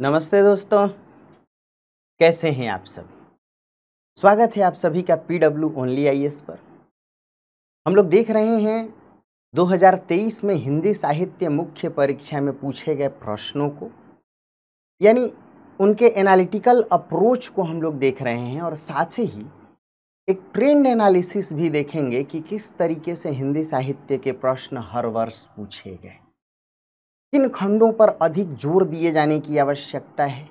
नमस्ते दोस्तों कैसे हैं आप सब स्वागत है आप सभी का P W only I S पर हम लोग देख रहे हैं 2023 में हिंदी साहित्य मुख्य परीक्षा में पूछे गए प्रश्नों को यानी उनके एनालिटिकल अप्रोच को हम लोग देख रहे हैं और साथ ही एक ट्रेंड एनालिसिस भी देखेंगे कि किस तरीके से हिंदी साहित्य के प्रश्न हर वर्ष पूछे गए किन खंडों पर अधिक जोर दिए जाने की आवश्यकता है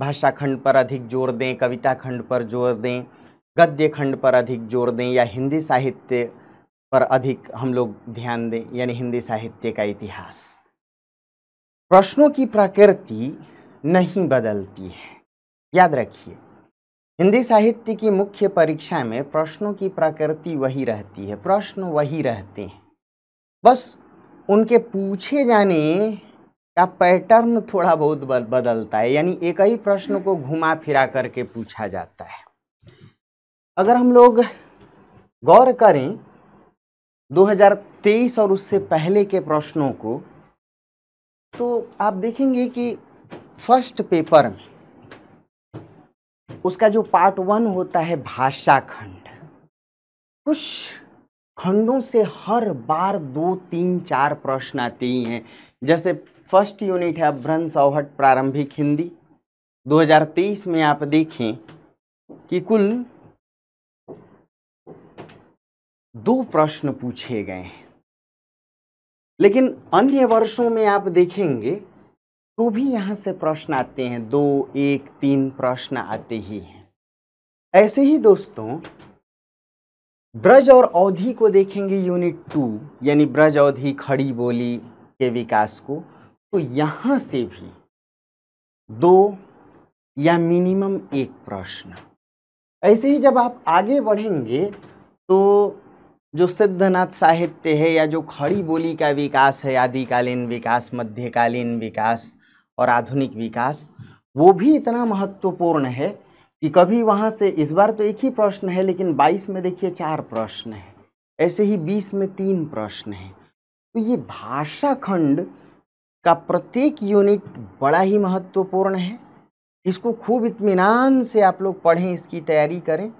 भाषा खंड पर अधिक जोर दें कविता खंड पर जोर दें गद्य खंड पर अधिक जोर दें या हिंदी साहित्य पर अधिक हम लोग ध्यान दें यानी हिंदी साहित्य का इतिहास प्रश्नों की प्रकृति नहीं बदलती है याद रखिए हिंदी साहित्य की मुख्य परीक्षा में प्रश्नों की प्रकृति वही रहती है प्रश्न वही रहते हैं बस उनके पूछे जाने का पैटर्न थोड़ा बहुत बदलता है यानी एक ही प्रश्न को घुमा फिरा करके पूछा जाता है अगर हम लोग गौर करें 2023 और उससे पहले के प्रश्नों को तो आप देखेंगे कि फर्स्ट पेपर में उसका जो पार्ट वन होता है भाषा खंड कुछ खंडों से हर बार दो तीन चार प्रश्न आते ही हैं जैसे फर्स्ट यूनिट है भ्रंश सौहट प्रारंभिक हिंदी 2023 में आप देखें कि कुल दो प्रश्न पूछे गए हैं लेकिन अन्य वर्षों में आप देखेंगे तो भी यहाँ से प्रश्न आते हैं दो एक तीन प्रश्न आते ही हैं ऐसे ही दोस्तों ब्रज और अवधि को देखेंगे यूनिट टू यानी ब्रज अवधि खड़ी बोली के विकास को तो यहाँ से भी दो या मिनिमम एक प्रश्न ऐसे ही जब आप आगे बढ़ेंगे तो जो सिद्धनाथ साहित्य है या जो खड़ी बोली का विकास है आदिकालीन विकास मध्यकालीन विकास और आधुनिक विकास वो भी इतना महत्वपूर्ण है कि कभी वहाँ से इस बार तो एक ही प्रश्न है लेकिन 22 में देखिए चार प्रश्न है ऐसे ही 20 में तीन प्रश्न है तो ये भाषा खंड का प्रत्येक यूनिट बड़ा ही महत्वपूर्ण है इसको खूब इतमान से आप लोग पढ़ें इसकी तैयारी करें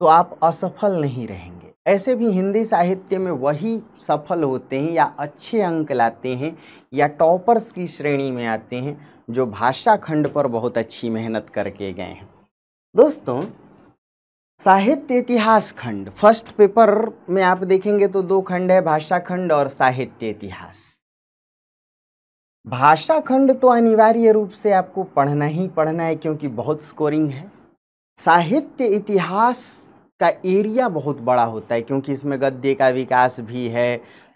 तो आप असफल नहीं रहेंगे ऐसे भी हिंदी साहित्य में वही सफल होते हैं या अच्छे अंक लाते हैं या टॉपर्स की श्रेणी में आते हैं जो भाषा खंड पर बहुत अच्छी मेहनत करके गए हैं दोस्तों साहित्य इतिहास खंड फर्स्ट पेपर में आप देखेंगे तो दो खंड है भाषा खंड और साहित्य इतिहास भाषा खंड तो अनिवार्य रूप से आपको पढ़ना ही पढ़ना है क्योंकि बहुत स्कोरिंग है साहित्य इतिहास का एरिया बहुत बड़ा होता है क्योंकि इसमें गद्य का विकास भी है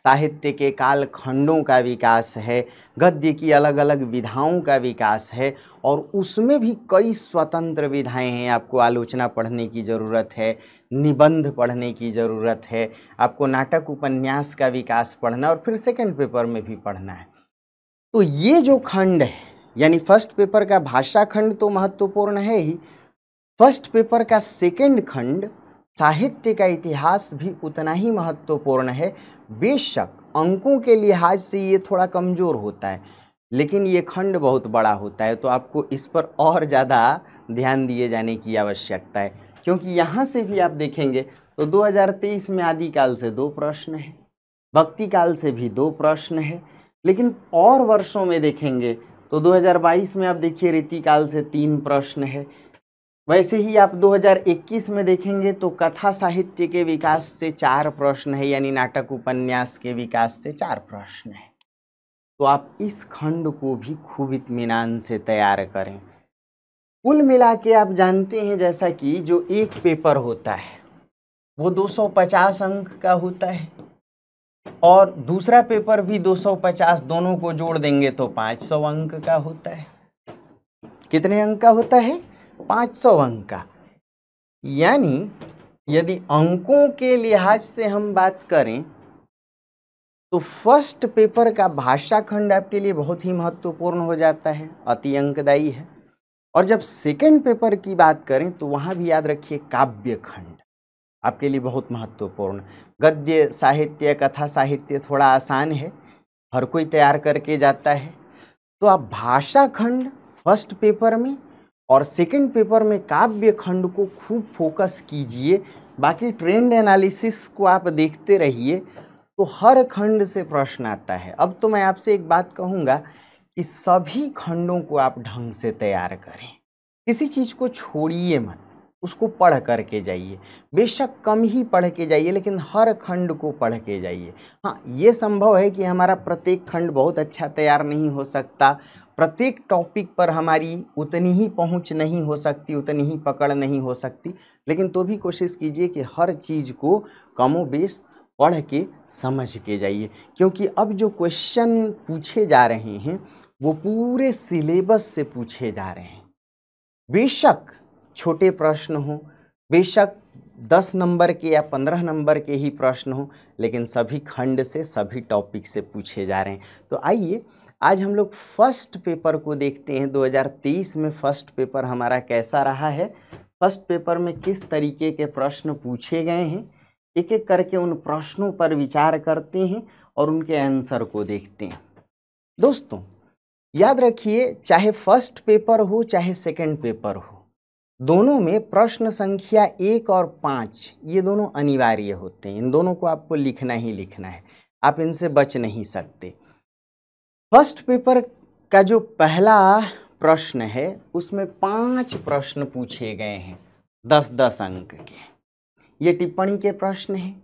साहित्य के कालखंडों का विकास है गद्य की अलग अलग विधाओं का विकास है और उसमें भी कई स्वतंत्र विधाएं हैं आपको आलोचना पढ़ने की ज़रूरत है निबंध पढ़ने की ज़रूरत है आपको नाटक उपन्यास का विकास पढ़ना और फिर सेकेंड पेपर में भी पढ़ना है तो ये जो खंड है यानी फर्स्ट पेपर का भाषा खंड तो महत्वपूर्ण है ही फर्स्ट पेपर का सेकेंड खंड साहित्य का इतिहास भी उतना ही महत्वपूर्ण है बेशक अंकों के लिहाज से ये थोड़ा कमज़ोर होता है लेकिन ये खंड बहुत बड़ा होता है तो आपको इस पर और ज़्यादा ध्यान दिए जाने की आवश्यकता है क्योंकि यहाँ से भी आप देखेंगे तो 2023 में आदिकाल से दो प्रश्न है भक्ति काल से भी दो प्रश्न है लेकिन और वर्षों में देखेंगे तो 2022 में आप देखिए रीतिकाल से तीन प्रश्न है वैसे ही आप 2021 में देखेंगे तो कथा साहित्य के विकास से चार प्रश्न है यानी नाटक उपन्यास के विकास से चार प्रश्न है तो आप इस खंड को भी खूब इतमान से तैयार करें कुल मिला के आप जानते हैं जैसा कि जो एक पेपर होता है वो 250 अंक का होता है और दूसरा पेपर भी 250 दोनों को जोड़ देंगे तो 500 अंक का होता है कितने अंक का होता है 500 अंक का यानी यदि अंकों के लिहाज से हम बात करें तो फर्स्ट पेपर का भाषा खंड आपके लिए बहुत ही महत्वपूर्ण हो जाता है अति अंकदायी है और जब सेकंड पेपर की बात करें तो वहाँ भी याद रखिए काव्य खंड आपके लिए बहुत महत्वपूर्ण गद्य साहित्य कथा साहित्य थोड़ा आसान है हर कोई तैयार करके जाता है तो आप भाषा खंड फर्स्ट पेपर में और सेकंड पेपर में काव्य खंड को खूब फोकस कीजिए बाकी ट्रेंड एनालिसिस को आप देखते रहिए तो हर खंड से प्रश्न आता है अब तो मैं आपसे एक बात कहूँगा कि सभी खंडों को आप ढंग से तैयार करें किसी चीज़ को छोड़िए मत उसको पढ़ कर के जाइए बेशक कम ही पढ़ के जाइए लेकिन हर खंड को पढ़ के जाइए हाँ ये संभव है कि हमारा प्रत्येक खंड बहुत अच्छा तैयार नहीं हो सकता प्रत्येक टॉपिक पर हमारी उतनी ही पहुंच नहीं हो सकती उतनी ही पकड़ नहीं हो सकती लेकिन तो भी कोशिश कीजिए कि हर चीज़ को कमोबेश पढ़ के समझ के जाइए क्योंकि अब जो क्वेश्चन पूछे जा रहे हैं वो पूरे सिलेबस से पूछे जा रहे हैं बेशक छोटे प्रश्न हों बेशक दस नंबर के या पंद्रह नंबर के ही प्रश्न हों लेकिन सभी खंड से सभी टॉपिक से पूछे जा रहे हैं तो आइए आज हम लोग फर्स्ट पेपर को देखते हैं 2023 में फर्स्ट पेपर हमारा कैसा रहा है फर्स्ट पेपर में किस तरीके के प्रश्न पूछे गए हैं एक एक करके उन प्रश्नों पर विचार करते हैं और उनके आंसर को देखते हैं दोस्तों याद रखिए चाहे फर्स्ट पेपर हो चाहे सेकंड पेपर हो दोनों में प्रश्न संख्या एक और पाँच ये दोनों अनिवार्य होते हैं इन दोनों को आपको लिखना ही लिखना है आप इनसे बच नहीं सकते फर्स्ट पेपर का जो पहला प्रश्न है उसमें पांच प्रश्न पूछे गए हैं दस दस अंक के ये टिप्पणी के प्रश्न हैं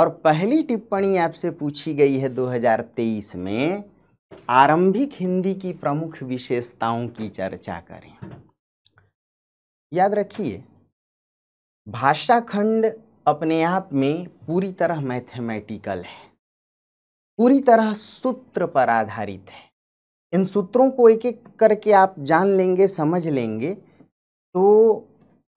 और पहली टिप्पणी आपसे पूछी गई है 2023 में आरंभिक हिंदी की प्रमुख विशेषताओं की चर्चा करें याद रखिए भाषा खंड अपने आप में पूरी तरह मैथमेटिकल है पूरी तरह सूत्र पर आधारित है इन सूत्रों को एक एक करके आप जान लेंगे समझ लेंगे तो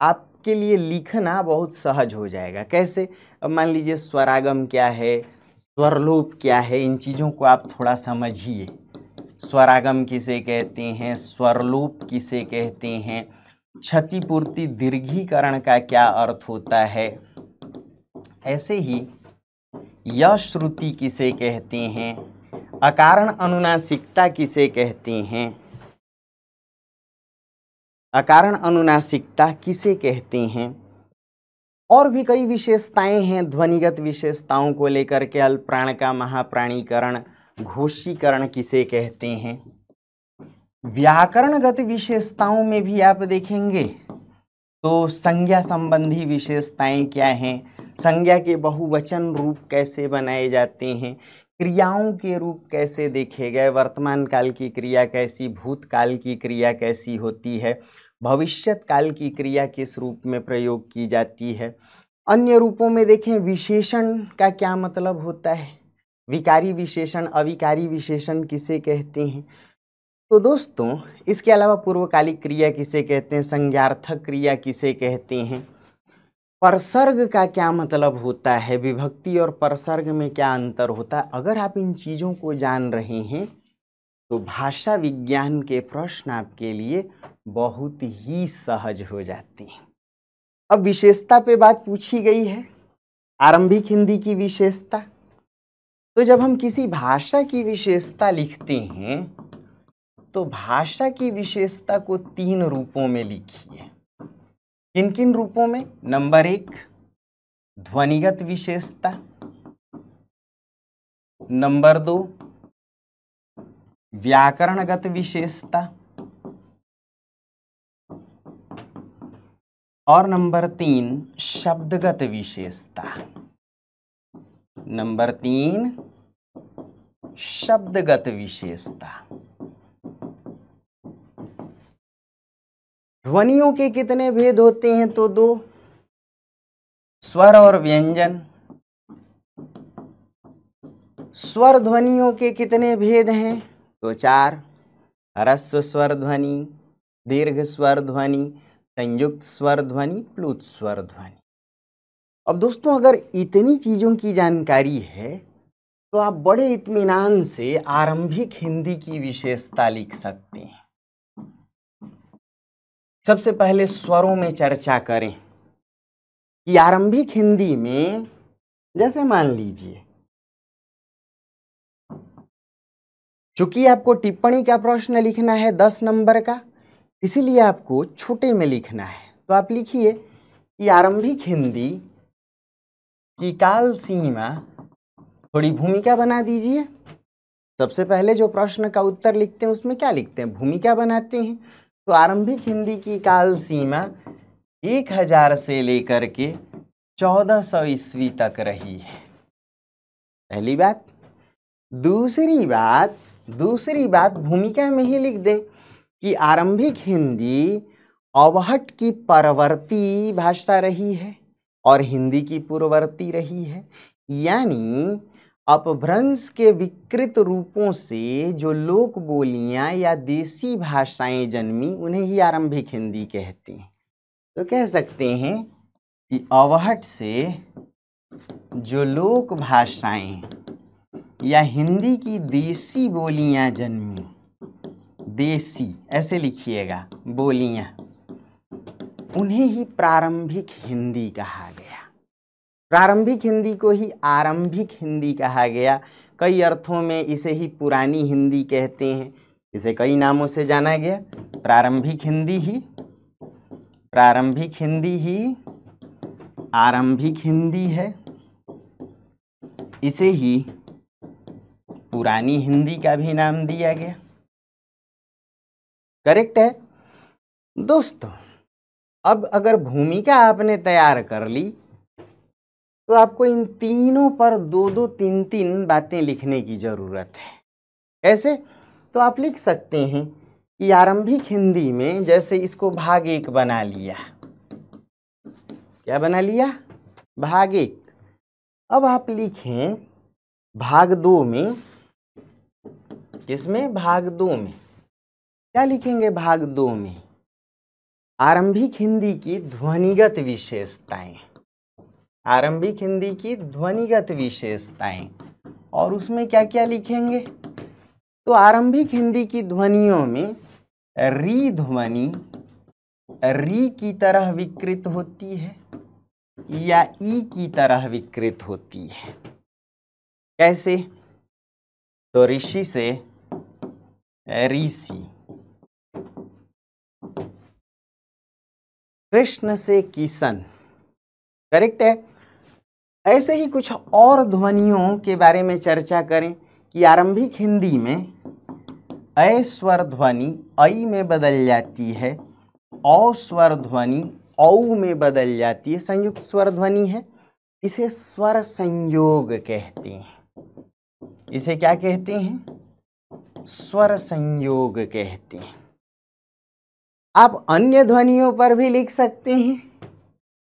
आपके लिए लिखना बहुत सहज हो जाएगा कैसे अब मान लीजिए स्वरागम क्या है स्वरलोप क्या है इन चीज़ों को आप थोड़ा समझिए स्वरागम किसे कहते हैं स्वरलोप किसे कहते हैं क्षतिपूर्ति दीर्घीकरण का क्या अर्थ होता है ऐसे ही यह श्रुति किसे कहते हैं अकारण अनुनासिकता किसे कहते हैं अकारण अनुनासिकता किसे कहते हैं और भी कई विशेषताएं हैं ध्वनिगत विशेषताओं को लेकर के प्राण का महाप्राणीकरण घोषीकरण किसे कहते हैं व्याकरणगत विशेषताओं में भी आप देखेंगे तो संज्ञा संबंधी विशेषताएं क्या हैं संज्ञा के बहुवचन रूप कैसे बनाए जाते हैं क्रियाओं के रूप कैसे देखे गए वर्तमान काल की क्रिया कैसी भूतकाल की क्रिया कैसी होती है भविष्यत काल की क्रिया किस रूप में प्रयोग की जाती है अन्य रूपों में देखें विशेषण का क्या मतलब होता है विकारी विशेषण अविकारी विशेषण किसे कहते हैं तो दोस्तों इसके अलावा पूर्वकालिक क्रिया किसे कहते हैं संज्ञार्थक क्रिया किसे कहते हैं परसर्ग का क्या मतलब होता है विभक्ति और परसर्ग में क्या अंतर होता है अगर आप इन चीज़ों को जान रहे हैं तो भाषा विज्ञान के प्रश्न आपके लिए बहुत ही सहज हो जाते हैं अब विशेषता पे बात पूछी गई है आरंभिक हिंदी की विशेषता तो जब हम किसी भाषा की विशेषता लिखते हैं तो भाषा की विशेषता को तीन रूपों में लिखिए किन किन रूपों में नंबर एक ध्वनिगत विशेषता नंबर दो व्याकरणगत विशेषता और नंबर तीन शब्दगत विशेषता नंबर तीन शब्दगत विशेषता ध्वनियों के कितने भेद होते हैं तो दो स्वर और व्यंजन स्वर ध्वनियों के कितने भेद हैं तो चार ह्रस्व स्वर ध्वनि दीर्घ स्वर ध्वनि संयुक्त स्वर ध्वनि प्लुत स्वर ध्वनि अब दोस्तों अगर इतनी चीज़ों की जानकारी है तो आप बड़े इत्मीनान से आरंभिक हिंदी की विशेषता लिख सकते हैं सबसे पहले स्वरों में चर्चा करें कि आरंभिक हिंदी में जैसे मान लीजिए चूंकि आपको टिप्पणी का प्रश्न लिखना है दस नंबर का इसीलिए आपको छोटे में लिखना है तो आप लिखिए कि आरंभिक हिंदी की काल सीमा थोड़ी भूमिका बना दीजिए सबसे पहले जो प्रश्न का उत्तर लिखते हैं उसमें क्या लिखते हैं भूमिका बनाते हैं तो आरंभिक हिंदी की काल सीमा 1000 से लेकर के 1400 सौ ईस्वी तक रही है पहली बात दूसरी बात दूसरी बात भूमिका में ही लिख दे कि आरंभिक हिंदी अवहट की परवर्ती भाषा रही है और हिंदी की पूर्ववर्ती रही है यानी अपभ्रंश के विकृत रूपों से जो लोक बोलियाँ या देसी भाषाएं जन्मी उन्हें ही आरंभिक हिंदी कहते हैं तो कह सकते हैं कि अवहट से जो लोक भाषाएं या हिंदी की देसी बोलियां जन्मी देसी ऐसे लिखिएगा बोलियां उन्हें ही प्रारंभिक हिंदी कहा गया प्रारंभिक हिंदी को ही आरंभिक हिंदी कहा गया कई अर्थों में इसे ही पुरानी हिंदी कहते हैं इसे कई नामों से जाना गया प्रारंभिक हिंदी ही प्रारंभिक हिंदी ही आरंभिक हिंदी है इसे ही पुरानी हिंदी का भी नाम दिया गया करेक्ट है दोस्तों अब अगर भूमिका आपने तैयार कर ली तो आपको इन तीनों पर दो दो तीन तीन बातें लिखने की ज़रूरत है ऐसे तो आप लिख सकते हैं कि आरंभिक हिंदी में जैसे इसको भाग एक बना लिया क्या बना लिया भाग एक अब आप लिखें भाग दो में किसमें भाग दो में क्या लिखेंगे भाग दो में आरंभिक हिंदी की ध्वनिगत विशेषताएं आरंभिक हिंदी की ध्वनिगत विशेषताएं और उसमें क्या क्या लिखेंगे तो आरंभिक हिंदी की ध्वनियों में री ध्वनि री की तरह विकृत होती है या ई की तरह विकृत होती है कैसे तो ऋषि से ऋषि कृष्ण से किशन करेक्ट है ऐसे ही कुछ और ध्वनियों के बारे में चर्चा करें कि आरंभिक हिंदी में ऐ स्वर ध्वनि ऐ में बदल जाती है औ स्वर ध्वनि औ में बदल जाती है संयुक्त स्वर ध्वनि है इसे स्वर संयोग कहते हैं इसे क्या कहते हैं स्वर संयोग कहते हैं आप अन्य ध्वनियों पर भी लिख सकते हैं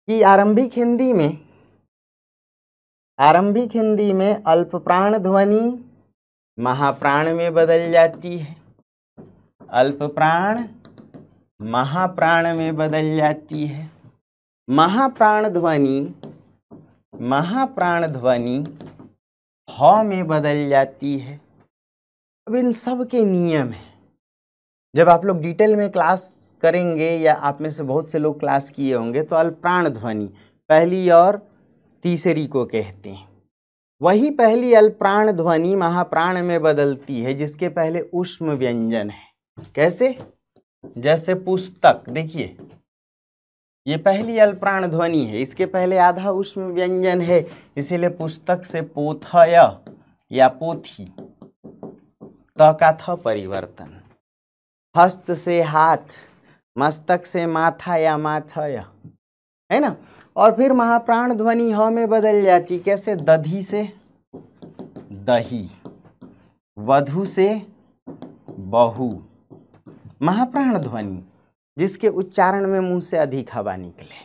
कि आरंभिक हिंदी में आरंभिक हिंदी में अल्प प्राण ध्वनि महाप्राण में बदल जाती है अल्प प्राण महाप्राण में बदल जाती है महाप्राण ध्वनि महाप्राण ध्वनि ह में बदल जाती है अब इन सब के नियम हैं जब आप लोग डिटेल में क्लास करेंगे या आप में से बहुत से लोग क्लास किए होंगे तो अल्प प्राण ध्वनि पहली और तीसरी को कहते हैं वही पहली अल्प्राण ध्वनि महाप्राण में बदलती है जिसके पहले उष्म व्यंजन है कैसे जैसे पुस्तक देखिए ये पहली अल्प्राण ध्वनि है इसके पहले आधा उष्म व्यंजन है इसीलिए पुस्तक से पोथय या पोथी त का थ परिवर्तन हस्त से हाथ मस्तक से माथा या माथय है ना और फिर महाप्राण ध्वनि ह में बदल जाती कैसे दधी से दही वधु से बहु महाप्राण ध्वनि जिसके उच्चारण में मुंह से अधिक हवा निकले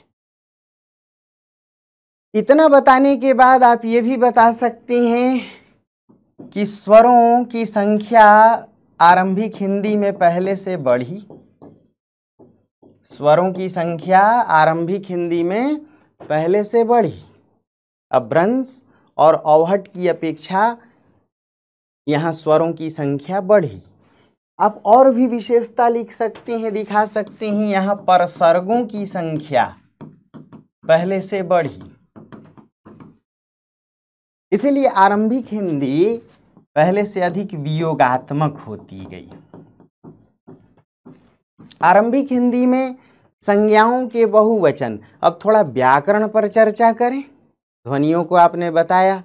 इतना बताने के बाद आप ये भी बता सकते हैं कि स्वरों की संख्या आरंभिक हिंदी में पहले से बढ़ी स्वरों की संख्या आरंभिक हिंदी में पहले से बढ़ी अभ्रंश और अवहट की अपेक्षा यहाँ स्वरों की संख्या बढ़ी आप और भी विशेषता लिख सकते हैं दिखा सकते हैं यहाँ पर सर्गों की संख्या पहले से बढ़ी इसीलिए आरंभिक हिंदी पहले से अधिक वियोगात्मक होती गई आरंभिक हिंदी में संज्ञाओं के बहुवचन अब थोड़ा व्याकरण पर चर्चा करें ध्वनियों को आपने बताया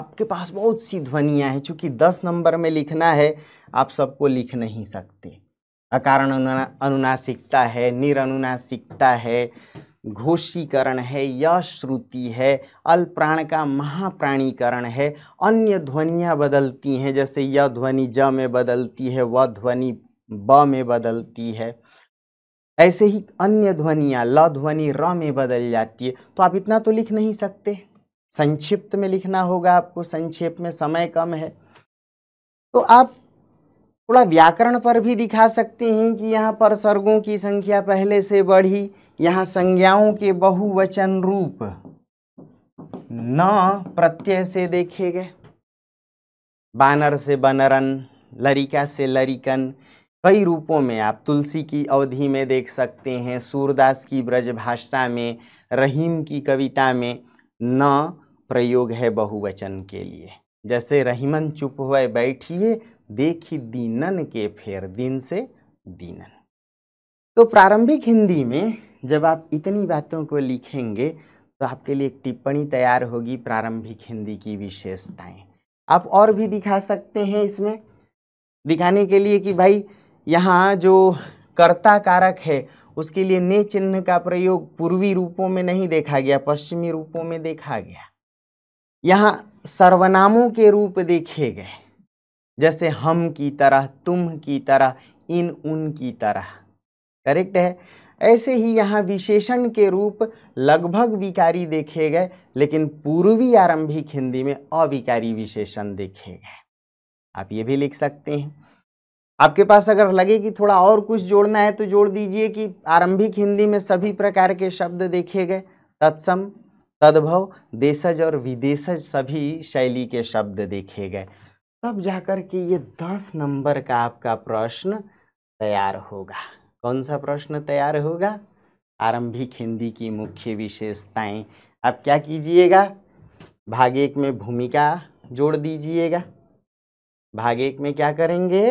आपके पास बहुत सी ध्वनियाँ हैं चूँकि दस नंबर में लिखना है आप सबको लिख नहीं सकते अकारण अनुनासिकता है अनुनासिकता है घोषीकरण है यश्रुति श्रुति है अल्प्राण का महाप्राणीकरण है अन्य ध्वनियाँ बदलती हैं जैसे यह ध्वनि ज में बदलती है वह ध्वनि ब में बदलती है ऐसे ही अन्य ध्वनियाँ ल ध्वनि र में बदल जाती है तो आप इतना तो लिख नहीं सकते संक्षिप्त में लिखना होगा आपको संक्षिप्त में समय कम है तो आप थोड़ा व्याकरण पर भी दिखा सकते हैं कि यहाँ पर सर्गों की संख्या पहले से बढ़ी यहाँ संज्ञाओं के बहुवचन रूप न प्रत्यय से देखे गए बानर से बनरन लरिका से लरिकन कई रूपों में आप तुलसी की अवधि में देख सकते हैं सूरदास की ब्रजभाषा में रहीम की कविता में न प्रयोग है बहुवचन के लिए जैसे रहीमन चुप हुए बैठिए देखी दीनन के फेर दिन से दीनन तो प्रारंभिक हिंदी में जब आप इतनी बातों को लिखेंगे तो आपके लिए एक टिप्पणी तैयार होगी प्रारंभिक हिंदी की विशेषताएं आप और भी दिखा सकते हैं इसमें दिखाने के लिए कि भाई यहाँ जो कर्ता कारक है उसके लिए ने चिन्ह का प्रयोग पूर्वी रूपों में नहीं देखा गया पश्चिमी रूपों में देखा गया यहाँ सर्वनामों के रूप देखे गए जैसे हम की तरह तुम की तरह इन उन की तरह करेक्ट है ऐसे ही यहाँ विशेषण के रूप लगभग विकारी देखे गए लेकिन पूर्वी आरंभिक हिंदी में अविकारी विशेषण देखे गए आप ये भी लिख सकते हैं आपके पास अगर लगे कि थोड़ा और कुछ जोड़ना है तो जोड़ दीजिए कि आरंभिक हिंदी में सभी प्रकार के शब्द देखे गए तत्सम तद्भव देशज और विदेशज सभी शैली के शब्द देखे गए तब जाकर के ये दस नंबर का आपका प्रश्न तैयार होगा कौन सा प्रश्न तैयार होगा आरंभिक हिंदी की मुख्य विशेषताएं आप क्या कीजिएगा भाग एक में भूमिका जोड़ दीजिएगा भाग एक में क्या करेंगे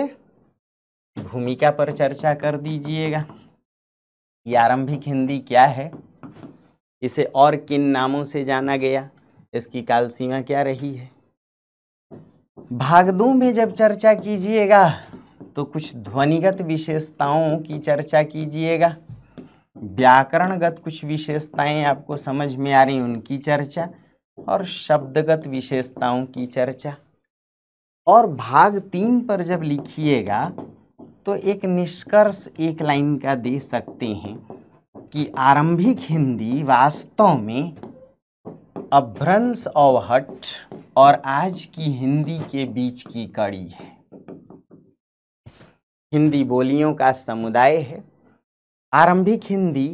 भूमिका पर चर्चा कर दीजिएगा आरंभिक हिंदी क्या है इसे और किन नामों से जाना गया इसकी काल सीमा क्या रही है भाग दो में जब चर्चा कीजिएगा तो कुछ ध्वनिगत विशेषताओं की चर्चा कीजिएगा व्याकरणगत कुछ विशेषताएं आपको समझ में आ रही उनकी चर्चा और शब्दगत विशेषताओं की चर्चा और भाग तीन पर जब लिखिएगा तो एक निष्कर्ष एक लाइन का दे सकते हैं कि आरंभिक हिंदी वास्तव में अभ्रंश अवहट और आज की हिंदी के बीच की कड़ी है हिंदी बोलियों का समुदाय है आरंभिक हिंदी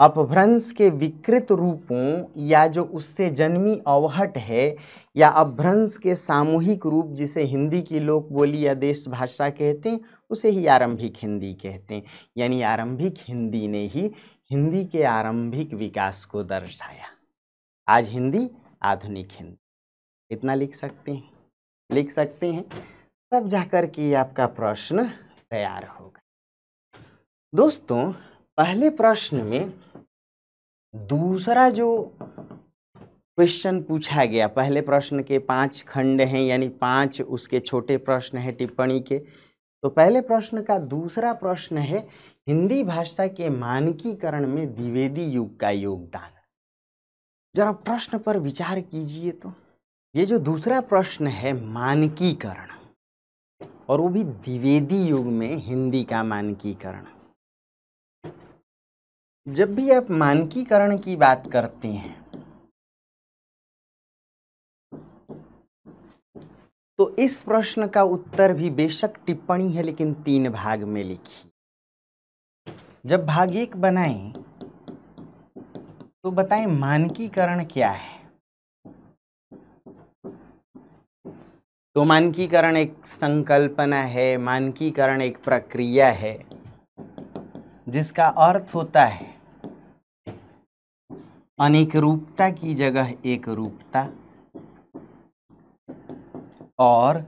अपभ्रंश के विकृत रूपों या जो उससे जन्मी अवहट है या अपभ्रंश के सामूहिक रूप जिसे हिंदी की लोक बोली या देश भाषा कहते हैं उसे ही आरंभिक हिंदी कहते हैं यानी आरंभिक हिंदी ने ही हिंदी के आरंभिक विकास को दर्शाया आज हिंदी आधुनिक हिंदी इतना लिख सकते हैं लिख सकते हैं तब जाकर के आपका प्रश्न तैयार होगा दोस्तों पहले प्रश्न में दूसरा जो क्वेश्चन पूछा गया पहले प्रश्न के पांच खंड हैं यानी पांच उसके छोटे प्रश्न हैं टिप्पणी के तो पहले प्रश्न का दूसरा प्रश्न है हिंदी भाषा के मानकीकरण में द्विवेदी युग का योगदान जरा प्रश्न पर विचार कीजिए तो ये जो दूसरा प्रश्न है मानकीकरण और वो भी द्विवेदी युग में हिंदी का मानकीकरण जब भी आप मानकीकरण की बात करते हैं तो इस प्रश्न का उत्तर भी बेशक टिप्पणी है लेकिन तीन भाग में लिखी जब भाग एक बनाएं तो बताएं मानकीकरण क्या है तो मानकीकरण एक संकल्पना है मानकीकरण एक प्रक्रिया है जिसका अर्थ होता है अनेक रूपता की जगह एक रूपता और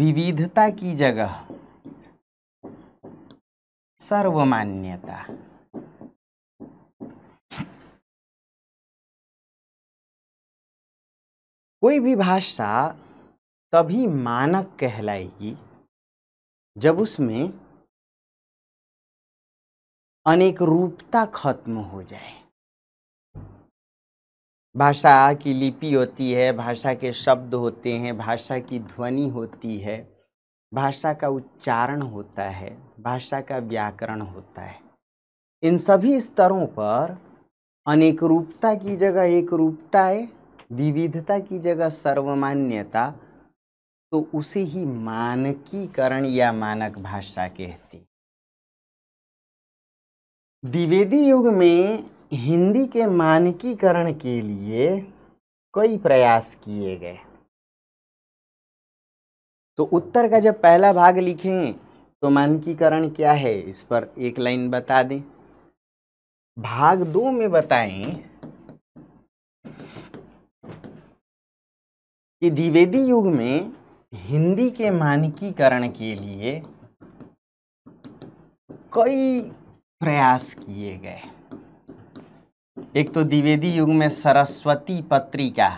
विविधता की जगह सर्वमान्यता कोई भी भाषा तभी मानक कहलाएगी जब उसमें अनेक रूपता खत्म हो जाए भाषा की लिपि होती है भाषा के शब्द होते हैं भाषा की ध्वनि होती है भाषा का उच्चारण होता है भाषा का व्याकरण होता है इन सभी स्तरों पर अनेक रूपता की जगह एक रूपता है विविधता की जगह सर्वमान्यता तो उसे ही मानकीकरण या मानक भाषा कहती द्विवेदी युग में हिंदी के मानकीकरण के लिए कई प्रयास किए गए तो उत्तर का जब पहला भाग लिखें तो मानकीकरण क्या है इस पर एक लाइन बता दें भाग दो में बताएं कि द्विवेदी युग में हिंदी के मानकीकरण के लिए कई प्रयास किए गए एक तो द्विवेदी युग में सरस्वती पत्रिका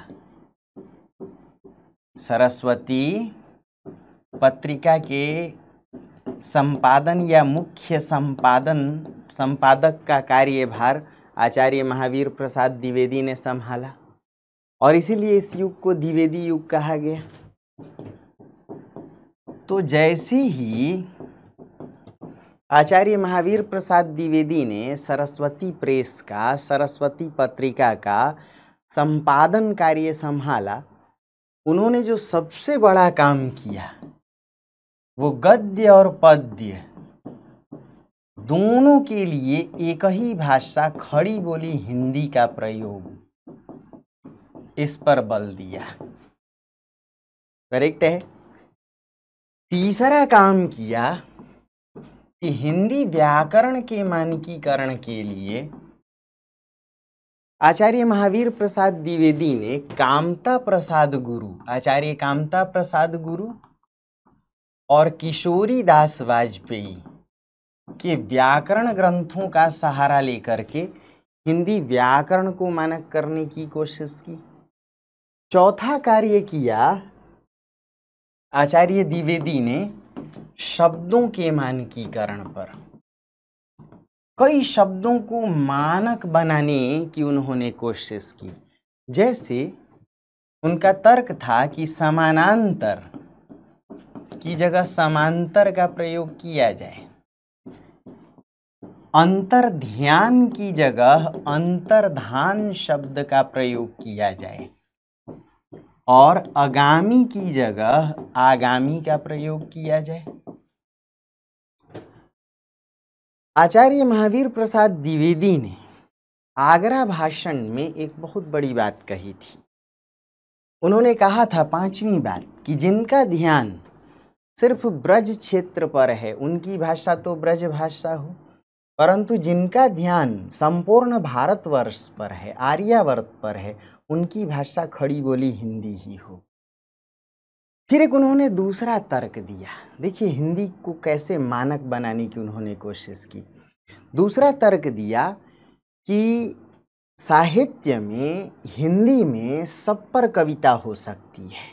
सरस्वती पत्रिका के संपादन या मुख्य संपादन संपादक का कार्यभार आचार्य महावीर प्रसाद द्विवेदी ने संभाला और इसीलिए इस युग को द्विवेदी युग कहा गया तो जैसे ही आचार्य महावीर प्रसाद द्विवेदी ने सरस्वती प्रेस का सरस्वती पत्रिका का संपादन कार्य संभाला उन्होंने जो सबसे बड़ा काम किया वो गद्य और पद्य दोनों के लिए एक ही भाषा खड़ी बोली हिंदी का प्रयोग इस पर बल दिया करेक्ट है तीसरा काम किया कि हिंदी व्याकरण के मानकीकरण के लिए आचार्य महावीर प्रसाद द्विवेदी ने कामता प्रसाद गुरु आचार्य कामता प्रसाद गुरु और किशोरी दास वाजपेयी के व्याकरण ग्रंथों का सहारा लेकर के हिंदी व्याकरण को मानक करने की कोशिश की चौथा कार्य किया आचार्य द्विवेदी ने शब्दों के मानकीकरण पर कई शब्दों को मानक बनाने की उन्होंने कोशिश की जैसे उनका तर्क था कि समानांतर की जगह समांतर का प्रयोग किया जाए अंतर ध्यान की जगह अंतर्धान शब्द का प्रयोग किया जाए और आगामी की जगह आगामी का प्रयोग किया जाए आचार्य महावीर प्रसाद द्विवेदी ने आगरा भाषण में एक बहुत बड़ी बात कही थी उन्होंने कहा था पांचवी बात कि जिनका ध्यान सिर्फ ब्रज क्षेत्र पर है उनकी भाषा तो ब्रज भाषा हो परंतु जिनका ध्यान संपूर्ण भारतवर्ष पर है आर्यावर्त पर है उनकी भाषा खड़ी बोली हिंदी ही हो फिर एक उन्होंने दूसरा तर्क दिया देखिए हिंदी को कैसे मानक बनाने की उन्होंने कोशिश की दूसरा तर्क दिया कि साहित्य में हिंदी में सब पर कविता हो सकती है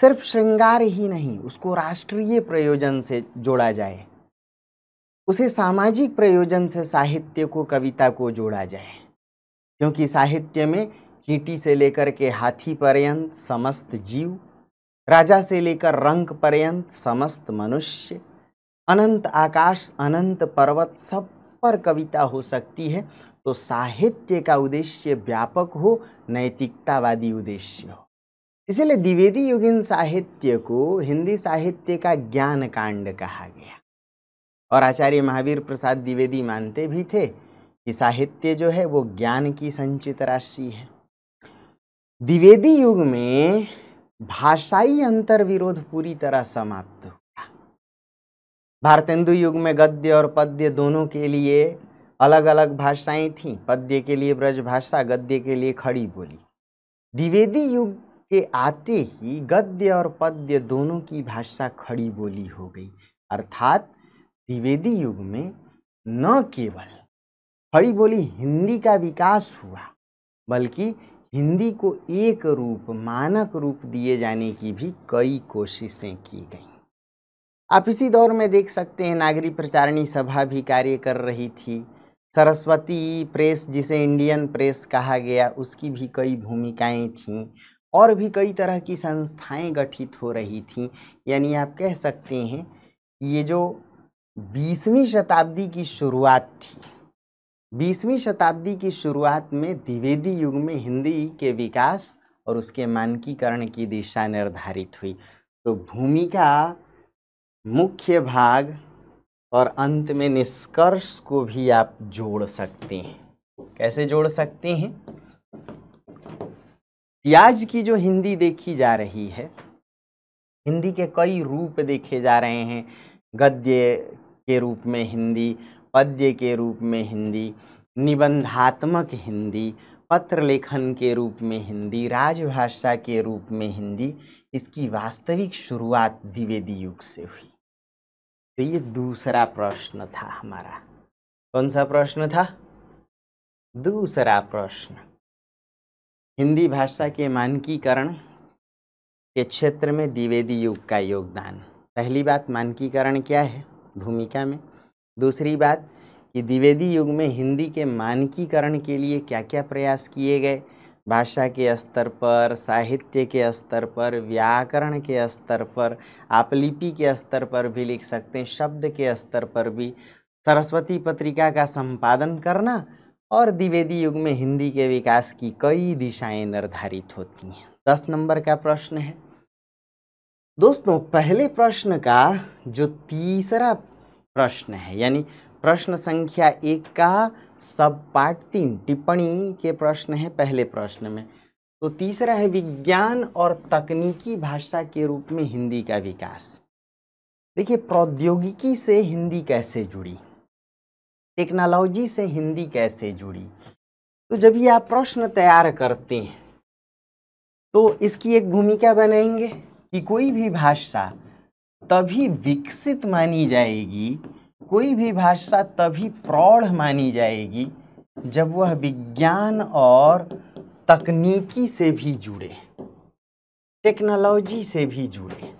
सिर्फ श्रृंगार ही नहीं उसको राष्ट्रीय प्रयोजन से जोड़ा जाए उसे सामाजिक प्रयोजन से साहित्य को कविता को जोड़ा जाए क्योंकि साहित्य में चींटी से लेकर के हाथी पर्यंत समस्त जीव राजा से लेकर रंक पर्यंत समस्त मनुष्य अनंत आकाश अनंत पर्वत सब पर कविता हो सकती है तो साहित्य का उद्देश्य व्यापक हो नैतिकतावादी उद्देश्य हो इसलिए द्विवेदी युगिन साहित्य को हिंदी साहित्य का ज्ञान कांड कहा गया और आचार्य महावीर प्रसाद द्विवेदी मानते भी थे कि साहित्य जो है वो ज्ञान की संचित राशि है द्विवेदी युग में भाषाई अंतर विरोध पूरी तरह समाप्त हुआ भारतेंदु युग में गद्य और पद्य दोनों के लिए अलग अलग भाषाएं थी पद्य के लिए ब्रजभाषा गद्य के लिए खड़ी बोली द्विवेदी युग के आते ही गद्य और पद्य दोनों की भाषा खड़ी बोली हो गई अर्थात द्विवेदी युग में न केवल खड़ी बोली हिंदी का विकास हुआ बल्कि हिंदी को एक रूप मानक रूप दिए जाने की भी कई कोशिशें की गईं आप इसी दौर में देख सकते हैं नागरी प्रचारणी सभा भी कार्य कर रही थी सरस्वती प्रेस जिसे इंडियन प्रेस कहा गया उसकी भी कई भूमिकाएं थीं और भी कई तरह की संस्थाएं गठित हो रही थीं यानी आप कह सकते हैं ये जो बीसवीं शताब्दी की शुरुआत थी बीसवीं शताब्दी की शुरुआत में द्विवेदी युग में हिंदी के विकास और उसके मानकीकरण की दिशा निर्धारित हुई तो भूमि का मुख्य भाग और अंत में निष्कर्ष को भी आप जोड़ सकते हैं कैसे जोड़ सकते हैं प्याज की जो हिंदी देखी जा रही है हिंदी के कई रूप देखे जा रहे हैं गद्य के रूप में हिंदी पद्य के रूप में हिंदी निबंधात्मक हिंदी पत्र लेखन के रूप में हिंदी राजभाषा के रूप में हिंदी इसकी वास्तविक शुरुआत द्विवेदी युग से हुई तो ये दूसरा प्रश्न था हमारा कौन सा प्रश्न था दूसरा प्रश्न हिंदी भाषा के मानकीकरण के क्षेत्र में द्विवेदी युग का योगदान पहली बात मानकीकरण क्या है भूमिका में दूसरी बात कि द्विवेदी युग में हिंदी के मानकीकरण के लिए क्या क्या प्रयास किए गए भाषा के स्तर पर साहित्य के स्तर पर व्याकरण के स्तर पर आप लिपि के स्तर पर भी लिख सकते हैं शब्द के स्तर पर भी सरस्वती पत्रिका का संपादन करना और द्विवेदी युग में हिंदी के विकास की कई दिशाएं निर्धारित होती हैं दस नंबर का प्रश्न है दोस्तों पहले प्रश्न का जो तीसरा प्रश्न है यानी प्रश्न संख्या एक का सब पार्ट तीन टिप्पणी के प्रश्न है पहले प्रश्न में तो तीसरा है विज्ञान और तकनीकी भाषा के रूप में हिंदी का विकास देखिए प्रौद्योगिकी से हिंदी कैसे जुड़ी टेक्नोलॉजी से हिंदी कैसे जुड़ी तो जब ये आप प्रश्न तैयार करते हैं तो इसकी एक भूमिका बनाएंगे कि कोई भी भाषा तभी विकसित मानी जाएगी कोई भी भाषा तभी प्रौढ़ मानी जाएगी जब वह विज्ञान और तकनीकी से भी जुड़े टेक्नोलॉजी से भी जुड़े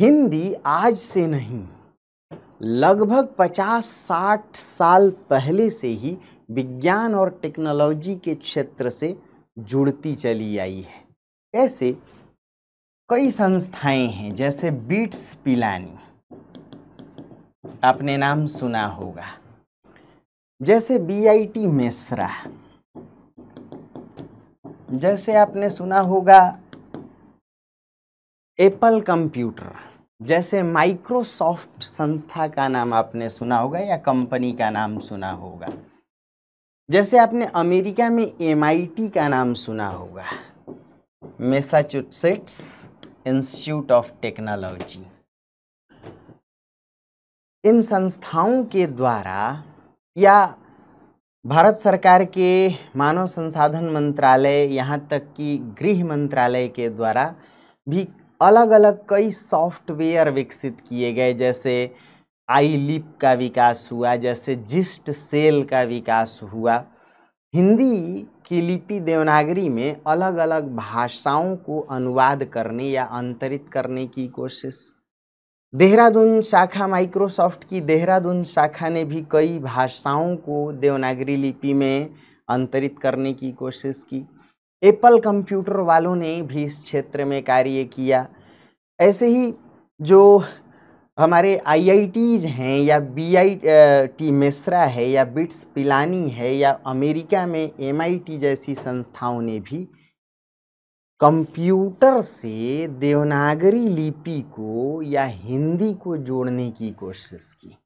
हिंदी आज से नहीं लगभग 50-60 साल पहले से ही विज्ञान और टेक्नोलॉजी के क्षेत्र से जुड़ती चली आई है कैसे कई संस्थाएं हैं जैसे बीट्स पिलानी आपने नाम सुना होगा जैसे बीआईटी मिश्रा जैसे आपने सुना होगा एप्पल कंप्यूटर जैसे माइक्रोसॉफ्ट संस्था का नाम आपने सुना होगा या कंपनी का नाम सुना होगा जैसे आपने अमेरिका में एमआईटी का नाम सुना होगा मैसाचुसेट्स इंस्टीट्यूट ऑफ टेक्नोलॉजी इन संस्थाओं के द्वारा या भारत सरकार के मानव संसाधन मंत्रालय यहाँ तक कि गृह मंत्रालय के द्वारा भी अलग अलग कई सॉफ्टवेयर विकसित किए गए जैसे आई लिप का विकास हुआ जैसे जिस्ट सेल का विकास हुआ हिंदी कि लिपि देवनागरी में अलग अलग भाषाओं को अनुवाद करने या अंतरित करने की कोशिश देहरादून शाखा माइक्रोसॉफ्ट की देहरादून शाखा ने भी कई भाषाओं को देवनागरी लिपि में अंतरित करने की कोशिश की एप्पल कंप्यूटर वालों ने भी इस क्षेत्र में कार्य किया ऐसे ही जो हमारे आईआईटीज हैं या बीआईटी मिश्रा है या बिट्स पिलानी है या अमेरिका में एमआईटी जैसी संस्थाओं ने भी कंप्यूटर से देवनागरी लिपि को या हिंदी को जोड़ने की कोशिश की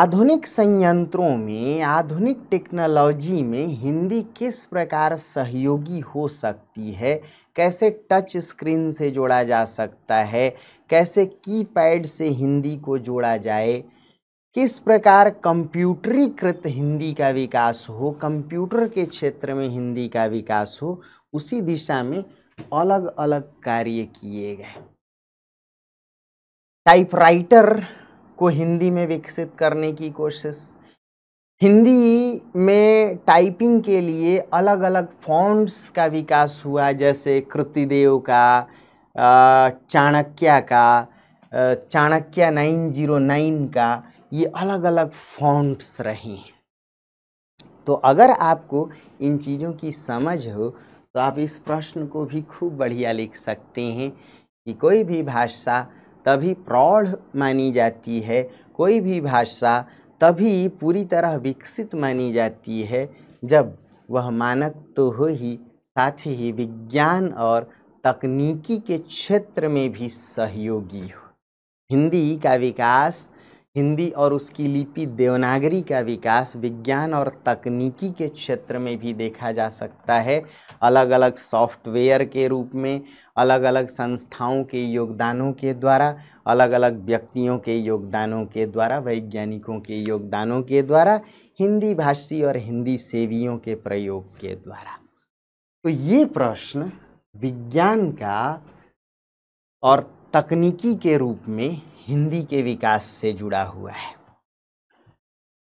आधुनिक संयंत्रों में आधुनिक टेक्नोलॉजी में हिंदी किस प्रकार सहयोगी हो सकती है कैसे टच स्क्रीन से जोड़ा जा सकता है कैसे कीपैड से हिंदी को जोड़ा जाए किस प्रकार कंप्यूटरीकृत हिंदी का विकास हो कंप्यूटर के क्षेत्र में हिंदी का विकास हो उसी दिशा में अलग अलग कार्य किए गए टाइपराइटर को हिंदी में विकसित करने की कोशिश हिंदी में टाइपिंग के लिए अलग अलग फॉन्ट्स का विकास हुआ जैसे कृतिदेव का चाणक्य का चाणक्य नाइन जीरो नाइन का ये अलग अलग फॉन्ट्स रहे हैं तो अगर आपको इन चीज़ों की समझ हो तो आप इस प्रश्न को भी खूब बढ़िया लिख सकते हैं कि कोई भी भाषा तभी प्रौढ़ मानी जाती है कोई भी भाषा तभी पूरी तरह विकसित मानी जाती है जब वह मानक तो हो ही साथ ही विज्ञान और तकनीकी के क्षेत्र में भी सहयोगी हो हिंदी का विकास हिंदी और उसकी लिपि देवनागरी का विकास विज्ञान और तकनीकी के क्षेत्र में भी देखा जा सकता है अलग अलग सॉफ्टवेयर के रूप में अलग अलग संस्थाओं के योगदानों के द्वारा अलग अलग व्यक्तियों के योगदानों के द्वारा वैज्ञानिकों के योगदानों के द्वारा हिंदी भाषी और हिंदी सेवियों के प्रयोग के द्वारा तो ये प्रश्न विज्ञान का और तकनीकी के रूप में हिंदी के विकास से जुड़ा हुआ है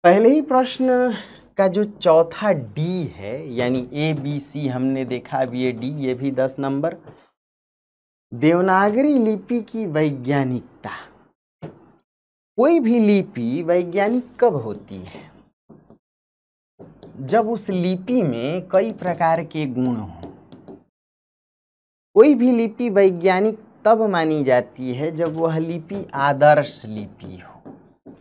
पहले ही प्रश्न का जो चौथा डी है यानी ए बी सी हमने देखा अब ये डी ये भी दस नंबर देवनागरी लिपि की वैज्ञानिकता कोई भी लिपि वैज्ञानिक कब होती है जब उस लिपि में कई प्रकार के गुण हों कोई भी लिपि वैज्ञानिक तब मानी जाती है जब वह लिपि आदर्श लिपि हो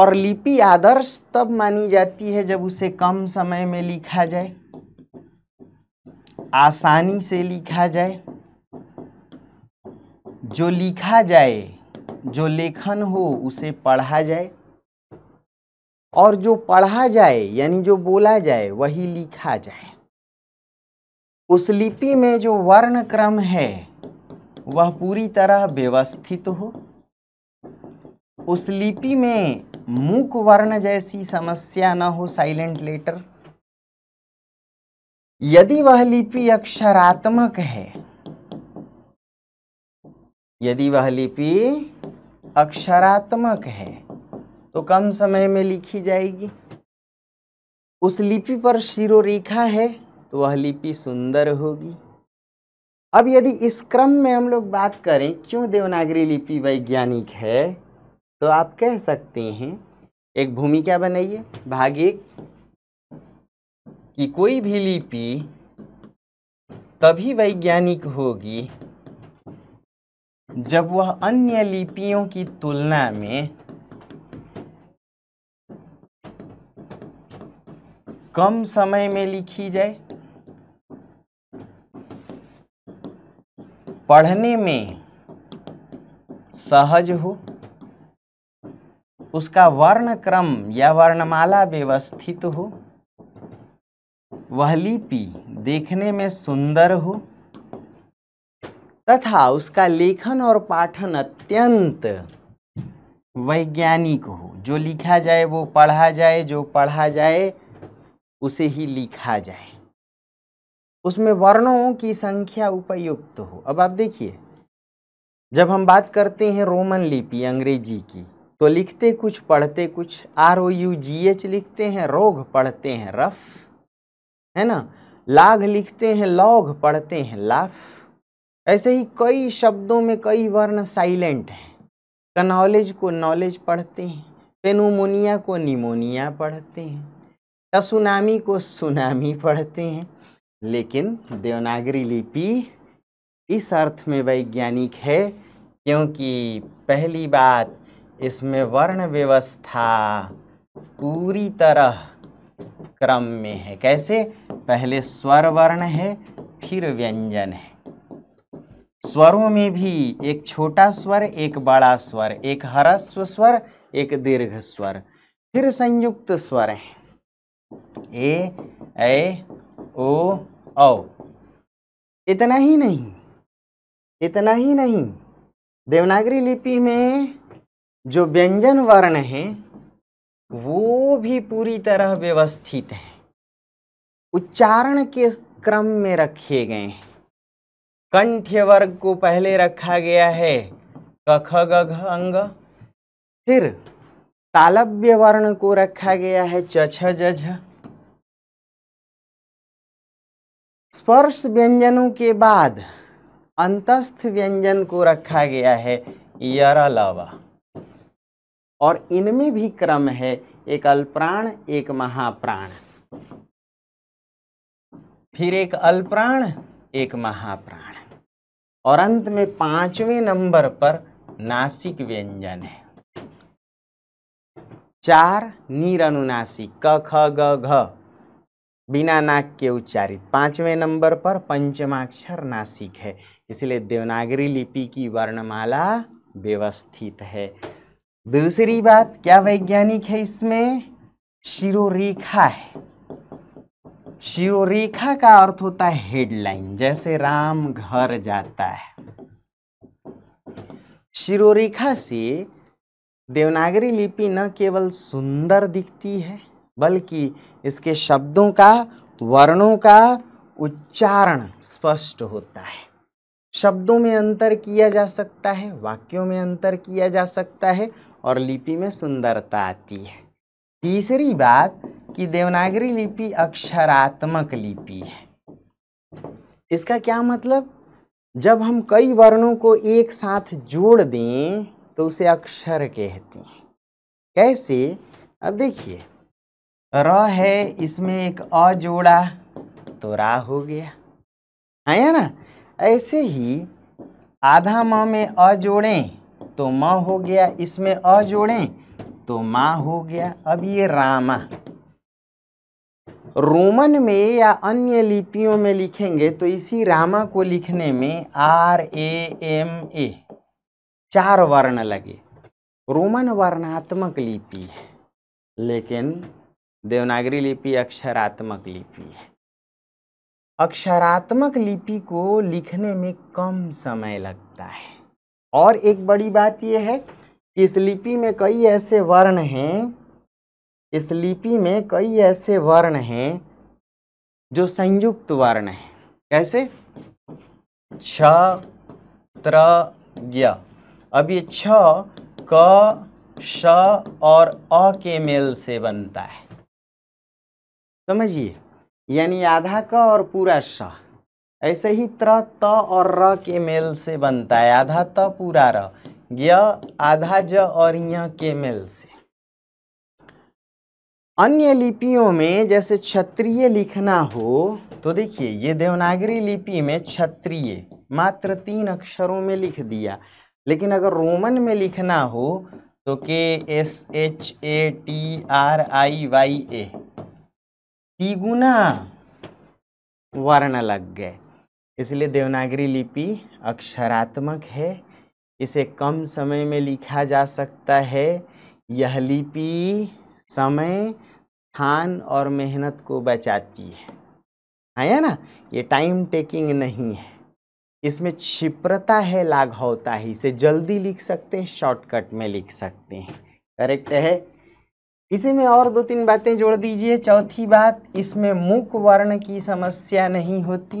और लिपि आदर्श तब मानी जाती है जब उसे कम समय में लिखा जाए आसानी से लिखा जाए जो लिखा जाए जो लेखन हो उसे पढ़ा जाए और जो पढ़ा जाए यानी जो बोला जाए वही लिखा जाए उस लिपि में जो वर्ण क्रम है वह पूरी तरह व्यवस्थित हो उस लिपि में मूक वर्ण जैसी समस्या न हो साइलेंट लेटर यदि वह लिपि अक्षरात्मक है यदि वह लिपि अक्षरात्मक है तो कम समय में लिखी जाएगी उस लिपि पर शिरोरेखा है तो वह लिपि सुंदर होगी अब यदि इस क्रम में हम लोग बात करें क्यों देवनागरी लिपि वैज्ञानिक है तो आप कह सकते हैं एक भूमिका बनाइए भाग एक कि कोई भी लिपि तभी वैज्ञानिक होगी जब वह अन्य लिपियों की तुलना में कम समय में लिखी जाए पढ़ने में सहज हो उसका वर्ण क्रम या वर्णमाला व्यवस्थित हो वह लिपि देखने में सुंदर हो तथा उसका लेखन और पाठन अत्यंत वैज्ञानिक हो जो लिखा जाए वो पढ़ा जाए जो पढ़ा जाए उसे ही लिखा जाए उसमें वर्णों की संख्या उपयुक्त हो अब आप देखिए जब हम बात करते हैं रोमन लिपि अंग्रेजी की तो लिखते कुछ पढ़ते कुछ R O U G H लिखते हैं रोग पढ़ते हैं रफ है ना लाघ लिखते हैं लौघ पढ़ते हैं लाफ ऐसे ही कई शब्दों में कई वर्ण साइलेंट हैं कनॉलेज को नॉलेज पढ़ते हैं पेनोमोनिया को निमोनिया पढ़ते हैं सुनामी को सुनामी पढ़ते हैं लेकिन देवनागरी लिपि इस अर्थ में वैज्ञानिक है क्योंकि पहली बात इसमें वर्ण व्यवस्था पूरी तरह क्रम में है कैसे पहले स्वर वर्ण है फिर व्यंजन है स्वरों में भी एक छोटा स्वर एक बड़ा स्वर एक हरस्व स्वर एक दीर्घ स्वर फिर संयुक्त स्वर हैं ए ए ओ आओ इतना ही नहीं इतना ही नहीं देवनागरी लिपि में जो व्यंजन वर्ण हैं वो भी पूरी तरह व्यवस्थित हैं उच्चारण के क्रम में रखे गए हैं कंठ्य वर्ग को पहले रखा गया है कख गघ अंग फिर तालव्य वर्ण को रखा गया है चछ जझ स्पर्श व्यंजनों के बाद अंतस्थ व्यंजन को रखा गया है यरलवा और इनमें भी क्रम है एक अल्प्राण एक महाप्राण फिर एक अल्प्राण एक महाप्राण और अंत में पांचवें नंबर पर नासिक व्यंजन है चार निरनुनासिक क ख ग घ बिना नाक के उच्चारित पांचवें नंबर पर पंचमाक्षर नासिक है इसलिए देवनागरी लिपि की वर्णमाला व्यवस्थित है दूसरी बात क्या वैज्ञानिक है इसमें शिरोरेखा है शिरोरेखा का अर्थ होता है हेडलाइन जैसे राम घर जाता है शिरोरेखा से देवनागरी लिपि न केवल सुंदर दिखती है बल्कि इसके शब्दों का वर्णों का उच्चारण स्पष्ट होता है शब्दों में अंतर किया जा सकता है वाक्यों में अंतर किया जा सकता है और लिपि में सुंदरता आती है तीसरी बात कि देवनागरी लिपि अक्षरात्मक लिपि है इसका क्या मतलब जब हम कई वर्णों को एक साथ जोड़ दें तो उसे अक्षर कहते हैं कैसे अब देखिए र है इसमें एक अ जोड़ा तो रा हो गया है हाँ ना ऐसे ही आधा म में अ जोड़ें तो म हो गया इसमें अ जोड़ें तो मा हो गया अब ये रामा रोमन में या अन्य लिपियों में लिखेंगे तो इसी रामा को लिखने में आर ए एम ए चार वर्ण लगे रोमन वर्णात्मक लिपि है लेकिन देवनागरी लिपि अक्षरात्मक लिपि है अक्षरात्मक लिपि को लिखने में कम समय लगता है और एक बड़ी बात यह है कि इस लिपि में कई ऐसे वर्ण हैं इस लिपि में कई ऐसे वर्ण हैं जो संयुक्त वर्ण हैं कैसे छ त्र अब ये छ क श और अ के मेल से बनता है समझिए यानी आधा क और पूरा स ऐसे ही त्र त और र के मेल से बनता है आधा त पूरा र य आधा ज और य के मेल से अन्य लिपियों में जैसे क्षत्रिय लिखना हो तो देखिए ये देवनागरी लिपि में क्षत्रिय मात्र तीन अक्षरों में लिख दिया लेकिन अगर रोमन में लिखना हो तो K S H A T R I Y A तिगुना वर्ण लग गए इसलिए देवनागरी लिपि अक्षरात्मक है इसे कम समय में लिखा जा सकता है यह लिपि समय स्थान और मेहनत को बचाती है है हाँ, ना ये टाइम टेकिंग नहीं है इसमें क्षिप्रता है लाघवता है इसे जल्दी लिख सकते हैं शॉर्टकट में लिख सकते हैं करेक्ट है इसी में और दो तीन बातें जोड़ दीजिए चौथी बात इसमें मुख वर्ण की समस्या नहीं होती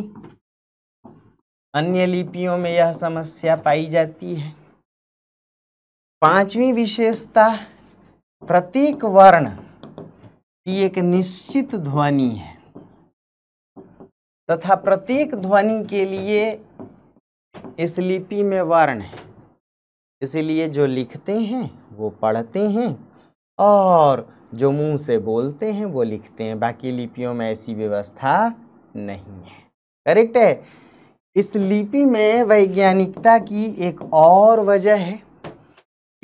अन्य लिपियों में यह समस्या पाई जाती है पांचवी विशेषता प्रत्येक वर्ण की एक निश्चित ध्वनि है तथा प्रत्येक ध्वनि के लिए इस लिपि में वर्ण है इसलिए जो लिखते हैं वो पढ़ते हैं और जो मुंह से बोलते हैं वो लिखते हैं बाकी लिपियों में ऐसी व्यवस्था नहीं है करेक्ट है इस लिपि में वैज्ञानिकता की एक और वजह है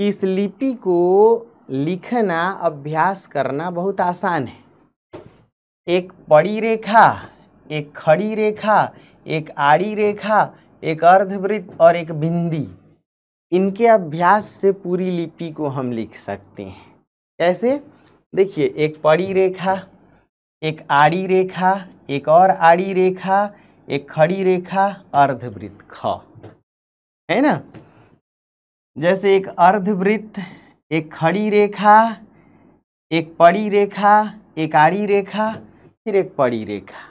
इस लिपि को लिखना अभ्यास करना बहुत आसान है एक बड़ी रेखा एक खड़ी रेखा एक आड़ी रेखा एक अर्धवृत्त और एक बिंदी इनके अभ्यास से पूरी लिपि को हम लिख सकते हैं कैसे देखिए एक पड़ी रेखा एक आड़ी रेखा एक और आड़ी रेखा एक खड़ी रेखा अर्धवृत्त ख है ना जैसे एक अर्धवृत्त एक खड़ी रेखा एक पड़ी रेखा एक आड़ी रेखा फिर एक पड़ी रेखा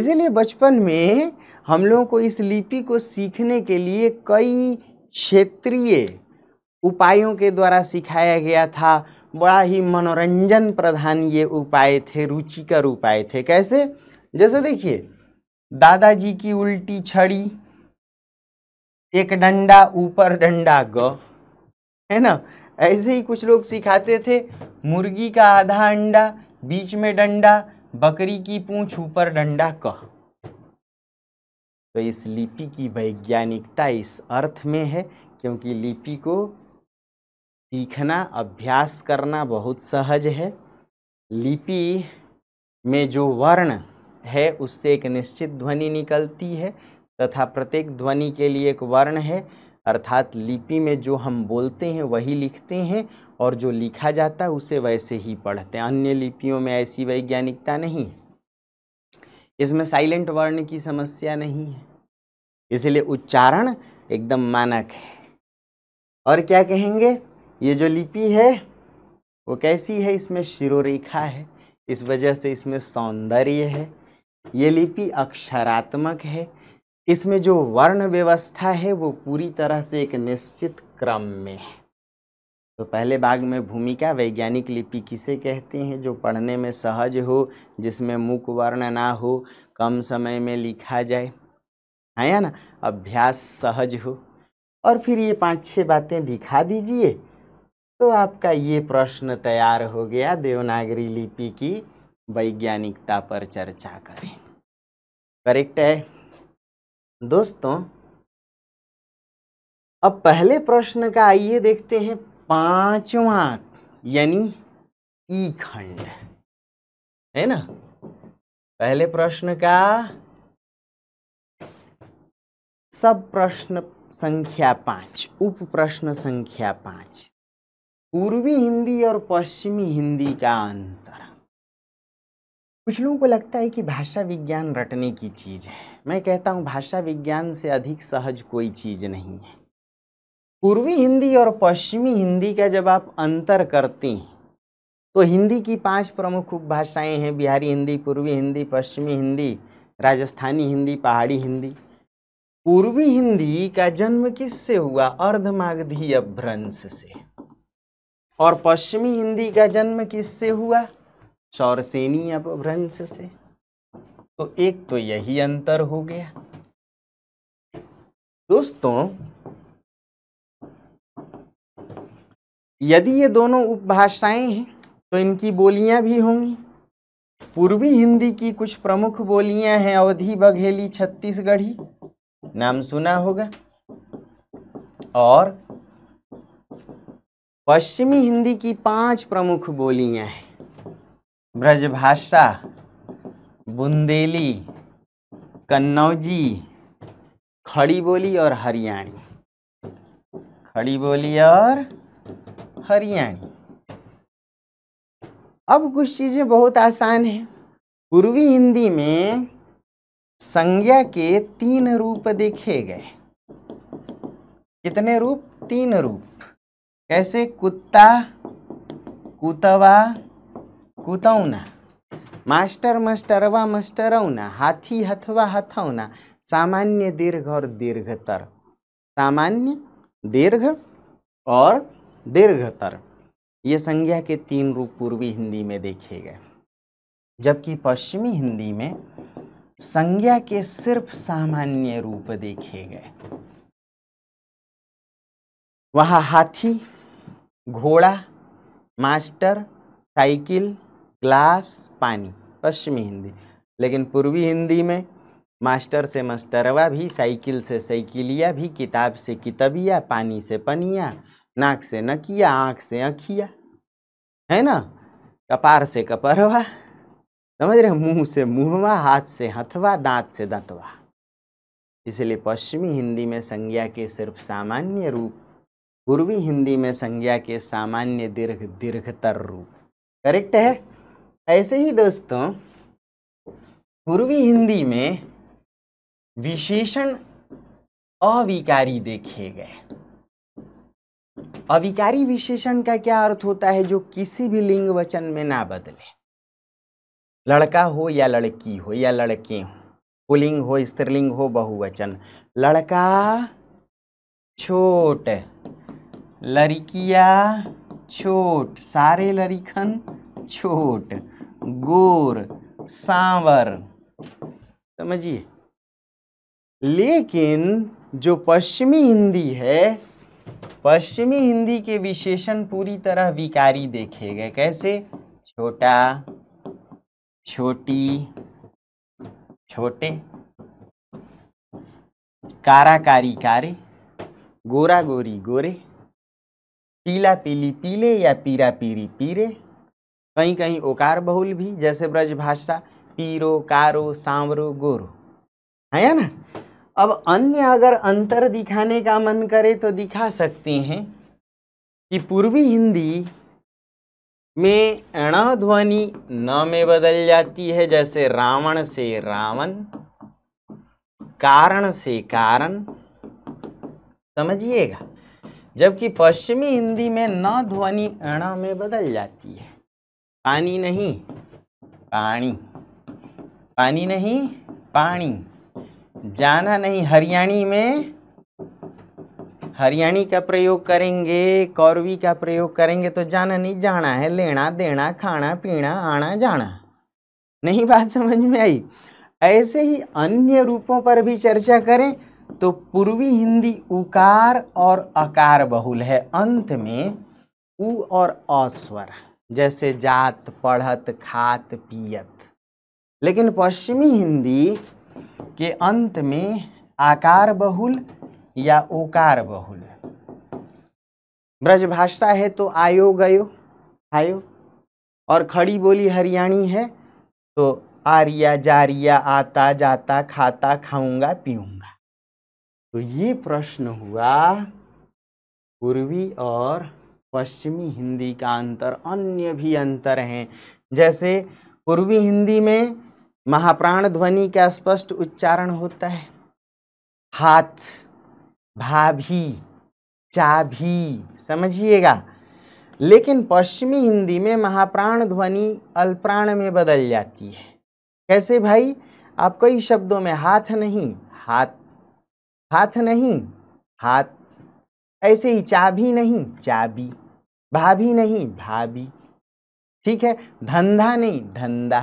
इसीलिए बचपन में हम लोगों को इस लिपि को सीखने के लिए कई क्षेत्रीय उपायों के द्वारा सिखाया गया था बड़ा ही मनोरंजन प्रधान ये उपाय थे रुचिकर उपाय थे कैसे जैसे देखिए दादाजी की उल्टी छड़ी एक डंडा ऊपर डंडा ग है ना ऐसे ही कुछ लोग सिखाते थे मुर्गी का आधा अंडा बीच में डंडा बकरी की पूंछ ऊपर डंडा क तो इस लिपि की वैज्ञानिकता इस अर्थ में है क्योंकि लिपि को सीखना अभ्यास करना बहुत सहज है लिपि में जो वर्ण है उससे एक निश्चित ध्वनि निकलती है तथा प्रत्येक ध्वनि के लिए एक वर्ण है अर्थात लिपि में जो हम बोलते हैं वही लिखते हैं और जो लिखा जाता है उसे वैसे ही पढ़ते हैं अन्य लिपियों में ऐसी वैज्ञानिकता नहीं है इसमें साइलेंट वर्ण की समस्या नहीं है इसलिए उच्चारण एकदम मानक है और क्या कहेंगे ये जो लिपि है वो कैसी है इसमें शिरोरेखा है इस वजह से इसमें सौंदर्य है ये लिपि अक्षरात्मक है इसमें जो वर्ण व्यवस्था है वो पूरी तरह से एक निश्चित क्रम में है तो पहले भाग में भूमिका वैज्ञानिक लिपि किसे कहते हैं जो पढ़ने में सहज हो जिसमें मुख वर्ण ना हो कम समय में लिखा जाए है ना अभ्यास सहज हो और फिर ये पांच छह बातें दिखा दीजिए तो आपका ये प्रश्न तैयार हो गया देवनागरी लिपि की वैज्ञानिकता पर चर्चा करें करेक्ट है दोस्तों अब पहले प्रश्न का आइए देखते हैं पांचवा यानी ई खंड है ना पहले प्रश्न का सब प्रश्न संख्या पांच उप प्रश्न संख्या पांच पूर्वी हिंदी और पश्चिमी हिंदी का अंतर कुछ लोगों को लगता है कि भाषा विज्ञान रटने की चीज़ है मैं कहता हूं भाषा विज्ञान से अधिक सहज कोई चीज़ नहीं है पूर्वी हिंदी और पश्चिमी हिंदी का जब आप अंतर करते हैं तो हिंदी की पांच प्रमुख उपभाषाएं हैं बिहारी हिंदी पूर्वी हिंदी पश्चिमी हिंदी राजस्थानी हिंदी पहाड़ी हिंदी पूर्वी हिंदी का जन्म किससे हुआ अर्धमागधीय अभ्रंश से और पश्चिमी हिंदी का जन्म किससे हुआ सौरसेनी अपभ्रंश से तो एक तो यही अंतर हो गया दोस्तों यदि ये दोनों उपभाषाएं हैं तो इनकी बोलियां भी होंगी पूर्वी हिंदी की कुछ प्रमुख बोलियां हैं अवधि बघेली छत्तीसगढ़ी नाम सुना होगा और पश्चिमी हिंदी की पांच प्रमुख बोलियां हैं ब्रजभाषा बुंदेली कन्नौजी खड़ी बोली और हरियाणी खड़ी बोली और हरियाणी अब कुछ चीज़ें बहुत आसान हैं पूर्वी हिंदी में संज्ञा के तीन रूप देखे गए कितने रूप तीन रूप कैसे कुत्ता कुतवा कुतौना मास्टर मस्टरवा मस्टरौना हाथी हथवा हथौना सामान्य दीर्घ और दीर्घतर सामान्य दीर्घ और दीर्घतर ये संज्ञा के तीन रूप पूर्वी हिंदी में देखे गए जबकि पश्चिमी हिंदी में संज्ञा के सिर्फ सामान्य रूप देखे गए वहाँ हाथी घोड़ा मास्टर साइकिल ग्लास पानी पश्चिमी हिंदी लेकिन पूर्वी हिंदी में मास्टर से मास्टरवा भी साइकिल से साइकिलिया भी किताब से कितबिया पानी से पनिया नाक से नकिया आँख से अखिया है ना कपार से कपरवा समझ रहे मुंह से मुँहवा हाथ से हथवा दांत से दंतवा इसलिए पश्चिमी हिंदी में संज्ञा के सिर्फ सामान्य रूप पूर्वी हिंदी में संज्ञा के सामान्य दीर्घ दीर्घतर रूप करेक्ट है ऐसे ही दोस्तों पूर्वी हिंदी में विशेषण अविकारी देखे गए अविकारी विशेषण का क्या अर्थ होता है जो किसी भी लिंग वचन में ना बदले लड़का हो या लड़की हो या लड़के हो पुलिंग हो स्त्रीलिंग हो बहुवचन लड़का छोट लड़किया छोट सारे लड़िकन छोट गोर सांवर समझिए लेकिन जो पश्चिमी हिंदी है पश्चिमी हिंदी के विशेषण पूरी तरह विकारी देखे गए कैसे छोटा छोटी छोटे काराकारी कारे गोरा गोरी गोरे पीला पीली पीले या पीरा पीरी पीरे कहीं कहीं ओकार बहुल भी जैसे ब्रज भाषा पीरो कारो सांवरो गोरो है ना अब अन्य अगर अंतर दिखाने का मन करे तो दिखा सकते हैं कि पूर्वी हिंदी में ण ध्वनि न में बदल जाती है जैसे रावण से रावण कारण से कारण समझिएगा जबकि पश्चिमी हिंदी में न ध्वनि अणा में बदल जाती है पानी नहीं पानी पानी नहीं पानी जाना नहीं हरियाणी में हरियाणी का प्रयोग करेंगे कौरवी का प्रयोग करेंगे तो जाना नहीं जाना है लेना देना खाना पीना आना जाना नहीं बात समझ में आई ऐसे ही अन्य रूपों पर भी चर्चा करें तो पूर्वी हिंदी उकार और अकार बहुल है अंत में उ और अस्वर जैसे जात पढ़त खात पियत लेकिन पश्चिमी हिंदी के अंत में आकार बहुल या उकार बहुल ब्रजभाषा है तो आयो गयो आयो और खड़ी बोली हरियाणी है तो आरिया जारिया आता जाता खाता खाऊंगा पीऊंगा तो ये प्रश्न हुआ पूर्वी और पश्चिमी हिंदी का अंतर अन्य भी अंतर हैं जैसे पूर्वी हिंदी में महाप्राण ध्वनि का स्पष्ट उच्चारण होता है हाथ भाभी चाभी समझिएगा लेकिन पश्चिमी हिंदी में महाप्राण ध्वनि अल्प्राण में बदल जाती है कैसे भाई आप कई शब्दों में हाथ नहीं हाथ हाथ नहीं हाथ ऐसे ही चाबी नहीं चाबी भाभी नहीं भाभी ठीक है धंधा नहीं धंधा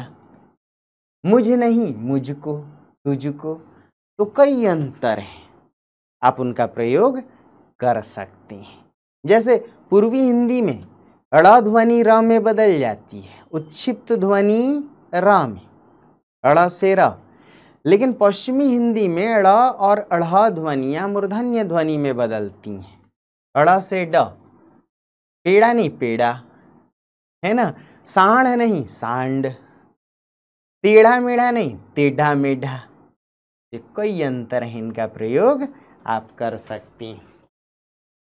मुझ नहीं मुझको तुझको तो कई अंतर हैं आप उनका प्रयोग कर सकते हैं जैसे पूर्वी हिंदी में अड़ ध्वनि र में बदल जाती है उच्छिप्त ध्वनि र में अड़ से र लेकिन पश्चिमी हिंदी में ड़ और अढ़ा ध्वनियाँ मूर्धन्य ध्वनि में बदलती हैं अड़ा से ड पेड़ा नहीं पेड़ा है ना साण नहीं सांड टेढ़ा मेढ़ा नहीं टेढ़ा मेढ़ा ये कई अंतर है इनका प्रयोग आप कर सकते हैं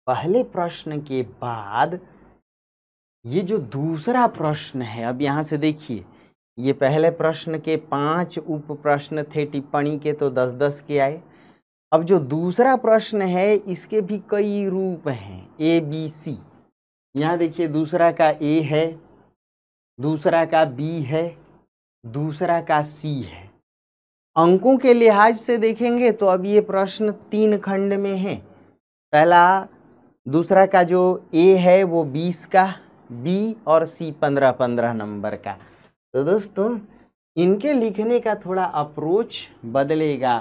पहले प्रश्न के बाद ये जो दूसरा प्रश्न है अब यहाँ से देखिए ये पहले प्रश्न के पांच उप प्रश्न थे टिप्पणी के तो दस दस के आए अब जो दूसरा प्रश्न है इसके भी कई रूप हैं ए बी सी यहाँ देखिए दूसरा का ए है दूसरा का बी है दूसरा का सी है अंकों के लिहाज से देखेंगे तो अब ये प्रश्न तीन खंड में है पहला दूसरा का जो ए है वो बीस का बी और सी पंद्रह पंद्रह नंबर का तो दोस्तों इनके लिखने का थोड़ा अप्रोच बदलेगा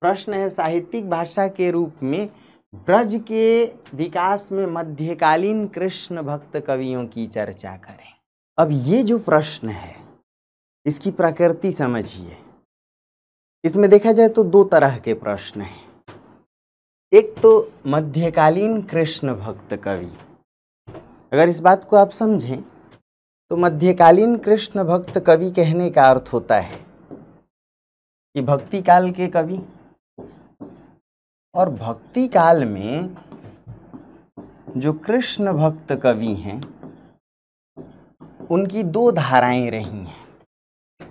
प्रश्न है साहित्यिक भाषा के रूप में ब्रज के विकास में मध्यकालीन कृष्ण भक्त कवियों की चर्चा करें अब ये जो प्रश्न है इसकी प्रकृति समझिए इसमें देखा जाए तो दो तरह के प्रश्न हैं एक तो मध्यकालीन कृष्ण भक्त कवि अगर इस बात को आप समझें तो मध्यकालीन कृष्ण भक्त कवि कहने का अर्थ होता है कि भक्ति काल के कवि और भक्ति काल में जो कृष्ण भक्त कवि हैं उनकी दो धाराएं रही हैं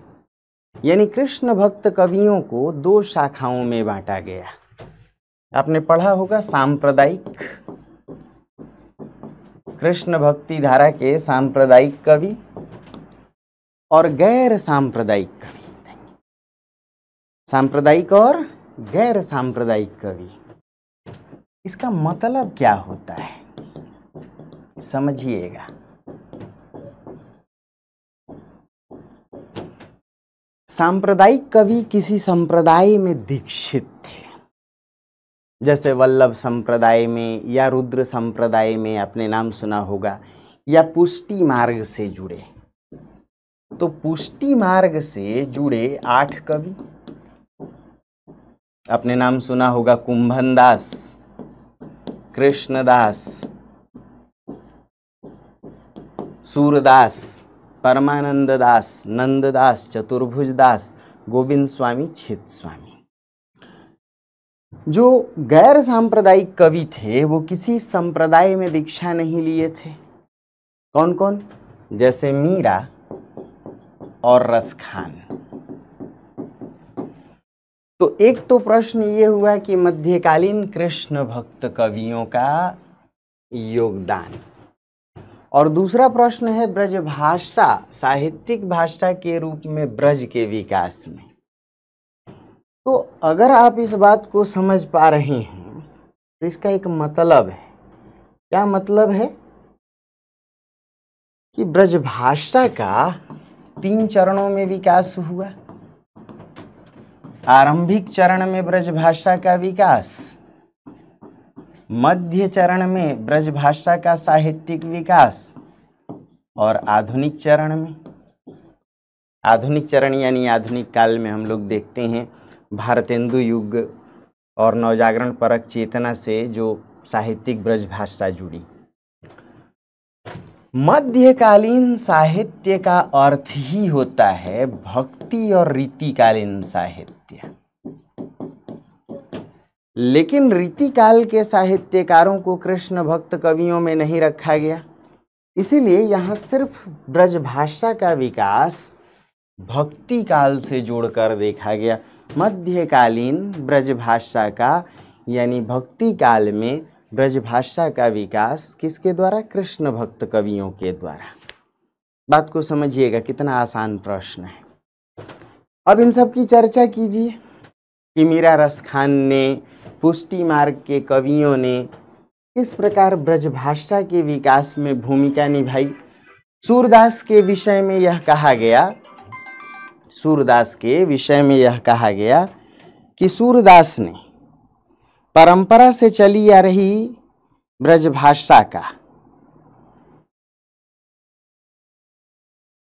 यानी कृष्ण भक्त कवियों को दो शाखाओं में बांटा गया आपने पढ़ा होगा सांप्रदायिक कृष्ण भक्ति धारा के सांप्रदायिक कवि और गैर सांप्रदायिक कवि सांप्रदायिक और गैर सांप्रदायिक कवि इसका मतलब क्या होता है समझिएगा सांप्रदायिक कवि किसी संप्रदाय में दीक्षित थे जैसे वल्लभ संप्रदाय में या रुद्र संप्रदाय में आपने नाम सुना होगा या पुष्टि मार्ग से जुड़े तो पुष्टि मार्ग से जुड़े आठ कवि अपने नाम सुना होगा कुंभनदास कृष्णदास सूरदास परमानंद दास नंददास चतुर्भुज दास गोविंद स्वामी छित स्वामी जो गैर सांप्रदायिक कवि थे वो किसी संप्रदाय में दीक्षा नहीं लिए थे कौन कौन जैसे मीरा और रसखान तो एक तो प्रश्न ये हुआ कि मध्यकालीन कृष्ण भक्त कवियों का योगदान और दूसरा प्रश्न है ब्रजभाषा साहित्यिक भाषा के रूप में ब्रज के विकास में तो अगर आप इस बात को समझ पा रहे हैं तो इसका एक मतलब है क्या मतलब है कि ब्रजभाषा का तीन चरणों में विकास हुआ आरंभिक चरण में ब्रजभाषा का विकास मध्य चरण में ब्रजभाषा का साहित्यिक विकास और आधुनिक चरण में आधुनिक चरण यानी आधुनिक काल में हम लोग देखते हैं भारतेंदु युग और नवजागरण परक चेतना से जो साहित्यिक ब्रजभाषा जुड़ी मध्यकालीन साहित्य का अर्थ ही होता है भक्ति और रीतिकालीन साहित्य लेकिन रीतिकाल के साहित्यकारों को कृष्ण भक्त कवियों में नहीं रखा गया इसीलिए यहाँ सिर्फ ब्रजभाषा का विकास भक्ति काल से जोड़कर देखा गया मध्यकालीन ब्रजभाषा का यानी भक्ति काल में ब्रजभाषा का विकास किसके द्वारा कृष्ण भक्त कवियों के द्वारा बात को समझिएगा कितना आसान प्रश्न है अब इन सब की चर्चा कीजिए कि मीरा रस खान ने पुष्टि मार्ग के कवियों ने किस प्रकार ब्रजभाषा के विकास में भूमिका निभाई सूरदास के विषय में यह कहा गया सूरदास के विषय में यह कहा गया कि सूरदास ने परंपरा से चली आ रही ब्रजभाषा का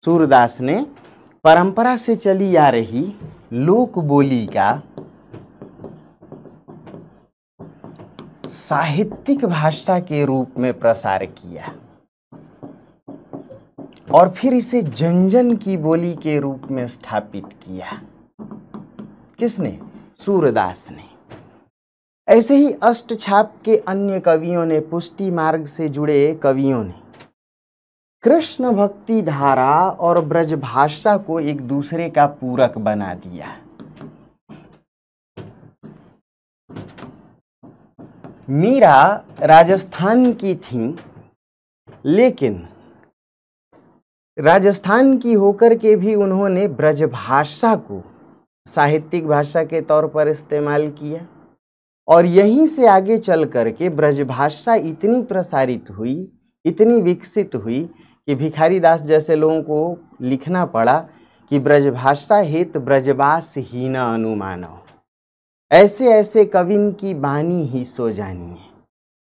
सूरदास ने परंपरा से चली आ रही लोक बोली का साहित्यिक भाषा के रूप में प्रसार किया और फिर इसे जंजन की बोली के रूप में स्थापित किया किसने सूरदास ने ऐसे ही अष्ट छाप के अन्य कवियों ने पुष्टि मार्ग से जुड़े कवियों ने कृष्ण भक्ति धारा और ब्रज भाषा को एक दूसरे का पूरक बना दिया मीरा राजस्थान की थी लेकिन राजस्थान की होकर के भी उन्होंने ब्रजभाषा को साहित्यिक भाषा के तौर पर इस्तेमाल किया और यहीं से आगे चल कर के ब्रजभाषा इतनी प्रसारित हुई इतनी विकसित हुई कि भिखारी दास जैसे लोगों को लिखना पड़ा कि ब्रजभाषा हित ब्रजवास ही न अनुमानव ऐसे ऐसे कविन की बानी ही सो जानी है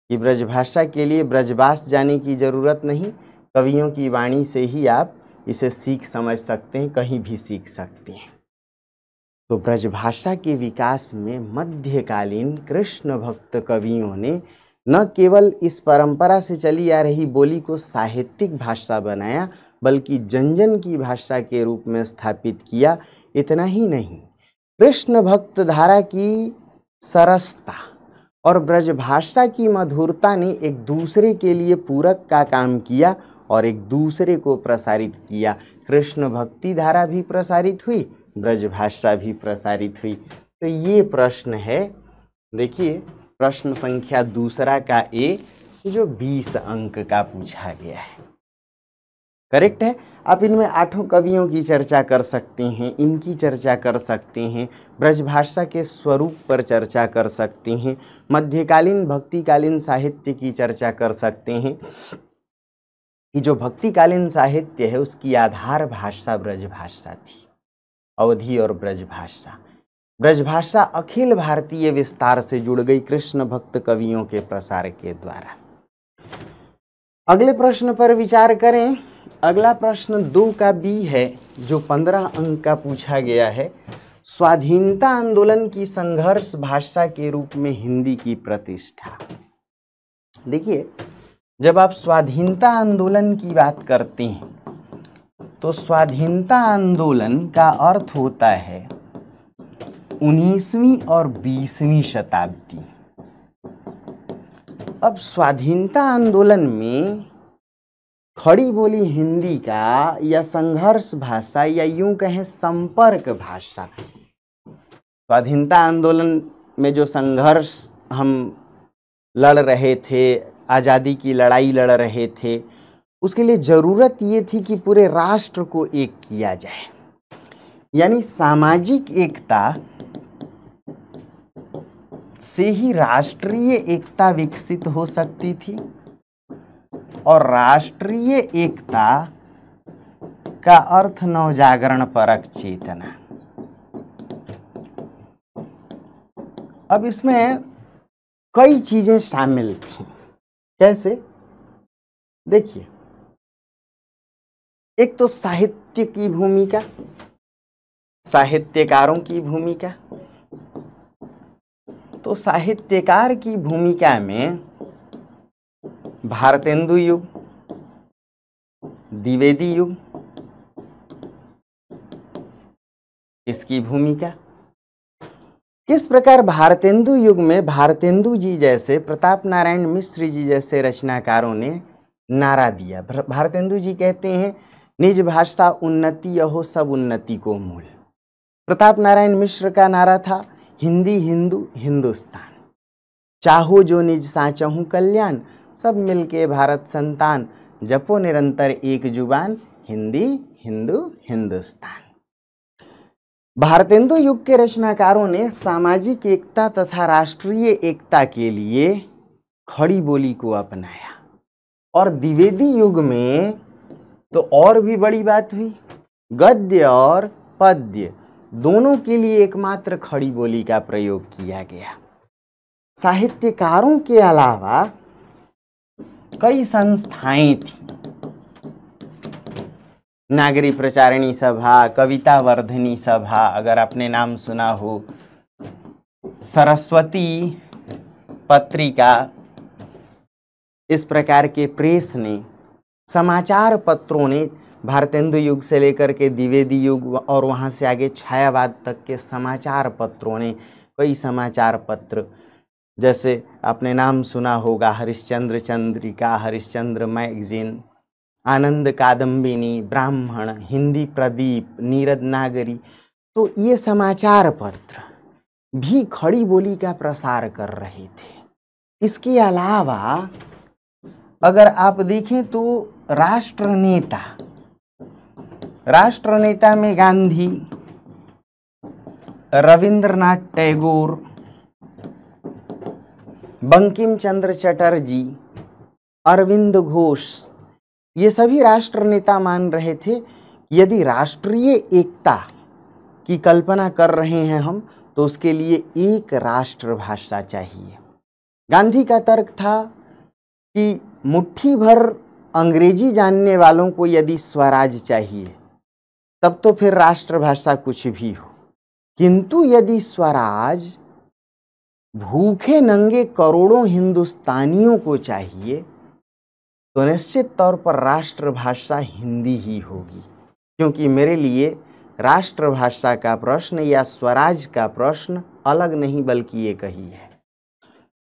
कि ब्रजभाषा के लिए ब्रजवास जाने की ज़रूरत नहीं कवियों की वाणी से ही आप इसे सीख समझ सकते हैं कहीं भी सीख सकते हैं तो ब्रजभाषा के विकास में मध्यकालीन कृष्ण भक्त कवियों ने न केवल इस परंपरा से चली आ रही बोली को साहित्यिक भाषा बनाया बल्कि जनजन की भाषा के रूप में स्थापित किया इतना ही नहीं कृष्ण भक्त धारा की सरसता और ब्रजभाषा की मधुरता ने एक दूसरे के लिए पूरक का काम किया और एक दूसरे को प्रसारित किया कृष्ण भक्ति धारा भी प्रसारित हुई ब्रजभाषा भी प्रसारित हुई तो ये प्रश्न है देखिए प्रश्न संख्या दूसरा का ए जो 20 अंक का पूछा गया है करेक्ट है आप इनमें आठों कवियों की चर्चा कर सकते हैं इनकी चर्चा कर सकते हैं ब्रजभाषा के स्वरूप पर चर्चा कर सकते हैं मध्यकालीन भक्तिकालीन साहित्य की चर्चा कर सकते हैं कि जो भक्तिकालीन साहित्य है उसकी आधार भाषा ब्रजभाषा थी अवधि और ब्रजभाषा ब्रजभाषा अखिल भारतीय विस्तार से जुड़ गई कृष्ण भक्त कवियों के प्रसार के द्वारा अगले प्रश्न पर विचार करें अगला प्रश्न दो का बी है जो पंद्रह अंक का पूछा गया है स्वाधीनता आंदोलन की संघर्ष भाषा के रूप में हिंदी की प्रतिष्ठा देखिए जब आप स्वाधीनता आंदोलन की बात करते हैं तो स्वाधीनता आंदोलन का अर्थ होता है उन्नीसवीं और बीसवीं शताब्दी अब स्वाधीनता आंदोलन में खड़ी बोली हिंदी का या संघर्ष भाषा या यूं कहें संपर्क भाषा स्वाधीनता आंदोलन में जो संघर्ष हम लड़ रहे थे आज़ादी की लड़ाई लड़ रहे थे उसके लिए ज़रूरत ये थी कि पूरे राष्ट्र को एक किया जाए यानी सामाजिक एकता से ही राष्ट्रीय एकता विकसित हो सकती थी और राष्ट्रीय एकता का अर्थ नवजागरण परक चेतना अब इसमें कई चीज़ें शामिल थीं कैसे देखिए एक तो साहित्य की भूमिका साहित्यकारों की भूमिका तो साहित्यकार की भूमिका में भारतेंदु युग द्विवेदी युग इसकी भूमिका किस प्रकार भारतेंदु युग में भारतेंदु जी जैसे प्रताप नारायण मिश्र जी जैसे रचनाकारों ने नारा दिया भारतेंदु जी कहते हैं निज भाषा उन्नति यहो सब उन्नति को मूल प्रताप नारायण मिश्र का नारा था हिंदी हिंदू हिंदुस्तान चाहो जो निज साचहूँ कल्याण सब मिलके भारत संतान जपो निरंतर एक जुबान हिंदी हिंदू हिंदुस्तान भारतेंदु युग के रचनाकारों ने सामाजिक एकता तथा राष्ट्रीय एकता के लिए खड़ी बोली को अपनाया और द्विवेदी युग में तो और भी बड़ी बात हुई गद्य और पद्य दोनों के लिए एकमात्र खड़ी बोली का प्रयोग किया गया साहित्यकारों के अलावा कई संस्थाएं थीं नागरी प्रचारिणी सभा कविता वर्धनी सभा अगर आपने नाम सुना हो सरस्वती पत्रिका इस प्रकार के प्रेस ने समाचार पत्रों ने भारतेंदु युग से लेकर के द्विवेदी युग और वहाँ से आगे छायावाद तक के समाचार पत्रों ने कई समाचार पत्र जैसे आपने नाम सुना होगा हरिश्चंद्र चंद्रिका हरिश्चंद्र मैगजीन आनंद कादम्बिनी ब्राह्मण हिंदी प्रदीप नीरद नागरी तो ये समाचार पत्र भी खड़ी बोली का प्रसार कर रहे थे इसके अलावा अगर आप देखें तो राष्ट्र नेता राष्ट्र नेता में गांधी रविंद्रनाथ टैगोर बंकिम चंद्र चटर्जी अरविंद घोष ये सभी राष्ट्र नेता मान रहे थे यदि राष्ट्रीय एकता की कल्पना कर रहे हैं हम तो उसके लिए एक राष्ट्रभाषा चाहिए गांधी का तर्क था कि मुट्ठी भर अंग्रेजी जानने वालों को यदि स्वराज चाहिए तब तो फिर राष्ट्रभाषा कुछ भी हो किंतु यदि स्वराज भूखे नंगे करोड़ों हिंदुस्तानियों को चाहिए तो निश्चित तौर पर राष्ट्रभाषा हिंदी ही होगी क्योंकि मेरे लिए राष्ट्रभाषा का प्रश्न या स्वराज का प्रश्न अलग नहीं बल्कि एक ही है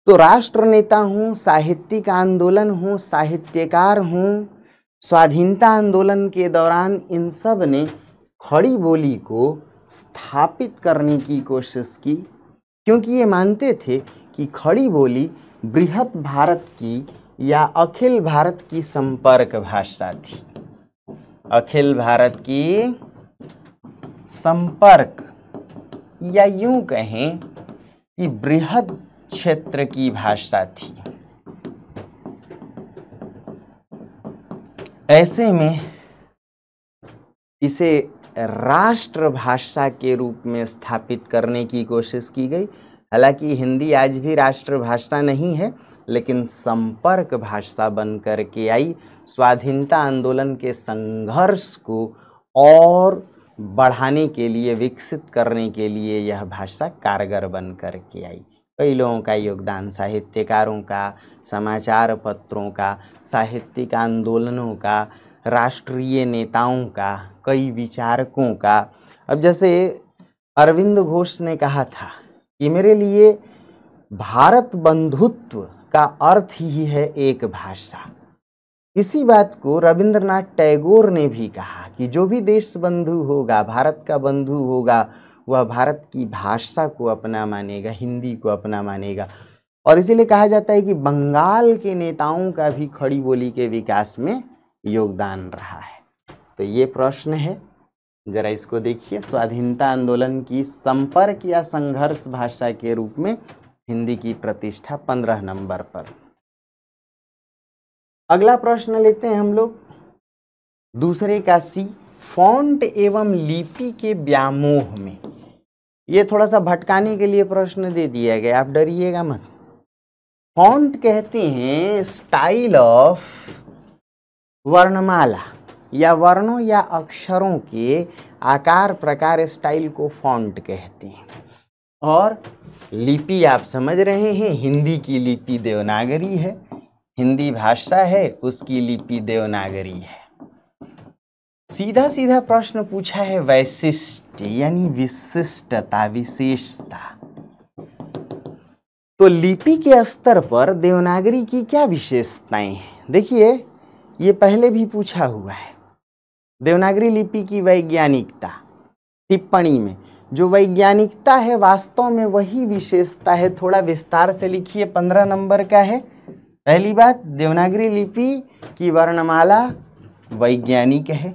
तो राष्ट्र नेता हूँ साहित्यिक आंदोलन हूँ साहित्यकार हूँ स्वाधीनता आंदोलन के दौरान इन सब ने खड़ी बोली को स्थापित करने की कोशिश की क्योंकि ये मानते थे कि खड़ी बोली बृहत भारत की या अखिल भारत की संपर्क भाषा थी अखिल भारत की संपर्क या यूं कहें कि बृहद क्षेत्र की भाषा थी ऐसे में इसे राष्ट्रभाषा के रूप में स्थापित करने की कोशिश की गई हालांकि हिंदी आज भी राष्ट्रभाषा नहीं है लेकिन संपर्क भाषा बन कर के आई स्वाधीनता आंदोलन के संघर्ष को और बढ़ाने के लिए विकसित करने के लिए यह भाषा कारगर बन कर के आई कई लोगों का योगदान साहित्यकारों का समाचार पत्रों का साहित्यिक आंदोलनों का राष्ट्रीय नेताओं का कई विचारकों का अब जैसे अरविंद घोष ने कहा था कि मेरे लिए भारत बंधुत्व का अर्थ ही है एक भाषा इसी बात को रविंद्रनाथ टैगोर ने भी कहा कि जो भी देश बंधु होगा भारत का बंधु होगा वह भारत की भाषा को अपना मानेगा हिंदी को अपना मानेगा और इसीलिए कहा जाता है कि बंगाल के नेताओं का भी खड़ी बोली के विकास में योगदान रहा है तो ये प्रश्न है जरा इसको देखिए स्वाधीनता आंदोलन की संपर्क या संघर्ष भाषा के रूप में हिंदी की प्रतिष्ठा पंद्रह नंबर पर अगला प्रश्न लेते हैं हम लोग दूसरे का सी फॉन्ट एवं लिपि के व्यामोह में ये थोड़ा सा भटकाने के लिए प्रश्न दे दिया गया आप डरिएगा मत फॉन्ट कहते हैं स्टाइल ऑफ वर्णमाला या वर्णों या अक्षरों के आकार प्रकार स्टाइल को फॉन्ट कहते हैं और लिपि आप समझ रहे हैं हिंदी की लिपि देवनागरी है हिंदी भाषा है उसकी लिपि देवनागरी है सीधा सीधा प्रश्न पूछा है वैशिष्ट यानी विशिष्टता विशेषता तो लिपि के स्तर पर देवनागरी की क्या विशेषताएं हैं देखिए ये पहले भी पूछा हुआ है देवनागरी लिपि की वैज्ञानिकता टिप्पणी में जो वैज्ञानिकता है वास्तव में वही विशेषता है थोड़ा विस्तार से लिखिए पंद्रह नंबर का है पहली बात देवनागरी लिपि की वर्णमाला वैज्ञानिक है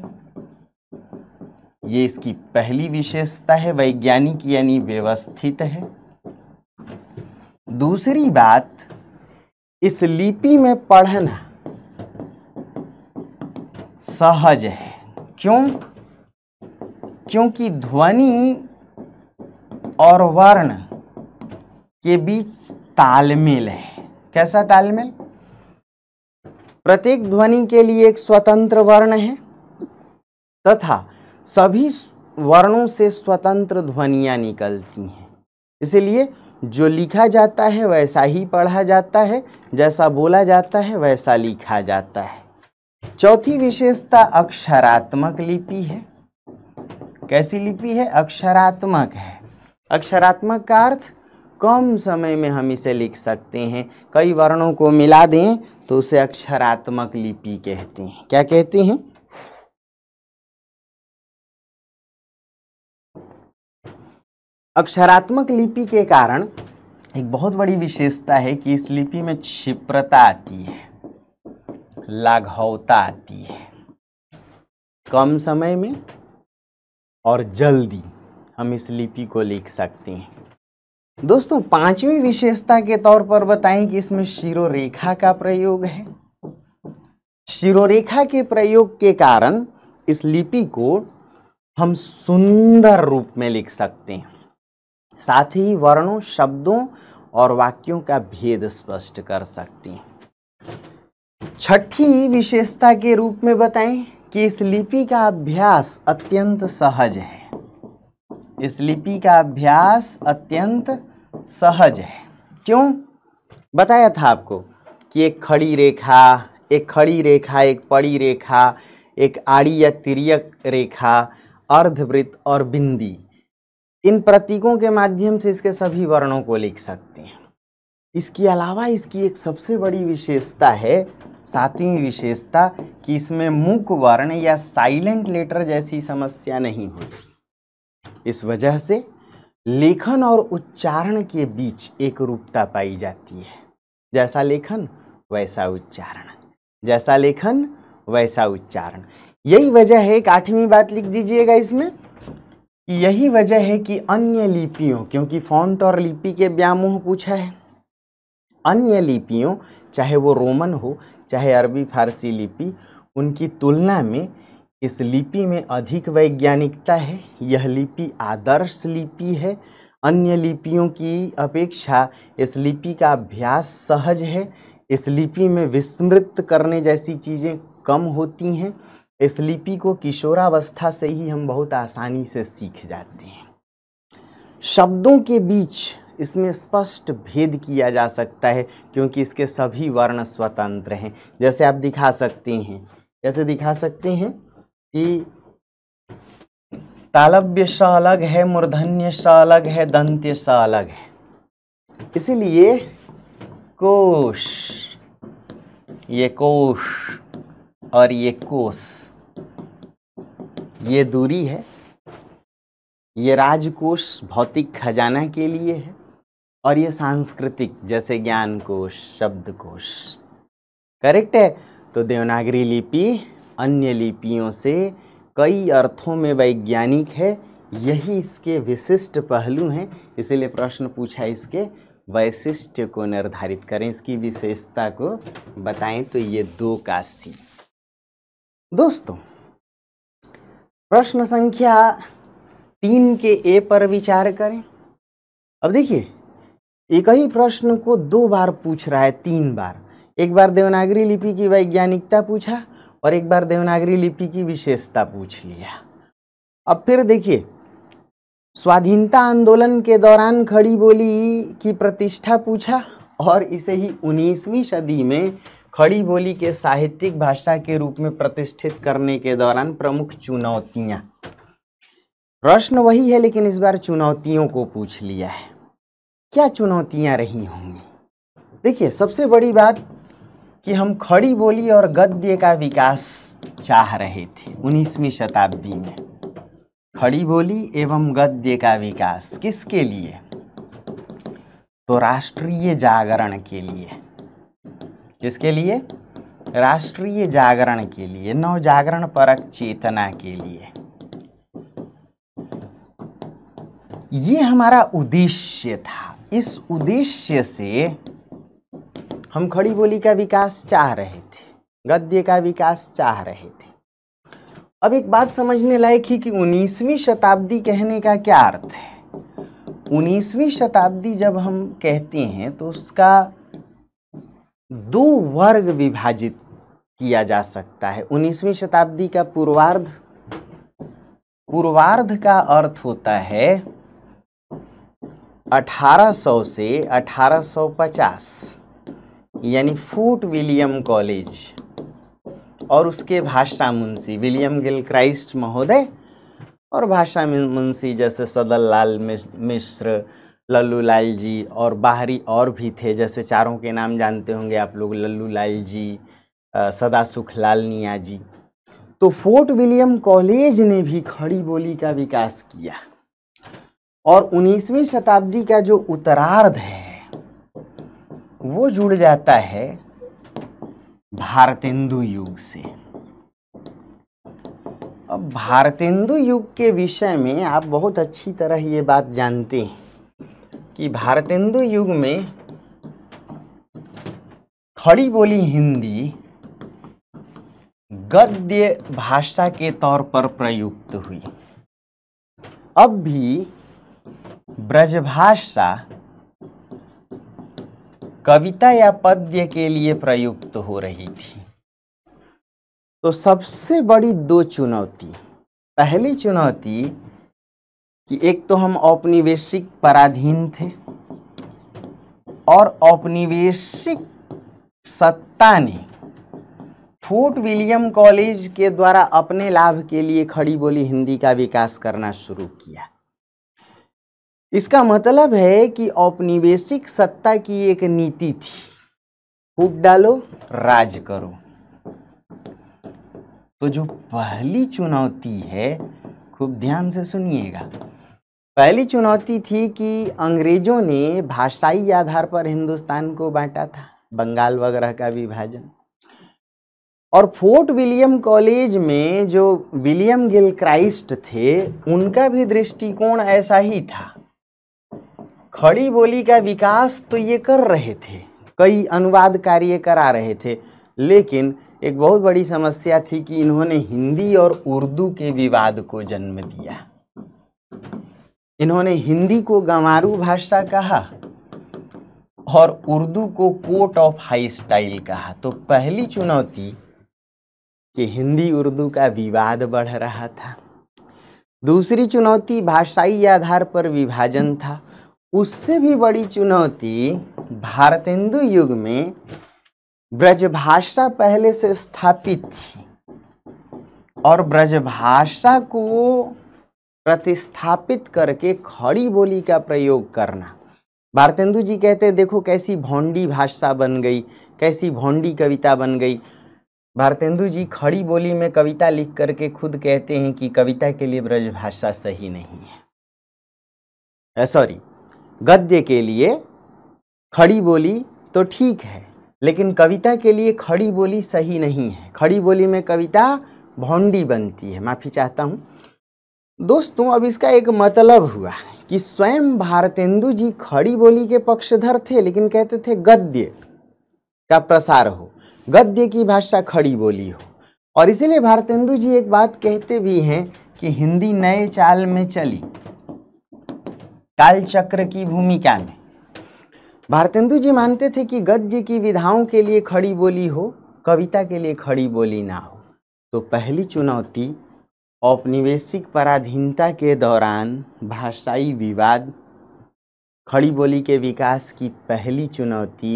ये इसकी पहली विशेषता है वैज्ञानिक यानी व्यवस्थित है दूसरी बात इस लिपि में पढ़ना सहज है क्यों क्योंकि ध्वनि और वर्ण के बीच तालमेल है कैसा तालमेल प्रत्येक ध्वनि के लिए एक स्वतंत्र वर्ण है तथा सभी वर्णों से स्वतंत्र ध्वनियां निकलती हैं इसलिए जो लिखा जाता है वैसा ही पढ़ा जाता है जैसा बोला जाता है वैसा लिखा जाता है चौथी विशेषता अक्षरात्मक लिपि है कैसी लिपि है अक्षरात्मक है अक्षरात्मक का अर्थ कम समय में हम इसे लिख सकते हैं कई वर्णों को मिला दें तो उसे अक्षरात्मक लिपि कहते हैं क्या कहते हैं अक्षरात्मक लिपि के कारण एक बहुत बड़ी विशेषता है कि इस लिपि में क्षिप्रता आती है लाघवता आती है कम समय में और जल्दी हम इस लिपि को लिख सकते हैं दोस्तों पांचवी विशेषता के तौर पर बताएं कि इसमें शिरोरेखा का प्रयोग है शिरोरेखा के प्रयोग के कारण इस लिपि को हम सुंदर रूप में लिख सकते हैं साथ ही वर्णों शब्दों और वाक्यों का भेद स्पष्ट कर सकते हैं छठी विशेषता के रूप में बताएं कि इस लिपि का अभ्यास अत्यंत सहज है इस लिपि का अभ्यास अत्यंत सहज है क्यों बताया था आपको कि एक खड़ी रेखा एक खड़ी रेखा एक पड़ी रेखा एक आड़ी या तिरक रेखा अर्धवृत्त और बिंदी इन प्रतीकों के माध्यम से इसके सभी वर्णों को लिख सकते हैं इसके अलावा इसकी एक सबसे बड़ी विशेषता है सातवीं विशेषता कि इसमें मूक वर्ण या साइलेंट लेटर जैसी समस्या नहीं होती इस वजह से लेखन और उच्चारण के बीच एक रूपता पाई जाती है जैसा लेखन वैसा उच्चारण जैसा लेखन वैसा उच्चारण यही वजह है एक आठवीं बात लिख दीजिएगा इसमें यही वजह है कि अन्य लिपियों क्योंकि फॉन्ट और लिपि के व्यामोह पूछा है अन्य लिपियों चाहे वो रोमन हो चाहे अरबी फारसी लिपि उनकी तुलना में इस लिपि में अधिक वैज्ञानिकता है यह लिपि आदर्श लिपि है अन्य लिपियों की अपेक्षा इस लिपि का अभ्यास सहज है इस लिपि में विस्मृत करने जैसी चीज़ें कम होती हैं इस लिपि को किशोरावस्था से ही हम बहुत आसानी से सीख जाते हैं शब्दों के बीच इसमें स्पष्ट भेद किया जा सकता है क्योंकि इसके सभी वर्ण स्वतंत्र हैं जैसे आप दिखा सकते हैं कैसे दिखा सकते हैं कि तालव्य सा अलग है मूर्धन्य सा अलग है दंत्य सा अलग है इसीलिए कोश ये कोश और ये कोश ये दूरी है ये राजकोष भौतिक खजाना के लिए है और ये सांस्कृतिक जैसे ज्ञान कोश शब्द कोश करेक्ट है तो देवनागरी लिपि अन्य लिपियों से कई अर्थों में वैज्ञानिक है यही इसके विशिष्ट पहलू हैं इसीलिए प्रश्न पूछा इसके वैशिष्ट को निर्धारित करें इसकी विशेषता को बताएं तो ये दो का सी दोस्तों प्रश्न संख्या तीन के ए पर विचार करें अब देखिए एक ही प्रश्न को दो बार पूछ रहा है तीन बार एक बार देवनागरी लिपि की वैज्ञानिकता पूछा और एक बार देवनागरी लिपि की विशेषता पूछ लिया अब फिर देखिए स्वाधीनता आंदोलन के दौरान खड़ी बोली की प्रतिष्ठा पूछा और इसे ही 19वीं सदी में खड़ी बोली के साहित्यिक भाषा के रूप में प्रतिष्ठित करने के दौरान प्रमुख चुनौतियां प्रश्न वही है लेकिन इस बार चुनौतियों को पूछ लिया है क्या चुनौतियां रही होंगी देखिए सबसे बड़ी बात कि हम खड़ी बोली और गद्य का विकास चाह रहे थे उन्नीसवीं शताब्दी में खड़ी बोली एवं गद्य का विकास किसके लिए तो राष्ट्रीय जागरण के लिए किसके लिए राष्ट्रीय जागरण के लिए नव जागरण परक चेतना के लिए ये हमारा उद्देश्य था इस उद्देश्य से हम खड़ी बोली का विकास चाह रहे थे गद्य का विकास चाह रहे थे अब एक बात समझने लायक ही कि उन्नीसवीं शताब्दी कहने का क्या अर्थ है उन्नीसवीं शताब्दी जब हम कहते हैं तो उसका दो वर्ग विभाजित किया जा सकता है उन्नीसवीं शताब्दी का पूर्वार्ध पूर्वार्ध का अर्थ होता है 1800 से 1850 यानी फूट विलियम कॉलेज और उसके भाषा मुंशी विलियम गिल क्राइस्ट महोदय और भाषा मुंशी जैसे सदल लाल मिश्र लल्लू लाल जी और बाहरी और भी थे जैसे चारों के नाम जानते होंगे आप लोग लल्लू लाल जी सदा सुख लाल निया जी तो फोर्ट विलियम कॉलेज ने भी खड़ी बोली का विकास किया और 19वीं शताब्दी का जो उत्तरार्ध है वो जुड़ जाता है भारतेंदु युग से अब भारतेंदु युग के विषय में आप बहुत अच्छी तरह ये बात जानते हैं कि भारतेंदु युग में खड़ी बोली हिंदी गद्य भाषा के तौर पर प्रयुक्त हुई अब भी ब्रजभाषा कविता या पद्य के लिए प्रयुक्त हो रही थी तो सबसे बड़ी दो चुनौती पहली चुनौती कि एक तो हम औपनिवेशिक पराधीन थे और औपनिवेशिक सत्ता ने फोर्ट विलियम कॉलेज के द्वारा अपने लाभ के लिए खड़ी बोली हिंदी का विकास करना शुरू किया इसका मतलब है कि औपनिवेशिक सत्ता की एक नीति थी फूक डालो राज करो तो जो पहली चुनौती है खूब ध्यान से सुनिएगा पहली चुनौती थी कि अंग्रेजों ने भाषाई आधार पर हिंदुस्तान को बांटा था बंगाल वगैरह का विभाजन और फोर्ट विलियम कॉलेज में जो विलियम गिल क्राइस्ट थे उनका भी दृष्टिकोण ऐसा ही था खड़ी बोली का विकास तो ये कर रहे थे कई अनुवाद कार्य करा रहे थे लेकिन एक बहुत बड़ी समस्या थी कि इन्होंने हिंदी और उर्दू के विवाद को जन्म दिया इन्होंने हिंदी को गंवारू भाषा कहा और उर्दू को कोर्ट ऑफ हाई स्टाइल कहा तो पहली चुनौती कि हिंदी उर्दू का विवाद बढ़ रहा था दूसरी चुनौती भाषाई आधार पर विभाजन था उससे भी बड़ी चुनौती भारतेंदु युग में ब्रजभाषा पहले से स्थापित थी और ब्रजभाषा को प्रतिस्थापित करके खड़ी बोली का प्रयोग करना भारतेंदु जी कहते हैं देखो कैसी भोंडी भाषा बन गई कैसी भोंडी कविता बन गई भारतेंदु जी खड़ी बोली में कविता लिख करके खुद कहते हैं कि कविता के लिए ब्रजभाषा सही नहीं है सॉरी गद्य के लिए खड़ी बोली तो ठीक है लेकिन कविता के लिए खड़ी बोली सही नहीं है खड़ी बोली में कविता भौंडी बनती है माफ़ी चाहता हूँ दोस्तों अब इसका एक मतलब हुआ कि स्वयं भारतेंदु जी खड़ी बोली के पक्षधर थे लेकिन कहते थे गद्य का प्रसार हो गद्य की भाषा खड़ी बोली हो और इसीलिए भारतेंदु जी एक बात कहते भी हैं कि हिंदी नए चाल में चली कालचक्र की भूमिका में भारतेंदु जी मानते थे कि गद्य की विधाओं के लिए खड़ी बोली हो कविता के लिए खड़ी बोली ना हो तो पहली चुनौती औपनिवेशिक पराधीनता के दौरान भाषाई विवाद खड़ी बोली के विकास की पहली चुनौती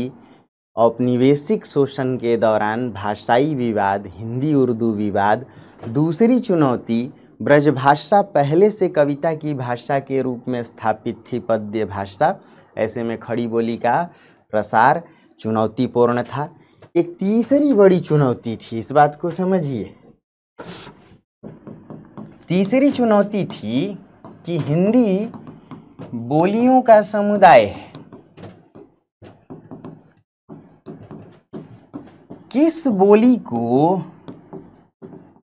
औपनिवेशिक शोषण के दौरान भाषाई विवाद हिंदी उर्दू विवाद दूसरी चुनौती ब्रजभाषा पहले से कविता की भाषा के रूप में स्थापित थी पद्य भाषा ऐसे में खड़ी बोली का प्रसार चुनौतीपूर्ण था एक तीसरी बड़ी चुनौती थी इस बात को समझिए तीसरी चुनौती थी कि हिंदी बोलियों का समुदाय है किस बोली को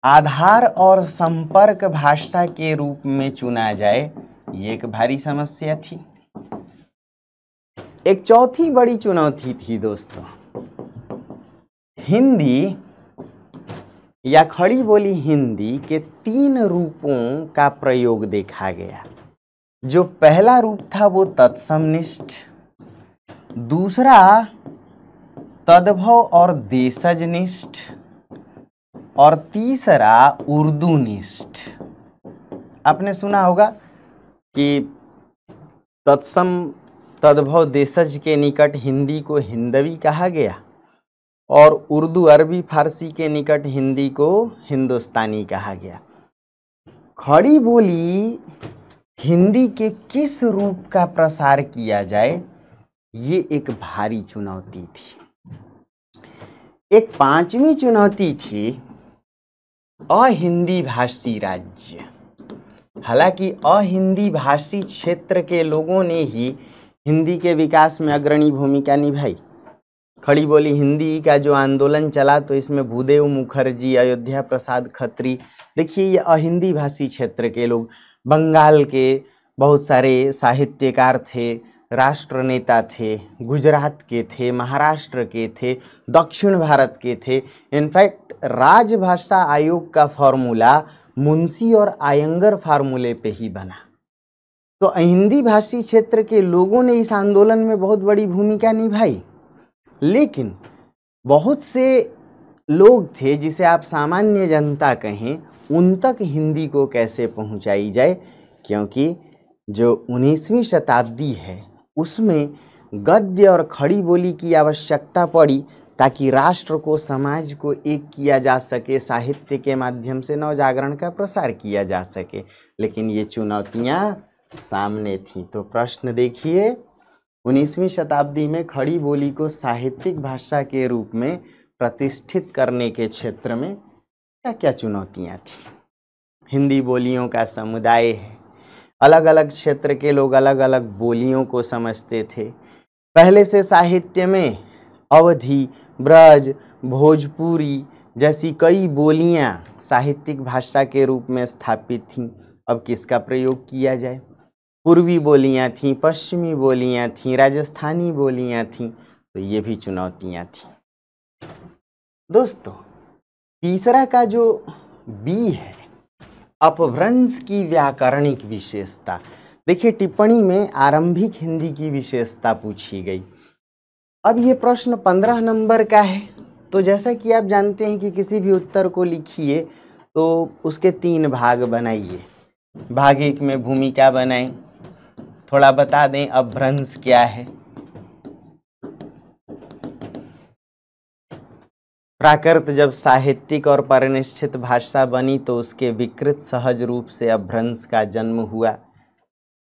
आधार और संपर्क भाषा के रूप में चुना जाए ये एक भारी समस्या थी एक चौथी बड़ी चुनौती थी दोस्तों हिंदी या खड़ी बोली हिंदी के तीन रूपों का प्रयोग देखा गया जो पहला रूप था वो तत्समनिष्ठ दूसरा तद्भव और देशजनिष्ठ और तीसरा उर्दू निष्ठ आपने सुना होगा कि तत्सम तद्भव देशज के निकट हिंदी को हिंदवी कहा गया और उर्दू अरबी फारसी के निकट हिंदी को हिंदुस्तानी कहा गया खड़ी बोली हिंदी के किस रूप का प्रसार किया जाए ये एक भारी चुनौती थी एक पांचवी चुनौती थी अहिंदी भाषी राज्य हालांकि अहिंदी भाषी क्षेत्र के लोगों ने ही हिंदी के विकास में अग्रणी भूमिका निभाई खड़ी बोली हिंदी का जो आंदोलन चला तो इसमें भूदेव मुखर्जी अयोध्या प्रसाद खत्री देखिए ये अहिंदी भाषी क्षेत्र के लोग बंगाल के बहुत सारे साहित्यकार थे राष्ट्र नेता थे गुजरात के थे महाराष्ट्र के थे दक्षिण भारत के थे इनफैक्ट राजभाषा आयोग का फॉर्मूला मुंशी और आयंगर फार्मूले पे ही बना तो हिंदी भाषी क्षेत्र के लोगों ने इस आंदोलन में बहुत बड़ी भूमिका निभाई लेकिन बहुत से लोग थे जिसे आप सामान्य जनता कहें उन तक हिंदी को कैसे पहुंचाई जाए क्योंकि जो 19वीं शताब्दी है उसमें गद्य और खड़ी बोली की आवश्यकता पड़ी ताकि राष्ट्र को समाज को एक किया जा सके साहित्य के माध्यम से नव जागरण का प्रसार किया जा सके लेकिन ये चुनौतियाँ सामने थीं तो प्रश्न देखिए उन्नीसवीं शताब्दी में खड़ी बोली को साहित्यिक भाषा के रूप में प्रतिष्ठित करने के क्षेत्र में क्या क्या चुनौतियाँ थीं हिंदी बोलियों का समुदाय है अलग अलग क्षेत्र के लोग अलग अलग बोलियों को समझते थे पहले से साहित्य में अवधी ब्रज भोजपुरी जैसी कई बोलियां साहित्यिक भाषा के रूप में स्थापित थीं अब किसका प्रयोग किया जाए पूर्वी बोलियां थीं पश्चिमी बोलियां थीं राजस्थानी बोलियां थीं तो ये भी चुनौतियां थीं दोस्तों तीसरा का जो बी है अपभ्रंश की व्याकरणिक विशेषता देखिए टिप्पणी में आरंभिक हिंदी की विशेषता पूछी गई अब ये प्रश्न पंद्रह नंबर का है तो जैसा कि आप जानते हैं कि किसी भी उत्तर को लिखिए तो उसके तीन भाग बनाइए भाग एक में भूमिका बनाएं थोड़ा बता दें अभ्रंश क्या है प्राकृत जब साहित्यिक और परिनिश्चित भाषा बनी तो उसके विकृत सहज रूप से अभ्रंश का जन्म हुआ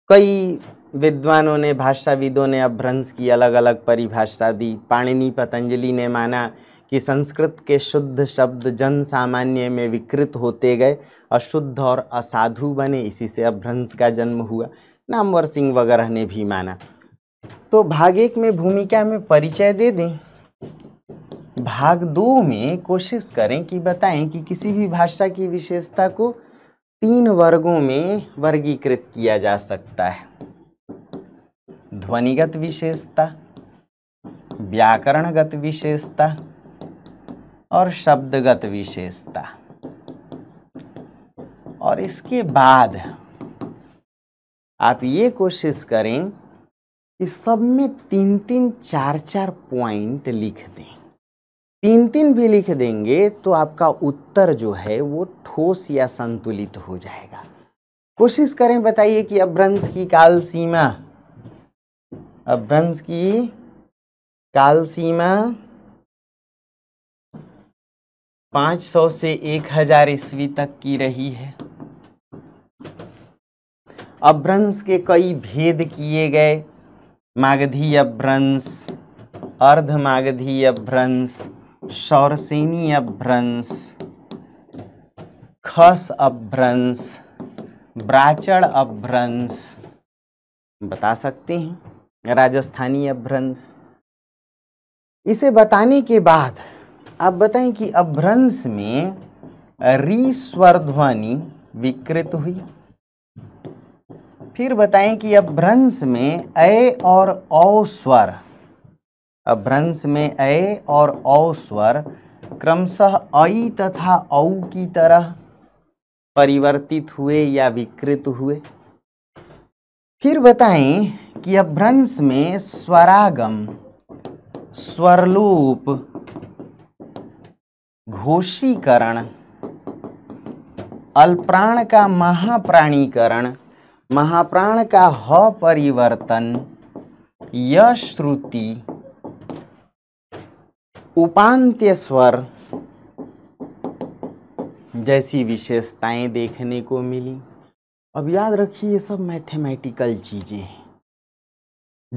कई विद्वानों ने भाषाविदों ने अभ्रंश की अलग अलग परिभाषा दी पाणिनि पतंजलि ने माना कि संस्कृत के शुद्ध शब्द जन सामान्य में विकृत होते गए अशुद्ध और असाधु बने इसी से अभ्रंश का जन्म हुआ नामवर सिंह वगैरह ने भी माना तो भाग एक में भूमिका में परिचय दे दें भाग दो में कोशिश करें कि बताएं कि किसी भी भाषा की विशेषता को तीन वर्गों में वर्गीकृत किया जा सकता है ध्वनिगत विशेषता व्याकरणगत विशेषता और शब्दगत विशेषता और इसके बाद आप ये कोशिश करें कि सब में तीन तीन चार चार पॉइंट लिख दें तीन तीन भी लिख देंगे तो आपका उत्तर जो है वो ठोस या संतुलित हो जाएगा कोशिश करें बताइए कि अभ्रंश की काल सीमा अभ्रंश की काल सीमा पाँच सौ से एक हजार ईस्वी तक की रही है अभ्रंश के कई भेद किए गए मागधी अभ्रंश मागधी अभ्रंश सौरसेनी अभ्रंश खस अभ्रंश ब्राचड़ अभ्रंश बता सकते हैं राजस्थानी अभ्रंश इसे बताने के बाद आप बताएं कि अभ्रंश में रिस्वर ध्वनि विकृत हुई फिर बताएं कि अभ्रंश में अय और औ स्वर अभ्रंश में अय और औ स्वर क्रमशः अई तथा औ की तरह परिवर्तित हुए या विकृत हुए फिर बताएं कि अभ्रंश में स्वरागम स्वरलूप घोषीकरण अल्प्राण का महाप्राणीकरण महाप्राण का ह परिवर्तन यश्रुति उपांत्य स्वर जैसी विशेषताएं देखने को मिली अब याद रखिए ये सब मैथमेटिकल चीज़ें हैं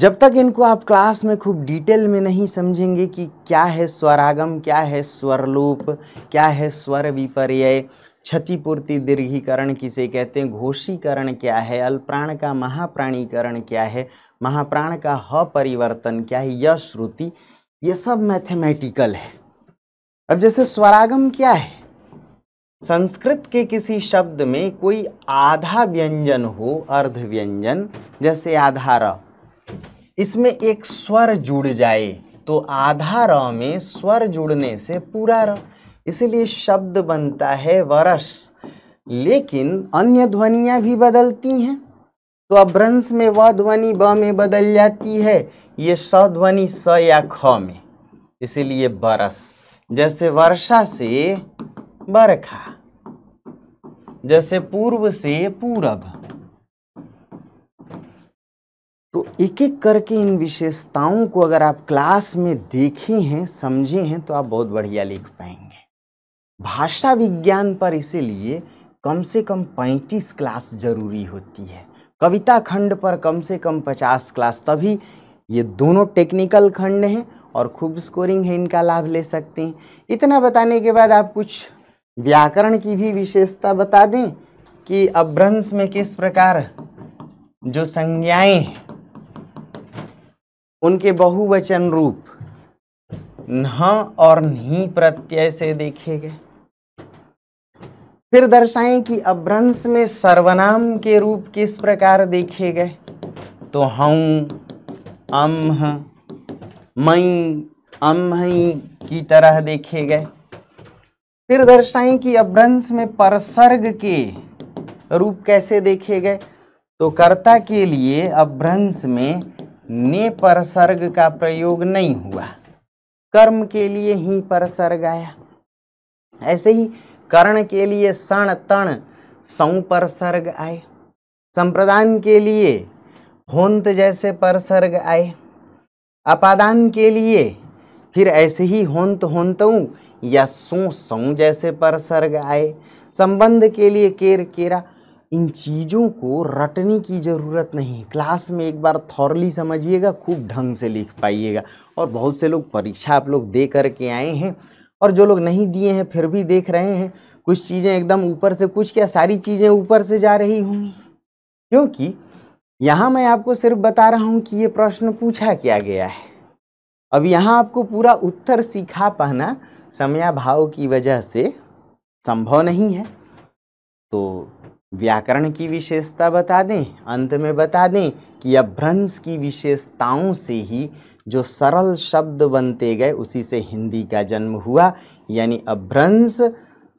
जब तक इनको आप क्लास में खूब डिटेल में नहीं समझेंगे कि क्या है स्वरागम क्या है स्वरलोप क्या है स्वर विपर्य क्षतिपूर्ति दीर्घीकरण किसे कहते हैं घोषीकरण क्या है अल्प्राण का महाप्राणीकरण क्या है महाप्राण का ह परिवर्तन क्या है यह श्रुति ये सब मैथमेटिकल है अब जैसे स्वरागम क्या है संस्कृत के किसी शब्द में कोई आधा व्यंजन हो अर्ध व्यंजन जैसे आधार इसमें एक स्वर जुड़ जाए तो आधा र में स्वर जुड़ने से पूरा र इसलिए शब्द बनता है वरस लेकिन अन्य ध्वनियाँ भी बदलती हैं तो अभ्रंश में व ध्वनि ब में बदल जाती है ये स ध्वनि स या ख में इसलिए बरस जैसे वर्षा से बरखा जैसे पूर्व से पूरब तो एक एक करके इन विशेषताओं को अगर आप क्लास में देखे हैं समझे हैं तो आप बहुत बढ़िया लिख पाएंगे भाषा विज्ञान पर इसीलिए कम से कम 35 क्लास जरूरी होती है कविता खंड पर कम से कम 50 क्लास तभी ये दोनों टेक्निकल खंड हैं और खूब स्कोरिंग है इनका लाभ ले सकते हैं इतना बताने के बाद आप कुछ व्याकरण की भी विशेषता बता दें कि अभ्रंश में किस प्रकार जो संज्ञाएं उनके बहुवचन रूप न और नी प्रत्यय से देखे गए फिर दर्शाएं कि अभ्रंश में सर्वनाम के रूप किस प्रकार देखे गए तो हम अम्ह मई अम्ह की तरह देखे गए फिर दर्शाएं कि अभ्रंश में परसर्ग के रूप कैसे देखे गए तो कर्ता के लिए अभ्रंश में ने परसर्ग का प्रयोग नहीं हुआ कर्म के लिए ही परसर्ग आया ऐसे ही कर्ण के लिए सण तण संपरसर्ग आए संप्रदान के लिए होंत जैसे परसर्ग आए अपादान के लिए फिर ऐसे ही होंत होंतऊ या सो सौ जैसे परसर्ग आए संबंध के लिए केर केरा इन चीज़ों को रटने की ज़रूरत नहीं है क्लास में एक बार थॉरली समझिएगा खूब ढंग से लिख पाइएगा और बहुत से लोग परीक्षा आप लोग दे करके आए हैं और जो लोग नहीं दिए हैं फिर भी देख रहे हैं कुछ चीज़ें एकदम ऊपर से कुछ क्या सारी चीज़ें ऊपर से जा रही होंगी क्योंकि यहाँ मैं आपको सिर्फ बता रहा हूँ कि ये प्रश्न पूछा क्या गया है अब यहाँ आपको पूरा उत्तर सिखा पाना समयाभाव की वजह से संभव नहीं है तो व्याकरण की विशेषता बता दें अंत में बता दें कि अभ्रंश की विशेषताओं से ही जो सरल शब्द बनते गए उसी से हिंदी का जन्म हुआ यानी अभ्रंश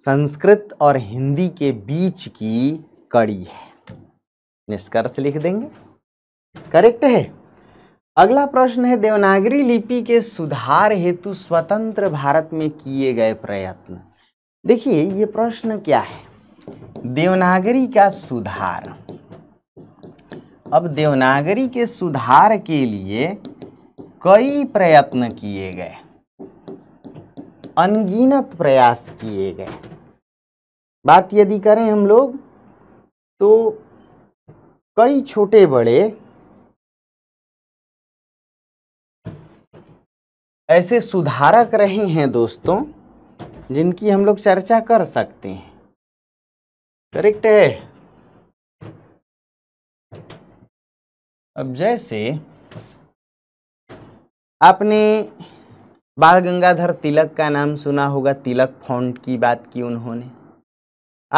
संस्कृत और हिंदी के बीच की कड़ी है निष्कर्ष लिख देंगे करेक्ट है अगला प्रश्न है देवनागरी लिपि के सुधार हेतु स्वतंत्र भारत में किए गए प्रयत्न देखिए ये प्रश्न क्या है देवनागरी का सुधार अब देवनागरी के सुधार के लिए कई प्रयत्न किए गए अनगिनत प्रयास किए गए बात यदि करें हम लोग तो कई छोटे बड़े ऐसे सुधारक रहे हैं दोस्तों जिनकी हम लोग चर्चा कर सकते हैं करेक्ट है अब जैसे आपने बाल गंगाधर तिलक का नाम सुना होगा तिलक फॉन्ट की बात की उन्होंने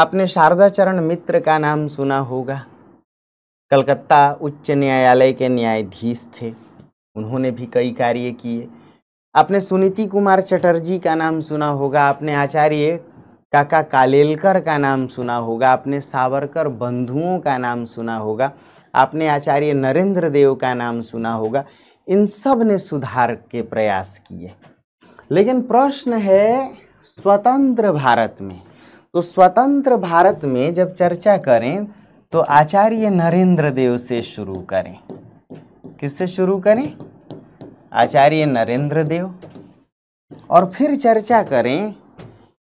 आपने शारदा चरण मित्र का नाम सुना होगा कलकत्ता उच्च न्यायालय के न्यायाधीश थे उन्होंने भी कई कार्य किए आपने सुनीति कुमार चटर्जी का नाम सुना होगा आपने आचार्य काका कालेलकर का नाम सुना होगा आपने सावरकर बंधुओं का नाम सुना होगा आपने आचार्य नरेंद्र देव का नाम सुना होगा इन सब ने सुधार के प्रयास किए लेकिन प्रश्न है स्वतंत्र भारत में तो स्वतंत्र भारत में जब चर्चा करें तो आचार्य नरेंद्र देव से शुरू करें किससे शुरू करें आचार्य नरेंद्र देव और फिर चर्चा करें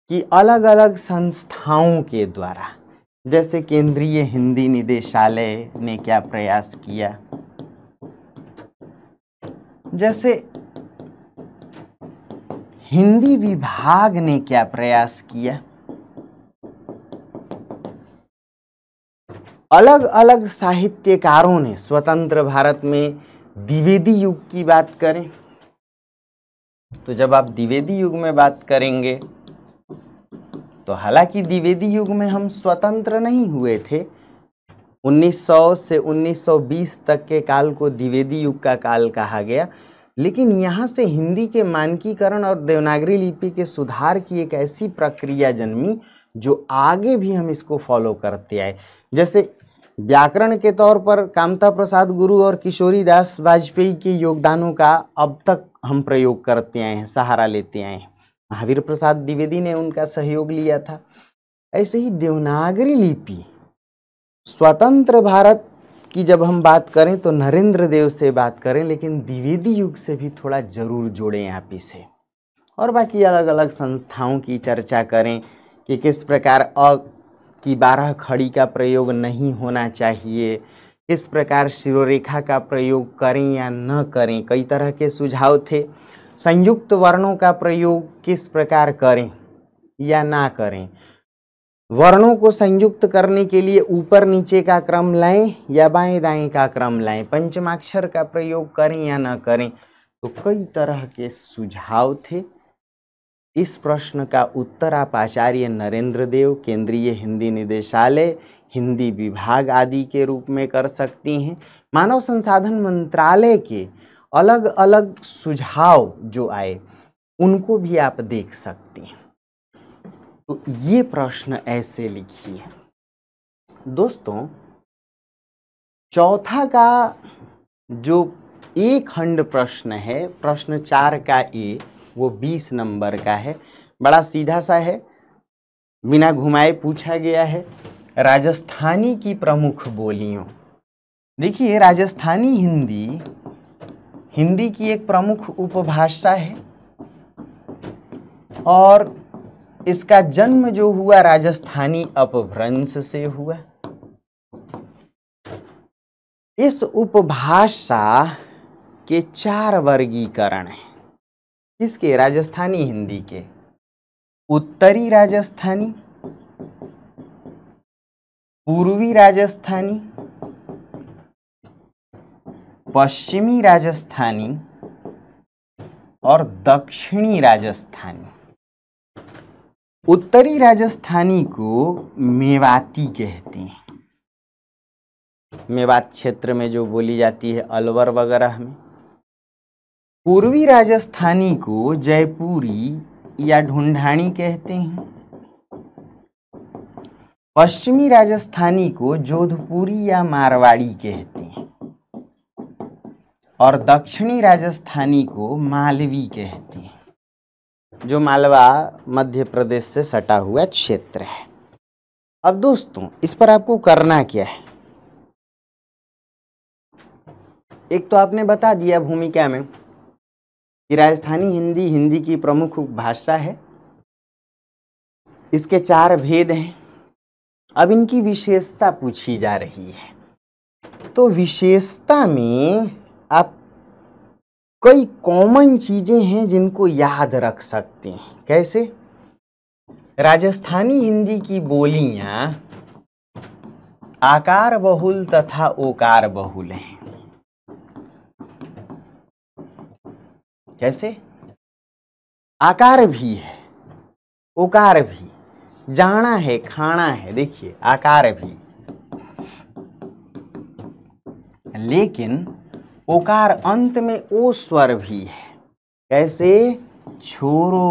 कि अलग अलग संस्थाओं के द्वारा जैसे केंद्रीय हिंदी निदेशालय ने क्या प्रयास किया जैसे हिंदी विभाग ने क्या प्रयास किया अलग अलग साहित्यकारों ने स्वतंत्र भारत में द्विवेदी युग की बात करें तो जब आप द्विवेदी युग में बात करेंगे तो हालांकि द्विवेदी युग में हम स्वतंत्र नहीं हुए थे 1900 से 1920 तक के काल को द्विवेदी युग का काल कहा गया लेकिन यहाँ से हिंदी के मानकीकरण और देवनागरी लिपि के सुधार की एक ऐसी प्रक्रिया जन्मी जो आगे भी हम इसको फॉलो करते आए जैसे व्याकरण के तौर पर कामता प्रसाद गुरु और किशोरी दास वाजपेयी के योगदानों का अब तक हम प्रयोग करते आए हैं सहारा लेते आए हैं महावीर प्रसाद द्विवेदी ने उनका सहयोग लिया था ऐसे ही देवनागरी लिपि स्वतंत्र भारत की जब हम बात करें तो नरेंद्र देव से बात करें लेकिन द्विवेदी युग से भी थोड़ा ज़रूर जोड़ें आप इसे और बाकी अलग अलग संस्थाओं की चर्चा करें कि किस प्रकार अ की बारह खड़ी का प्रयोग नहीं होना चाहिए किस प्रकार शिरोरेखा का प्रयोग करें या न करें कई तरह के सुझाव थे संयुक्त वर्णों का प्रयोग किस प्रकार करें या ना करें वर्णों को संयुक्त करने के लिए ऊपर नीचे का क्रम लाएं या बाएं दाएं का क्रम लाएं पंचमाक्षर का प्रयोग करें या ना करें तो कई तरह के सुझाव थे इस प्रश्न का उत्तर आप आचार्य नरेंद्र देव केंद्रीय हिंदी निदेशालय हिंदी विभाग आदि के रूप में कर सकती हैं मानव संसाधन मंत्रालय के अलग अलग सुझाव जो आए उनको भी आप देख सकते हैं तो ये प्रश्न ऐसे लिखिए दोस्तों चौथा का जो ए खंड प्रश्न है प्रश्न चार का ए वो बीस नंबर का है बड़ा सीधा सा है बिना घुमाए पूछा गया है राजस्थानी की प्रमुख बोलियों देखिए राजस्थानी हिंदी हिंदी की एक प्रमुख उपभाषा है और इसका जन्म जो हुआ राजस्थानी अपभ्रंश से हुआ इस उपभाषा के चार वर्गीकरण हैं किसके राजस्थानी हिंदी के उत्तरी राजस्थानी पूर्वी राजस्थानी पश्चिमी राजस्थानी और दक्षिणी राजस्थानी उत्तरी राजस्थानी को मेवाती कहते हैं मेवात क्षेत्र में जो बोली जाती है अलवर वगैरह में पूर्वी राजस्थानी को जयपुरी या ढूंढाणी कहते हैं पश्चिमी राजस्थानी को जोधपुरी या मारवाड़ी कहते हैं और दक्षिणी राजस्थानी को मालवी कहते हैं जो मालवा मध्य प्रदेश से सटा हुआ क्षेत्र है अब दोस्तों इस पर आपको करना क्या है एक तो आपने बता दिया भूमिका में कि राजस्थानी हिंदी हिंदी की प्रमुख भाषा है इसके चार भेद हैं अब इनकी विशेषता पूछी जा रही है तो विशेषता में आप कई कॉमन चीज़ें हैं जिनको याद रख सकते हैं कैसे राजस्थानी हिंदी की बोलियां आकार बहुल तथा ओकार बहुल हैं कैसे आकार भी है ओकार भी जाना है खाना है देखिए आकार भी लेकिन ओकार अंत में ओ स्वर भी है कैसे छोरो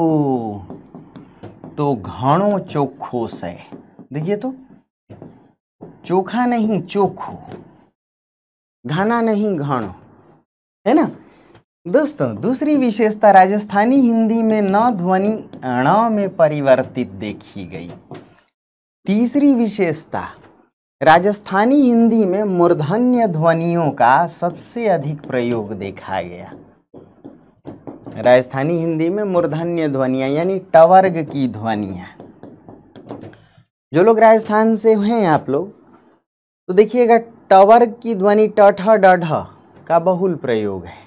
तो घणो चोखो से देखिए तो चोखा नहीं चोखो घना नहीं घणो है ना दोस्तों दूसरी विशेषता राजस्थानी हिंदी में न ध्वनि अण में परिवर्तित देखी गई तीसरी विशेषता राजस्थानी हिंदी में मूर्धन्य ध्वनियों का सबसे अधिक प्रयोग देखा गया राजस्थानी हिंदी में मूर्धन्य ध्वनियाँ यानी टवर्ग की ध्वनियाँ जो लोग राजस्थान से हैं आप लोग तो देखिएगा टवर्ग की ध्वनि टठ डढ का बहुल प्रयोग है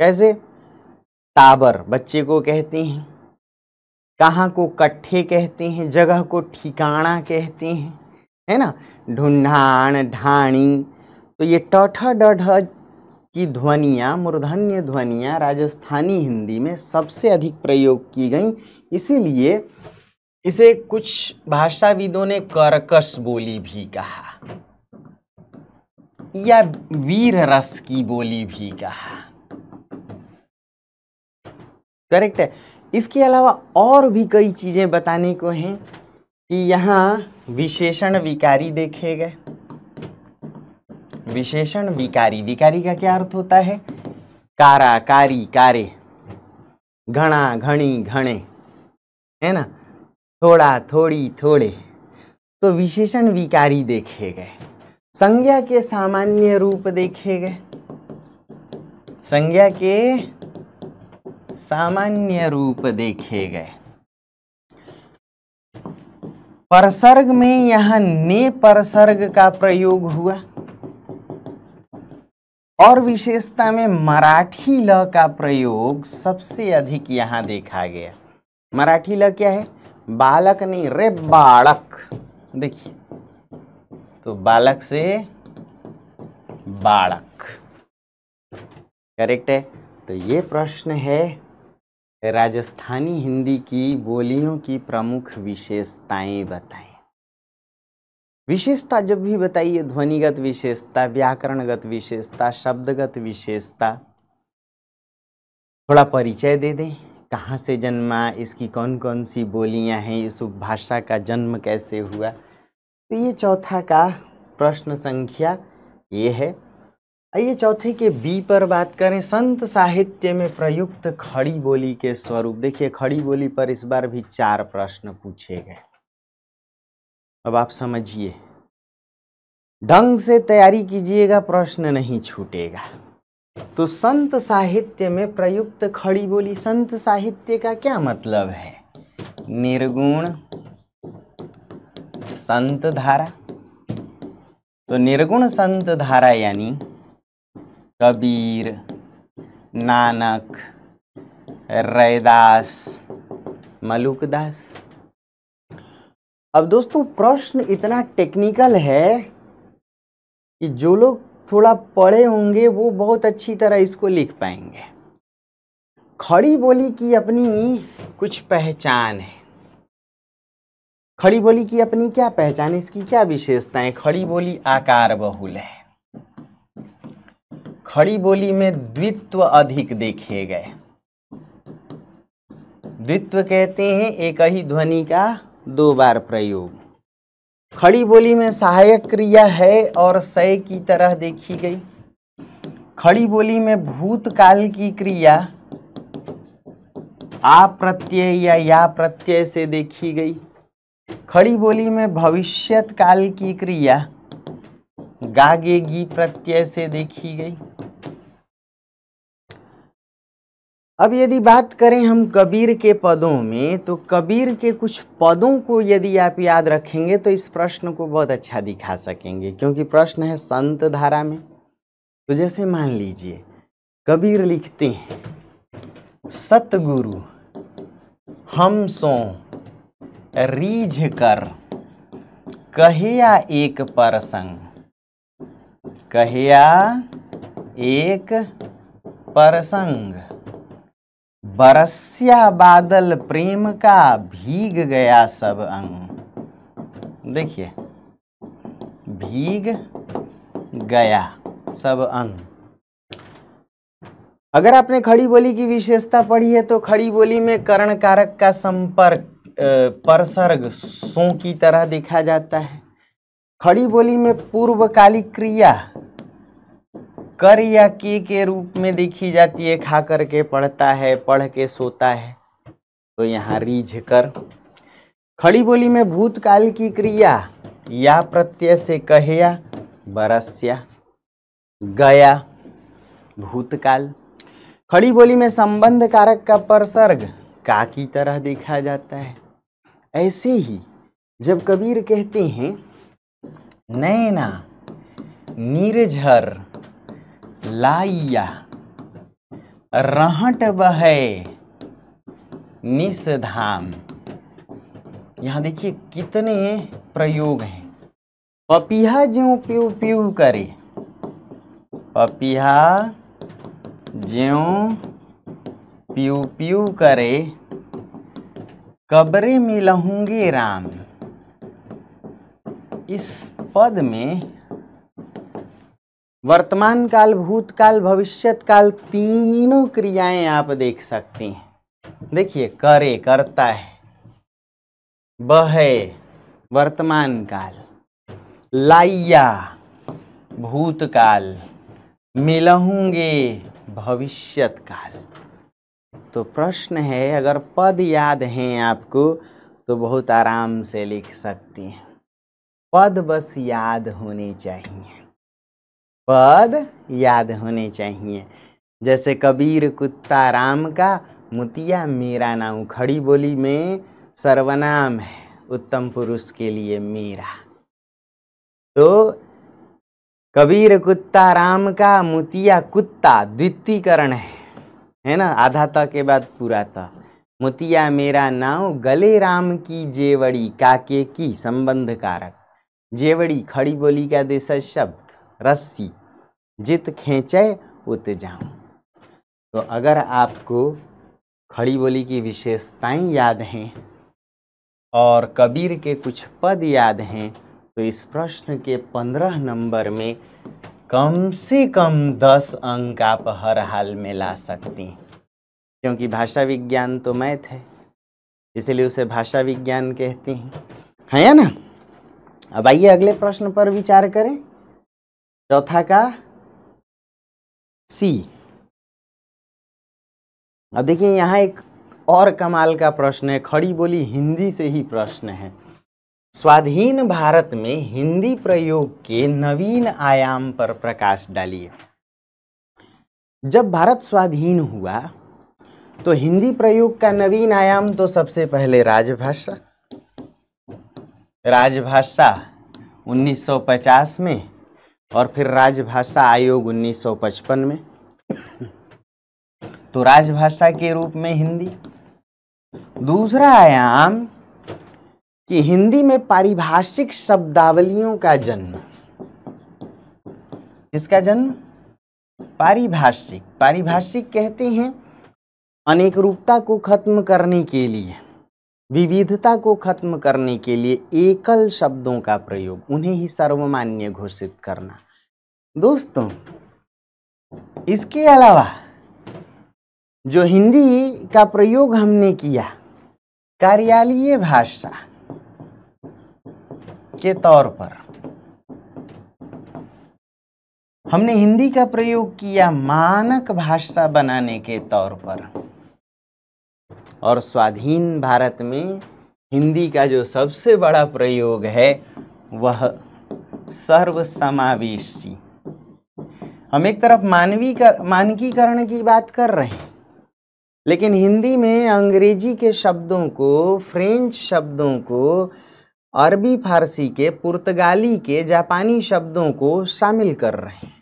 कैसे ताबर बच्चे को कहते हैं कहाँ को कट्ठे कहते हैं जगह को ठिकाना कहते हैं है ना ढूंढाण ढाणी तो ये टठ डढ की ध्वनियाँ मूर्धन्य ध्वनियाँ राजस्थानी हिंदी में सबसे अधिक प्रयोग की गई इसीलिए इसे कुछ भाषाविदों ने कर्कश बोली भी कहा या वीर रस की बोली भी कहा करेक्ट है इसके अलावा और भी कई चीज़ें बताने को हैं कि यहाँ विशेषण विकारी देखे गए विशेषण विकारी विकारी का क्या अर्थ होता है कारा कारी कारे घना घनी घने है ना थोड़ा थोड़ी थोड़े तो विशेषण विकारी देखे गए संज्ञा के सामान्य रूप देखे गए संज्ञा के सामान्य रूप देखे गए परसर्ग में यहां ने परसर्ग का प्रयोग हुआ और विशेषता में मराठी ल का प्रयोग सबसे अधिक यहां देखा गया मराठी ल क्या है बालक नहीं रे बालक देखिए तो बालक से बालक करेक्ट है तो ये प्रश्न है राजस्थानी हिंदी की बोलियों की प्रमुख विशेषताएं बताएं विशेषता जब भी बताइए ध्वनिगत विशेषता व्याकरणगत विशेषता शब्दगत विशेषता थोड़ा परिचय दे दें कहाँ से जन्मा इसकी कौन कौन सी बोलियां हैं इस उपभाषा का जन्म कैसे हुआ तो ये चौथा का प्रश्न संख्या ये है आइए चौथे के बी पर बात करें संत साहित्य में प्रयुक्त खड़ी बोली के स्वरूप देखिए खड़ी बोली पर इस बार भी चार प्रश्न पूछे गए अब आप समझिए ढंग से तैयारी कीजिएगा प्रश्न नहीं छूटेगा तो संत साहित्य में प्रयुक्त खड़ी बोली संत साहित्य का क्या मतलब है निर्गुण संत धारा तो निर्गुण संत धारा यानी कबीर नानक रैदास मलुकदास अब दोस्तों प्रश्न इतना टेक्निकल है कि जो लोग थोड़ा पढ़े होंगे वो बहुत अच्छी तरह इसको लिख पाएंगे खड़ी बोली की अपनी कुछ पहचान है खड़ी बोली की अपनी क्या पहचान है इसकी क्या विशेषताएं खड़ी बोली आकार बहुल है खड़ी बोली में द्वित्व अधिक देखे गए द्वित्व कहते हैं एक ही ध्वनि का दो बार प्रयोग खड़ी बोली में सहायक क्रिया है और सय की तरह देखी गई खड़ी बोली में भूतकाल की क्रिया आ प्रत्यय या या प्रत्यय से देखी गई खड़ी बोली में भविष्यत काल की क्रिया गागेगी प्रत्यय से देखी गई अब यदि बात करें हम कबीर के पदों में तो कबीर के कुछ पदों को यदि आप याद रखेंगे तो इस प्रश्न को बहुत अच्छा दिखा सकेंगे क्योंकि प्रश्न है संत धारा में तो जैसे मान लीजिए कबीर लिखते हैं सतगुरु हम सो रीझ कर या एक परसंग या एक परसंग बरसिया बादल प्रेम का भीग गया सब अंग देखिए भीग गया सब अंग अगर आपने खड़ी बोली की विशेषता पढ़ी है तो खड़ी बोली में करण कारक का संपर्क परसर्ग सो की तरह देखा जाता है खड़ी बोली में पूर्वकालिक क्रिया कर या के के रूप में देखी जाती है खा करके पढ़ता है पढ़ के सोता है तो यहाँ रीझ कर खड़ी बोली में भूतकाल की क्रिया या प्रत्यय से कहया बरस्या गया भूतकाल खड़ी बोली में संबंध कारक का परसर्ग का की तरह देखा जाता है ऐसे ही जब कबीर कहते हैं नैना निर्झर लाइया रहट बहे निस यहाँ देखिए कितने प्रयोग हैं पपिया ज्यो प्यू प्यू करे पपिया ज्यो प्यू प्यू करे कब्रे में राम इस पद में वर्तमान काल भूतकाल भविष्यत काल तीनों क्रियाएं आप देख सकती हैं देखिए करे करता है बहे वर्तमान काल लाइया भूतकाल मिलहूंगे भविष्यत काल तो प्रश्न है अगर पद याद हैं आपको तो बहुत आराम से लिख सकती हैं पद बस याद होने चाहिए पद याद होने चाहिए जैसे कबीर कुत्ता राम का मुतिया मेरा नाम खड़ी बोली में सर्वनाम है उत्तम पुरुष के लिए मेरा तो कबीर कुत्ता राम का मुतिया कुत्ता द्वितीयकरण है है ना आधा त के बाद पूरा त मुतिया मेरा नाव गले राम की जेवड़ी काके की संबंध कारक जेवड़ी खड़ी बोली का देश शब्द रस्सी जित खेचे उत जाऊँ तो अगर आपको खड़ी बोली की विशेषताएं याद हैं और कबीर के कुछ पद याद हैं तो इस प्रश्न के पंद्रह नंबर में कम से कम दस अंक आप हर हाल में ला सकती हैं क्योंकि भाषा विज्ञान तो मैथ है इसलिए उसे भाषा विज्ञान कहती हैं है या ना अब आइए अगले प्रश्न पर विचार करें चौथा का सी अब देखिए यहाँ एक और कमाल का प्रश्न है खड़ी बोली हिंदी से ही प्रश्न है स्वाधीन भारत में हिंदी प्रयोग के नवीन आयाम पर प्रकाश डालिए जब भारत स्वाधीन हुआ तो हिंदी प्रयोग का नवीन आयाम तो सबसे पहले राजभाषा राजभाषा 1950 में और फिर राजभाषा आयोग 1955 में तो राजभाषा के रूप में हिंदी दूसरा आयाम कि हिंदी में पारिभाषिक शब्दावलियों का जन्म किसका जन्म पारिभाषिक पारिभाषिक कहते हैं अनेक रूपता को खत्म करने के लिए विविधता को खत्म करने के लिए एकल शब्दों का प्रयोग उन्हें ही सर्वमान्य घोषित करना दोस्तों इसके अलावा जो हिंदी का प्रयोग हमने किया कार्यालय भाषा के तौर पर हमने हिंदी का प्रयोग किया मानक भाषा बनाने के तौर पर और स्वाधीन भारत में हिंदी का जो सबसे बड़ा प्रयोग है वह सर्वसमावेशी हम एक तरफ मानवी कर मानकीकरण की बात कर रहे हैं लेकिन हिंदी में अंग्रेजी के शब्दों को फ्रेंच शब्दों को अरबी फारसी के पुर्तगाली के जापानी शब्दों को शामिल कर रहे हैं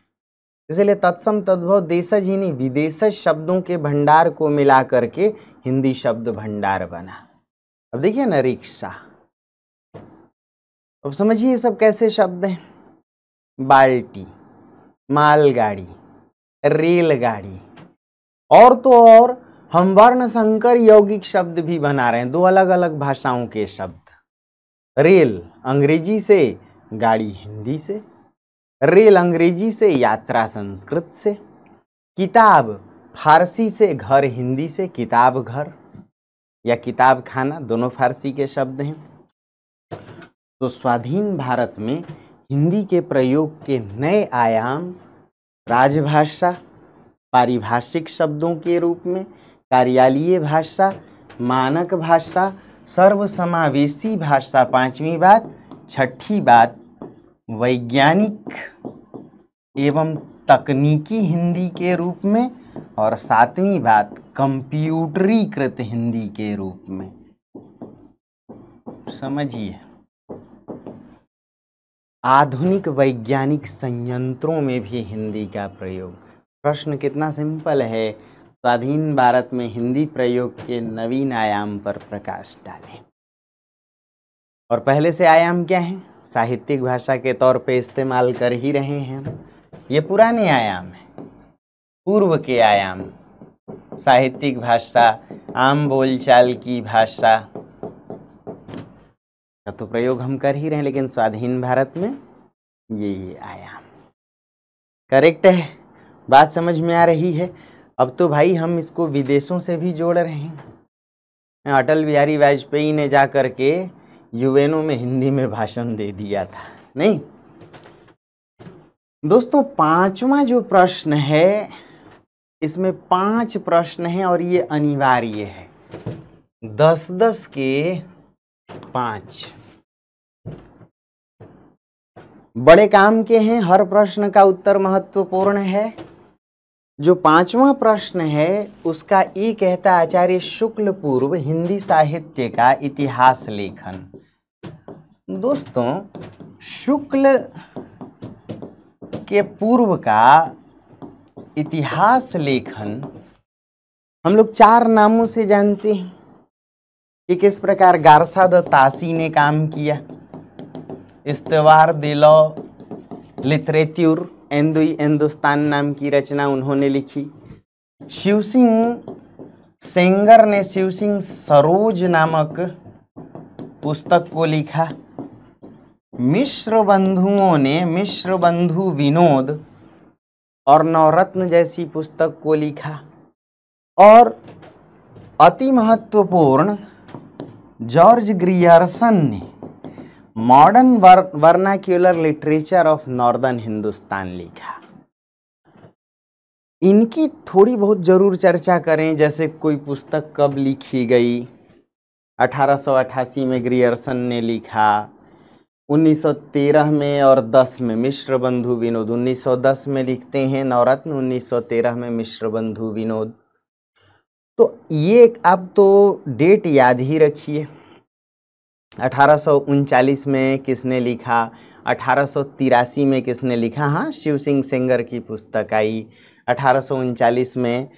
इसलिए तत्सम तद्भव देशज ही नहीं विदेशज शब्दों के भंडार को मिला करके हिंदी शब्द भंडार बना अब देखिए ना रिक्शा अब समझिए ये सब कैसे शब्द हैं बाल्टी मालगाड़ी रेलगाड़ी और तो और हम वर्ण संकर यौगिक शब्द भी बना रहे हैं दो अलग अलग भाषाओं के शब्द रेल अंग्रेजी से गाड़ी हिंदी से रेल अंग्रेजी से यात्रा संस्कृत से किताब फारसी से घर हिंदी से किताब घर या किताब खाना दोनों फारसी के शब्द हैं तो स्वाधीन भारत में हिंदी के प्रयोग के नए आयाम राजभाषा पारिभाषिक शब्दों के रूप में कार्यालय भाषा मानक भाषा सर्वसमावेशी भाषा पांचवी बात छठी बात वैज्ञानिक एवं तकनीकी हिंदी के रूप में और सातवीं बात कंप्यूटरीकृत हिंदी के रूप में समझिए आधुनिक वैज्ञानिक संयंत्रों में भी हिंदी का प्रयोग प्रश्न कितना सिंपल है स्वाधीन भारत में हिंदी प्रयोग के नवीन आयाम पर प्रकाश डालें और पहले से आया हम क्या हैं साहित्यिक भाषा के तौर पे इस्तेमाल कर ही रहे हैं ये पुराने आयाम हैं पूर्व के आयाम साहित्यिक भाषा आम बोलचाल की भाषा का तो प्रयोग हम कर ही रहे हैं लेकिन स्वाधीन भारत में ये ये आयाम करेक्ट है बात समझ में आ रही है अब तो भाई हम इसको विदेशों से भी जोड़ रहे हैं अटल बिहारी वाजपेयी ने जा कर के यूएनओ में हिंदी में भाषण दे दिया था नहीं दोस्तों पांचवा जो प्रश्न है इसमें पांच प्रश्न है और ये अनिवार्य है दस दस के पांच बड़े काम के हैं हर प्रश्न का उत्तर महत्वपूर्ण है जो पांचवा प्रश्न है उसका ये कहता आचार्य शुक्ल पूर्व हिंदी साहित्य का इतिहास लेखन दोस्तों शुक्ल के पूर्व का इतिहास लेखन हम लोग चार नामों से जानते हैं कि किस प्रकार गारसा द तासी ने काम किया इस्तवार दिलो लिटरेचर एंदुई हिंदुस्तान नाम की रचना उन्होंने लिखी शिव सिंह सेंगर ने शिव सिंह सरोज नामक पुस्तक को लिखा मिश्र बंधुओं ने मिश्र बंधु विनोद और नवरत्न जैसी पुस्तक को लिखा और अति महत्वपूर्ण जॉर्ज ग्रियर्सन ने Modern Vernacular Literature of Northern Hindustan लिखा इनकी थोड़ी बहुत ज़रूर चर्चा करें जैसे कोई पुस्तक कब लिखी गई 1888 में ग्रियर्सन ने लिखा 1913 में और 10 में मिश्र बंधु विनोद 1910 में लिखते हैं नवरत्न 1913 में मिश्र बंधु विनोद तो ये आप तो डेट याद ही रखिए अठारह में किसने लिखा अठारह में किसने लिखा हाँ शिव सिंह सेंगर की पुस्तक आई अठारह में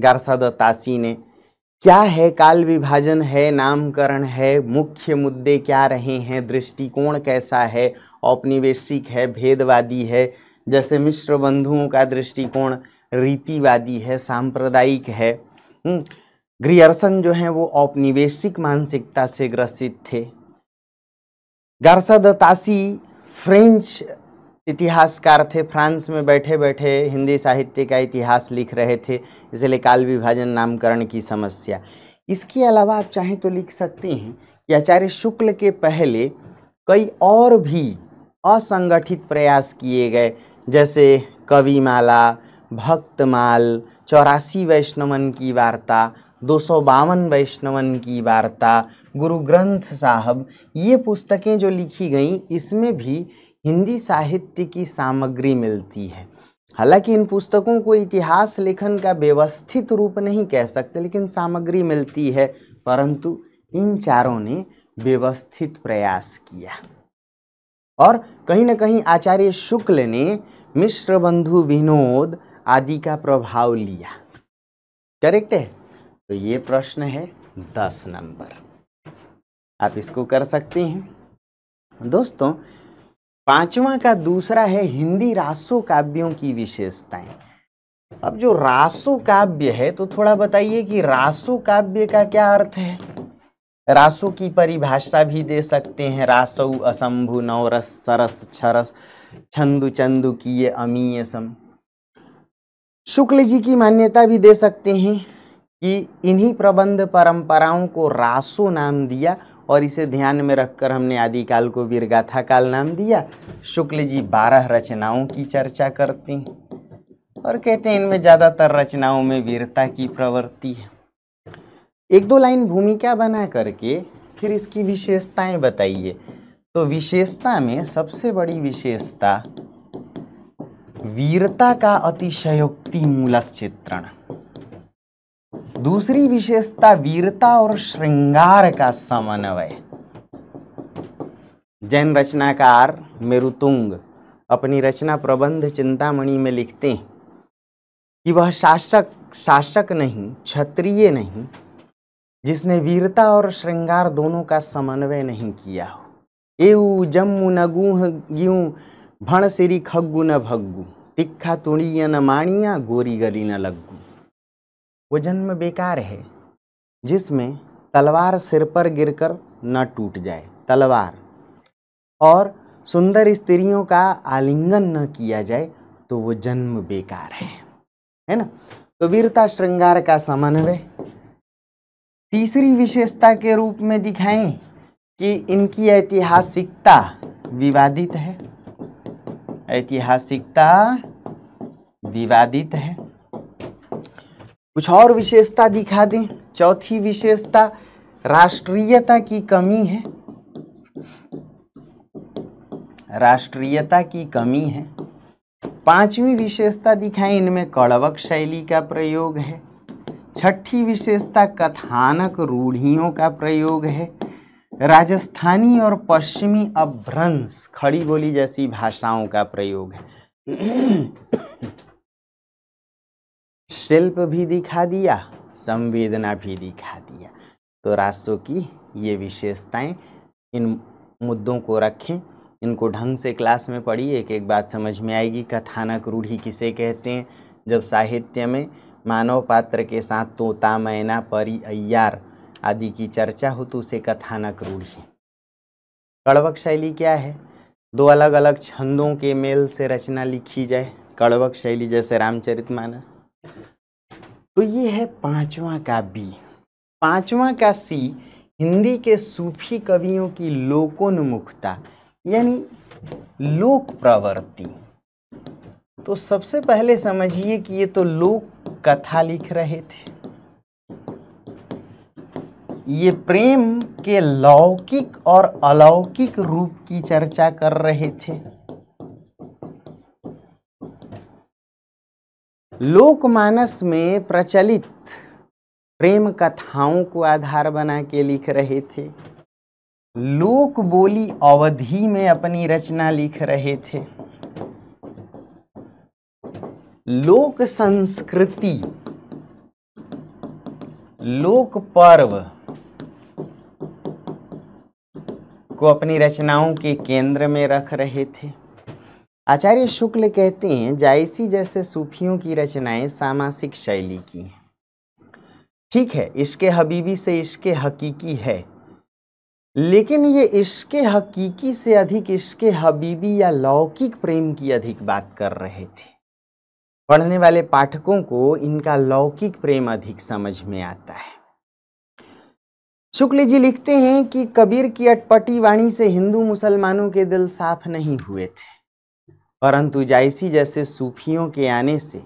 गारसाद तासी ने क्या है काल विभाजन है नामकरण है मुख्य मुद्दे क्या रहे हैं दृष्टिकोण कैसा है औपनिवेशिक है भेदवादी है जैसे मिश्र बंधुओं का दृष्टिकोण रीतिवादी है सांप्रदायिक है हम्म, ग्रियर्सन जो है वो औपनिवेशिक मानसिकता से ग्रसित थे गार्सा फ्रेंच इतिहासकार थे फ्रांस में बैठे बैठे हिंदी साहित्य का इतिहास लिख रहे थे इसलिए काल विभाजन नामकरण की समस्या इसके अलावा आप चाहें तो लिख सकते हैं कि आचार्य शुक्ल के पहले कई और भी असंगठित प्रयास किए गए जैसे कविमाला भक्तमाल चौरासी वैष्णवन की वार्ता दो सौ बावन वैष्णवन की वार्ता गुरु ग्रंथ साहब ये पुस्तकें जो लिखी गई इसमें भी हिंदी साहित्य की सामग्री मिलती है हालांकि इन पुस्तकों को इतिहास लेखन का व्यवस्थित रूप नहीं कह सकते लेकिन सामग्री मिलती है परंतु इन चारों ने व्यवस्थित प्रयास किया और कहीं ना कहीं आचार्य शुक्ल ने मिश्र बंधु विनोद आदि का प्रभाव लिया करेक्ट है तो ये प्रश्न है दस नंबर आप इसको कर सकते हैं दोस्तों पांचवा का दूसरा है हिंदी रासो काव्यों की विशेषताएं अब जो रासो काव्य है तो थोड़ा बताइए कि रासो काव्य का क्या अर्थ है रासो की परिभाषा भी दे सकते हैं रासो असंभु नवरस सरस छरस छंदु चंदु ये अमीय सम शुक्ल जी की मान्यता भी दे सकते हैं कि इन्हीं प्रबंध परंपराओं को रासो नाम दिया और इसे ध्यान में रखकर हमने आदिकाल को वीरगाथा काल नाम दिया शुक्ल जी बारह रचनाओं की चर्चा करते हैं और कहते हैं इनमें ज़्यादातर रचनाओं में वीरता की प्रवृत्ति है एक दो लाइन भूमिका बना करके फिर इसकी विशेषताएं बताइए तो विशेषता में सबसे बड़ी विशेषता वीरता का अतिशयोक्ति मूलक चित्रण दूसरी विशेषता वीरता और श्रृंगार का समन्वय जैन रचनाकार मेरुतुंग अपनी रचना प्रबंध चिंतामणि में लिखते हैं कि वह शासक शासक नहीं क्षत्रिय नहीं जिसने वीरता और श्रृंगार दोनों का समन्वय नहीं किया हो एउ जम्मू न गुह ग्यूं भण सिरी खग्गु न भग्गु तिखा तुणीय न माणिया गोरी गली न लग्गू वो जन्म बेकार है जिसमें तलवार सिर पर गिरकर न टूट जाए तलवार और सुंदर स्त्रियों का आलिंगन न किया जाए तो वो जन्म बेकार है है ना तो वीरता श्रृंगार का समन्वय तीसरी विशेषता के रूप में दिखाएं कि इनकी ऐतिहासिकता विवादित है ऐतिहासिकता विवादित है कुछ और विशेषता दिखा दें चौथी विशेषता राष्ट्रीयता की कमी है राष्ट्रीयता की कमी है पांचवी विशेषता दिखाएं इनमें कड़वक शैली का प्रयोग है छठी विशेषता कथानक रूढ़ियों का प्रयोग है राजस्थानी और पश्चिमी अभ्रंश खड़ी बोली जैसी भाषाओं का प्रयोग है शिल्प भी दिखा दिया संवेदना भी दिखा दिया तो राजस्व की ये विशेषताएं इन मुद्दों को रखें इनको ढंग से क्लास में पढ़िए एक एक बात समझ में आएगी कथानक रूढ़ी किसे कहते हैं जब साहित्य में मानव पात्र के साथ तोता मैना परी अय्यार आदि की चर्चा हो तो उसे कथानक रूढ़ी कड़वक शैली क्या है दो अलग अलग छंदों के मेल से रचना लिखी जाए कड़वक शैली जैसे रामचरितमानस तो ये है पांचवा का बी पांचवा का सी हिंदी के सूफी कवियों की लोकोन्मुखता यानी लोक प्रवृत्ति तो सबसे पहले समझिए कि ये तो लोक कथा लिख रहे थे ये प्रेम के लौकिक और अलौकिक रूप की चर्चा कर रहे थे लोकमानस में प्रचलित प्रेम कथाओं को आधार बना के लिख रहे थे लोक बोली अवधि में अपनी रचना लिख रहे थे लोक संस्कृति लोक पर्व को अपनी रचनाओं के केंद्र में रख रहे थे आचार्य शुक्ल कहते हैं जायसी जैसे सूफियों की रचनाएं सामासिक शैली की हैं ठीक है इश्क हबीबी से इश्क हकीकी है लेकिन ये इश्क हकीकी से अधिक इश्क हबीबी या लौकिक प्रेम की अधिक बात कर रहे थे पढ़ने वाले पाठकों को इनका लौकिक प्रेम अधिक समझ में आता है शुक्ल जी लिखते हैं कि कबीर की अटपटी वाणी से हिंदू मुसलमानों के दिल साफ नहीं हुए थे परंतु जायसी जैसे सूफियों के आने से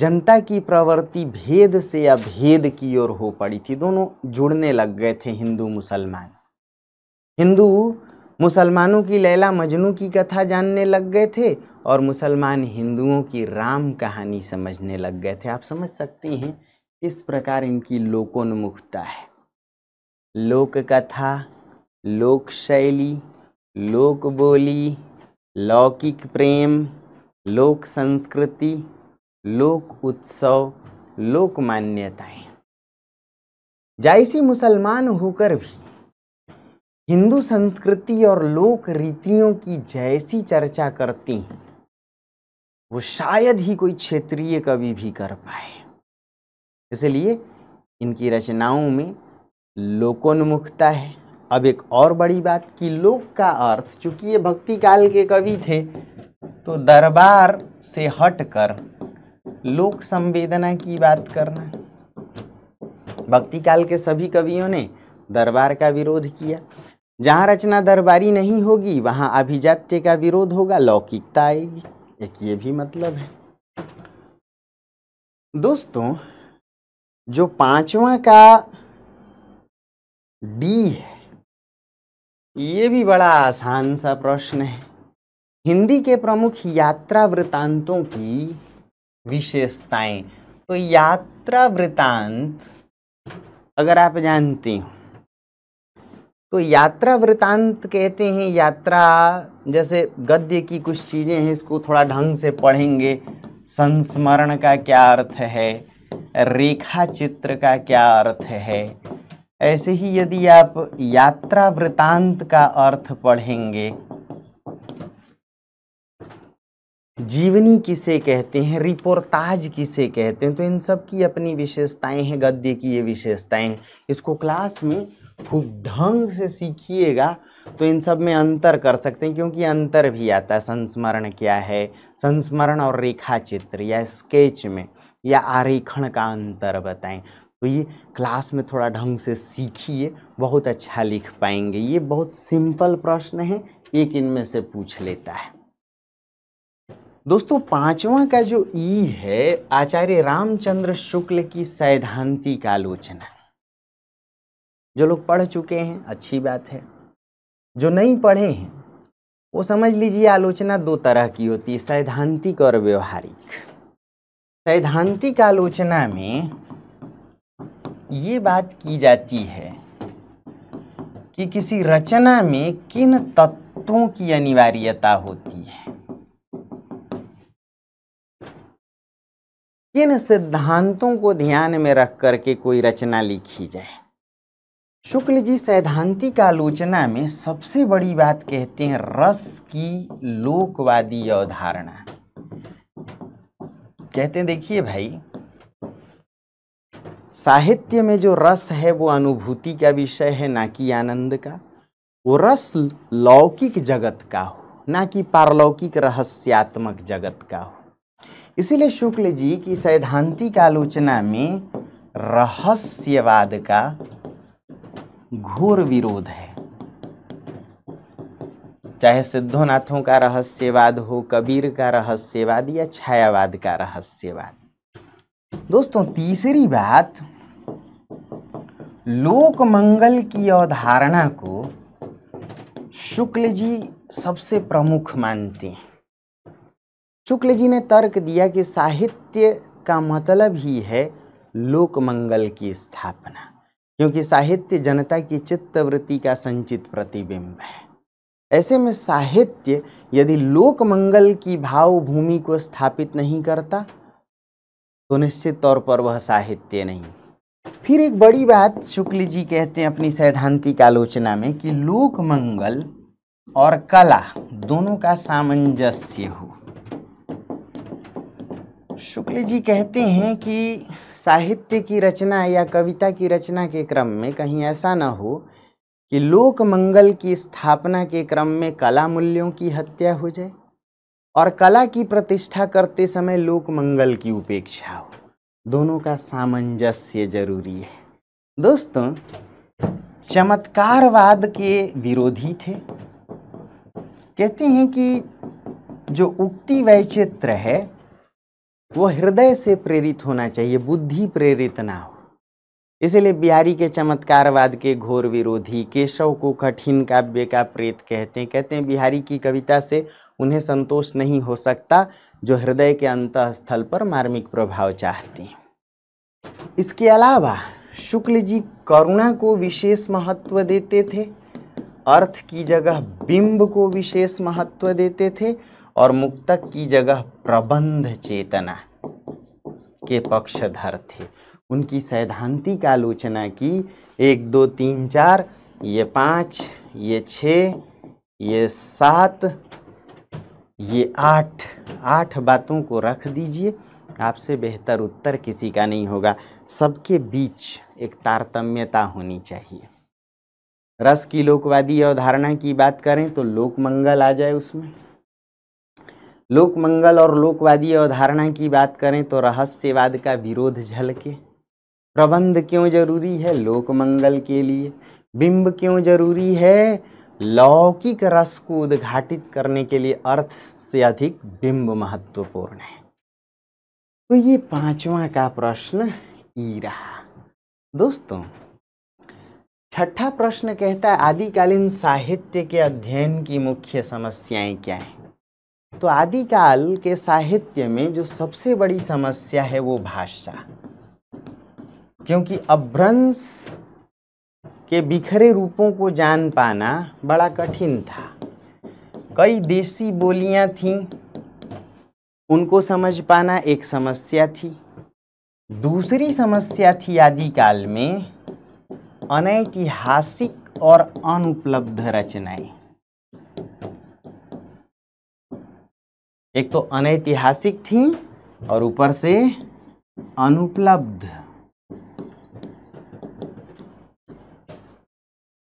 जनता की प्रवृत्ति भेद से या भेद की ओर हो पड़ी थी दोनों जुड़ने लग गए थे हिंदू मुसलमान हिंदू मुसलमानों की लैला मजनू की कथा जानने लग गए थे और मुसलमान हिंदुओं की राम कहानी समझने लग गए थे आप समझ सकते हैं इस प्रकार इनकी लोकोन्मुखता है लोक कथा लोक शैली लोक बोली लौकिक प्रेम लोक संस्कृति लोक उत्सव लोक मान्यताएं जैसे मुसलमान होकर भी हिंदू संस्कृति और लोक रीतियों की जैसी चर्चा करती हैं वो शायद ही कोई क्षेत्रीय कवि भी कर पाए इसलिए इनकी रचनाओं में लोकोन्मुखता है अब एक और बड़ी बात कि लोक का अर्थ चूंकि ये भक्ति काल के कवि थे तो दरबार से हटकर लोक संवेदना की बात करना भक्ति काल के सभी कवियों ने दरबार का विरोध किया जहां रचना दरबारी नहीं होगी वहां अभिजात्य का विरोध होगा लौकिकता आएगी एक ये भी मतलब है दोस्तों जो पांचवा का डी है ये भी बड़ा आसान सा प्रश्न है हिंदी के प्रमुख यात्रा वृतांतों की विशेषताएं तो यात्रा वृतांत अगर आप जानते हो तो यात्रा वृतांत कहते हैं यात्रा जैसे गद्य की कुछ चीज़ें हैं इसको थोड़ा ढंग से पढ़ेंगे संस्मरण का क्या अर्थ है रेखा चित्र का क्या अर्थ है ऐसे ही यदि आप यात्रा वृतांत का अर्थ पढ़ेंगे जीवनी किसे कहते हैं रिपोर्टाज किसे कहते हैं तो इन सब की अपनी विशेषताएं हैं गद्य की ये विशेषताएं इसको क्लास में खूब ढंग से सीखिएगा तो इन सब में अंतर कर सकते हैं क्योंकि अंतर भी आता है संस्मरण क्या है संस्मरण और रेखा चित्र या स्केच में या आरेखण का अंतर बताएं तो ये क्लास में थोड़ा ढंग से सीखिए बहुत अच्छा लिख पाएंगे ये बहुत सिंपल प्रश्न है एक इनमें से पूछ लेता है दोस्तों पांचवा का जो ई है आचार्य रामचंद्र शुक्ल की सैद्धांतिक आलोचना जो लोग पढ़ चुके हैं अच्छी बात है जो नहीं पढ़े हैं वो समझ लीजिए आलोचना दो तरह की होती है सैद्धांतिक और व्यवहारिक सैद्धांतिक आलोचना में ये बात की जाती है कि किसी रचना में किन तत्वों की अनिवार्यता होती है किन सिद्धांतों को ध्यान में रख करके कोई रचना लिखी जाए शुक्ल जी सैद्धांतिक आलोचना में सबसे बड़ी बात कहते हैं रस की लोकवादी अवधारणा कहते हैं देखिए भाई साहित्य में जो रस है वो अनुभूति का विषय है ना कि आनंद का वो रस लौकिक जगत का हो ना कि पारलौकिक रहस्यात्मक जगत का हो इसीलिए शुक्ल जी की सैद्धांतिक आलोचना में रहस्यवाद का घोर विरोध है चाहे सिद्धोनाथों का रहस्यवाद हो कबीर का रहस्यवाद या छायावाद का रहस्यवाद दोस्तों तीसरी बात लोकमंगल की अवधारणा को शुक्ल जी सबसे प्रमुख मानते हैं शुक्ल जी ने तर्क दिया कि साहित्य का मतलब ही है लोकमंगल की स्थापना क्योंकि साहित्य जनता की चित्तवृत्ति का संचित प्रतिबिंब है ऐसे में साहित्य यदि लोकमंगल की भावभूमि को स्थापित नहीं करता तो निश्चित तौर पर वह साहित्य नहीं फिर एक बड़ी बात शुक्ल जी कहते हैं अपनी सैद्धांतिक आलोचना में कि लोक मंगल और कला दोनों का सामंजस्य हो शुक्ल जी कहते हैं कि साहित्य की रचना या कविता की रचना के क्रम में कहीं ऐसा ना हो कि लोक मंगल की स्थापना के क्रम में कला मूल्यों की हत्या हो जाए और कला की प्रतिष्ठा करते समय लोक मंगल की उपेक्षा हो दोनों का सामंजस्य जरूरी है दोस्तों चमत्कारवाद के विरोधी थे कहते हैं कि जो उक्ति वैचित्र है वो हृदय से प्रेरित होना चाहिए बुद्धि प्रेरित ना हो इसलिए बिहारी के चमत्कारवाद के घोर विरोधी केशव को कठिन काव्य का प्रेत कहते हैं कहते हैं बिहारी की कविता से उन्हें संतोष नहीं हो सकता जो हृदय के अंत स्थल पर मार्मिक प्रभाव चाहते हैं इसके अलावा शुक्ल जी करुणा को विशेष महत्व देते थे अर्थ की जगह बिंब को विशेष महत्व देते थे और मुक्तक की जगह प्रबंध चेतना के पक्षधर थे उनकी सैद्धांतिक आलोचना की एक दो तीन चार ये पाँच ये छः ये सात ये आठ आठ बातों को रख दीजिए आपसे बेहतर उत्तर किसी का नहीं होगा सबके बीच एक तारतम्यता होनी चाहिए रस की लोकवादी अवधारणा की बात करें तो लोकमंगल आ जाए उसमें लोकमंगल और लोकवादी अवधारणा की बात करें तो रहस्यवाद का विरोध झलके प्रबंध क्यों जरूरी है मंगल के लिए बिंब क्यों जरूरी है लौकिक रस को उद्घाटित करने के लिए अर्थ से अधिक बिंब महत्वपूर्ण है तो ये पांचवा का प्रश्न ई रहा दोस्तों छठा प्रश्न कहता है आदिकालीन साहित्य के अध्ययन की मुख्य समस्याएं क्या हैं तो आदिकाल के साहित्य में जो सबसे बड़ी समस्या है वो भाषा क्योंकि अभ्रंश के बिखरे रूपों को जान पाना बड़ा कठिन था कई देसी बोलियां थीं उनको समझ पाना एक समस्या थी दूसरी समस्या थी आदिकाल में अनैतिहासिक और अनुपलब्ध रचनाएं एक तो अनैतिहासिक थी और ऊपर से अनुपलब्ध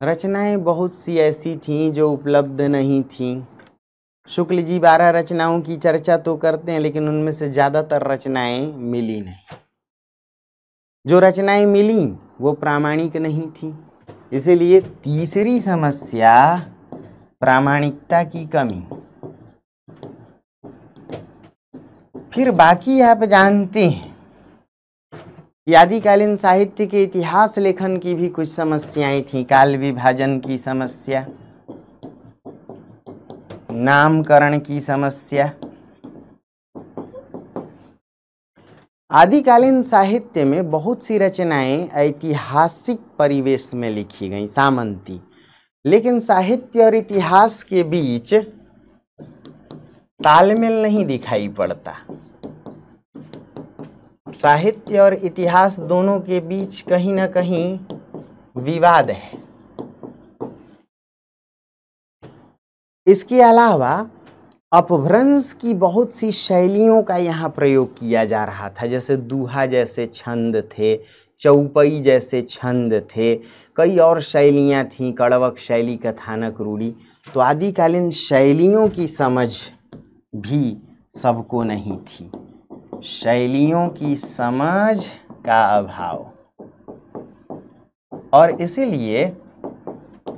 रचनाएं बहुत सी ऐसी थीं जो उपलब्ध नहीं थीं शुक्ल जी बारह रचनाओं की चर्चा तो करते हैं लेकिन उनमें से ज़्यादातर रचनाएं मिली नहीं जो रचनाएं मिली वो प्रामाणिक नहीं थी इसलिए तीसरी समस्या प्रामाणिकता की कमी फिर बाकी आप जानते हैं आदिकालीन साहित्य के इतिहास लेखन की भी कुछ समस्याएं थी काल विभाजन की समस्या नामकरण की समस्या आदिकालीन साहित्य में बहुत सी रचनाएं ऐतिहासिक परिवेश में लिखी गई सामंती लेकिन साहित्य और इतिहास के बीच तालमेल नहीं दिखाई पड़ता साहित्य और इतिहास दोनों के बीच कहीं ना कहीं विवाद है इसके अलावा अपभ्रंश की बहुत सी शैलियों का यहाँ प्रयोग किया जा रहा था जैसे दूहा जैसे छंद थे चौपई जैसे छंद थे कई और शैलियाँ थीं कड़वक शैली कथानक रूढ़ी तो आदिकालीन शैलियों की समझ भी सबको नहीं थी शैलियों की समझ का अभाव और इसीलिए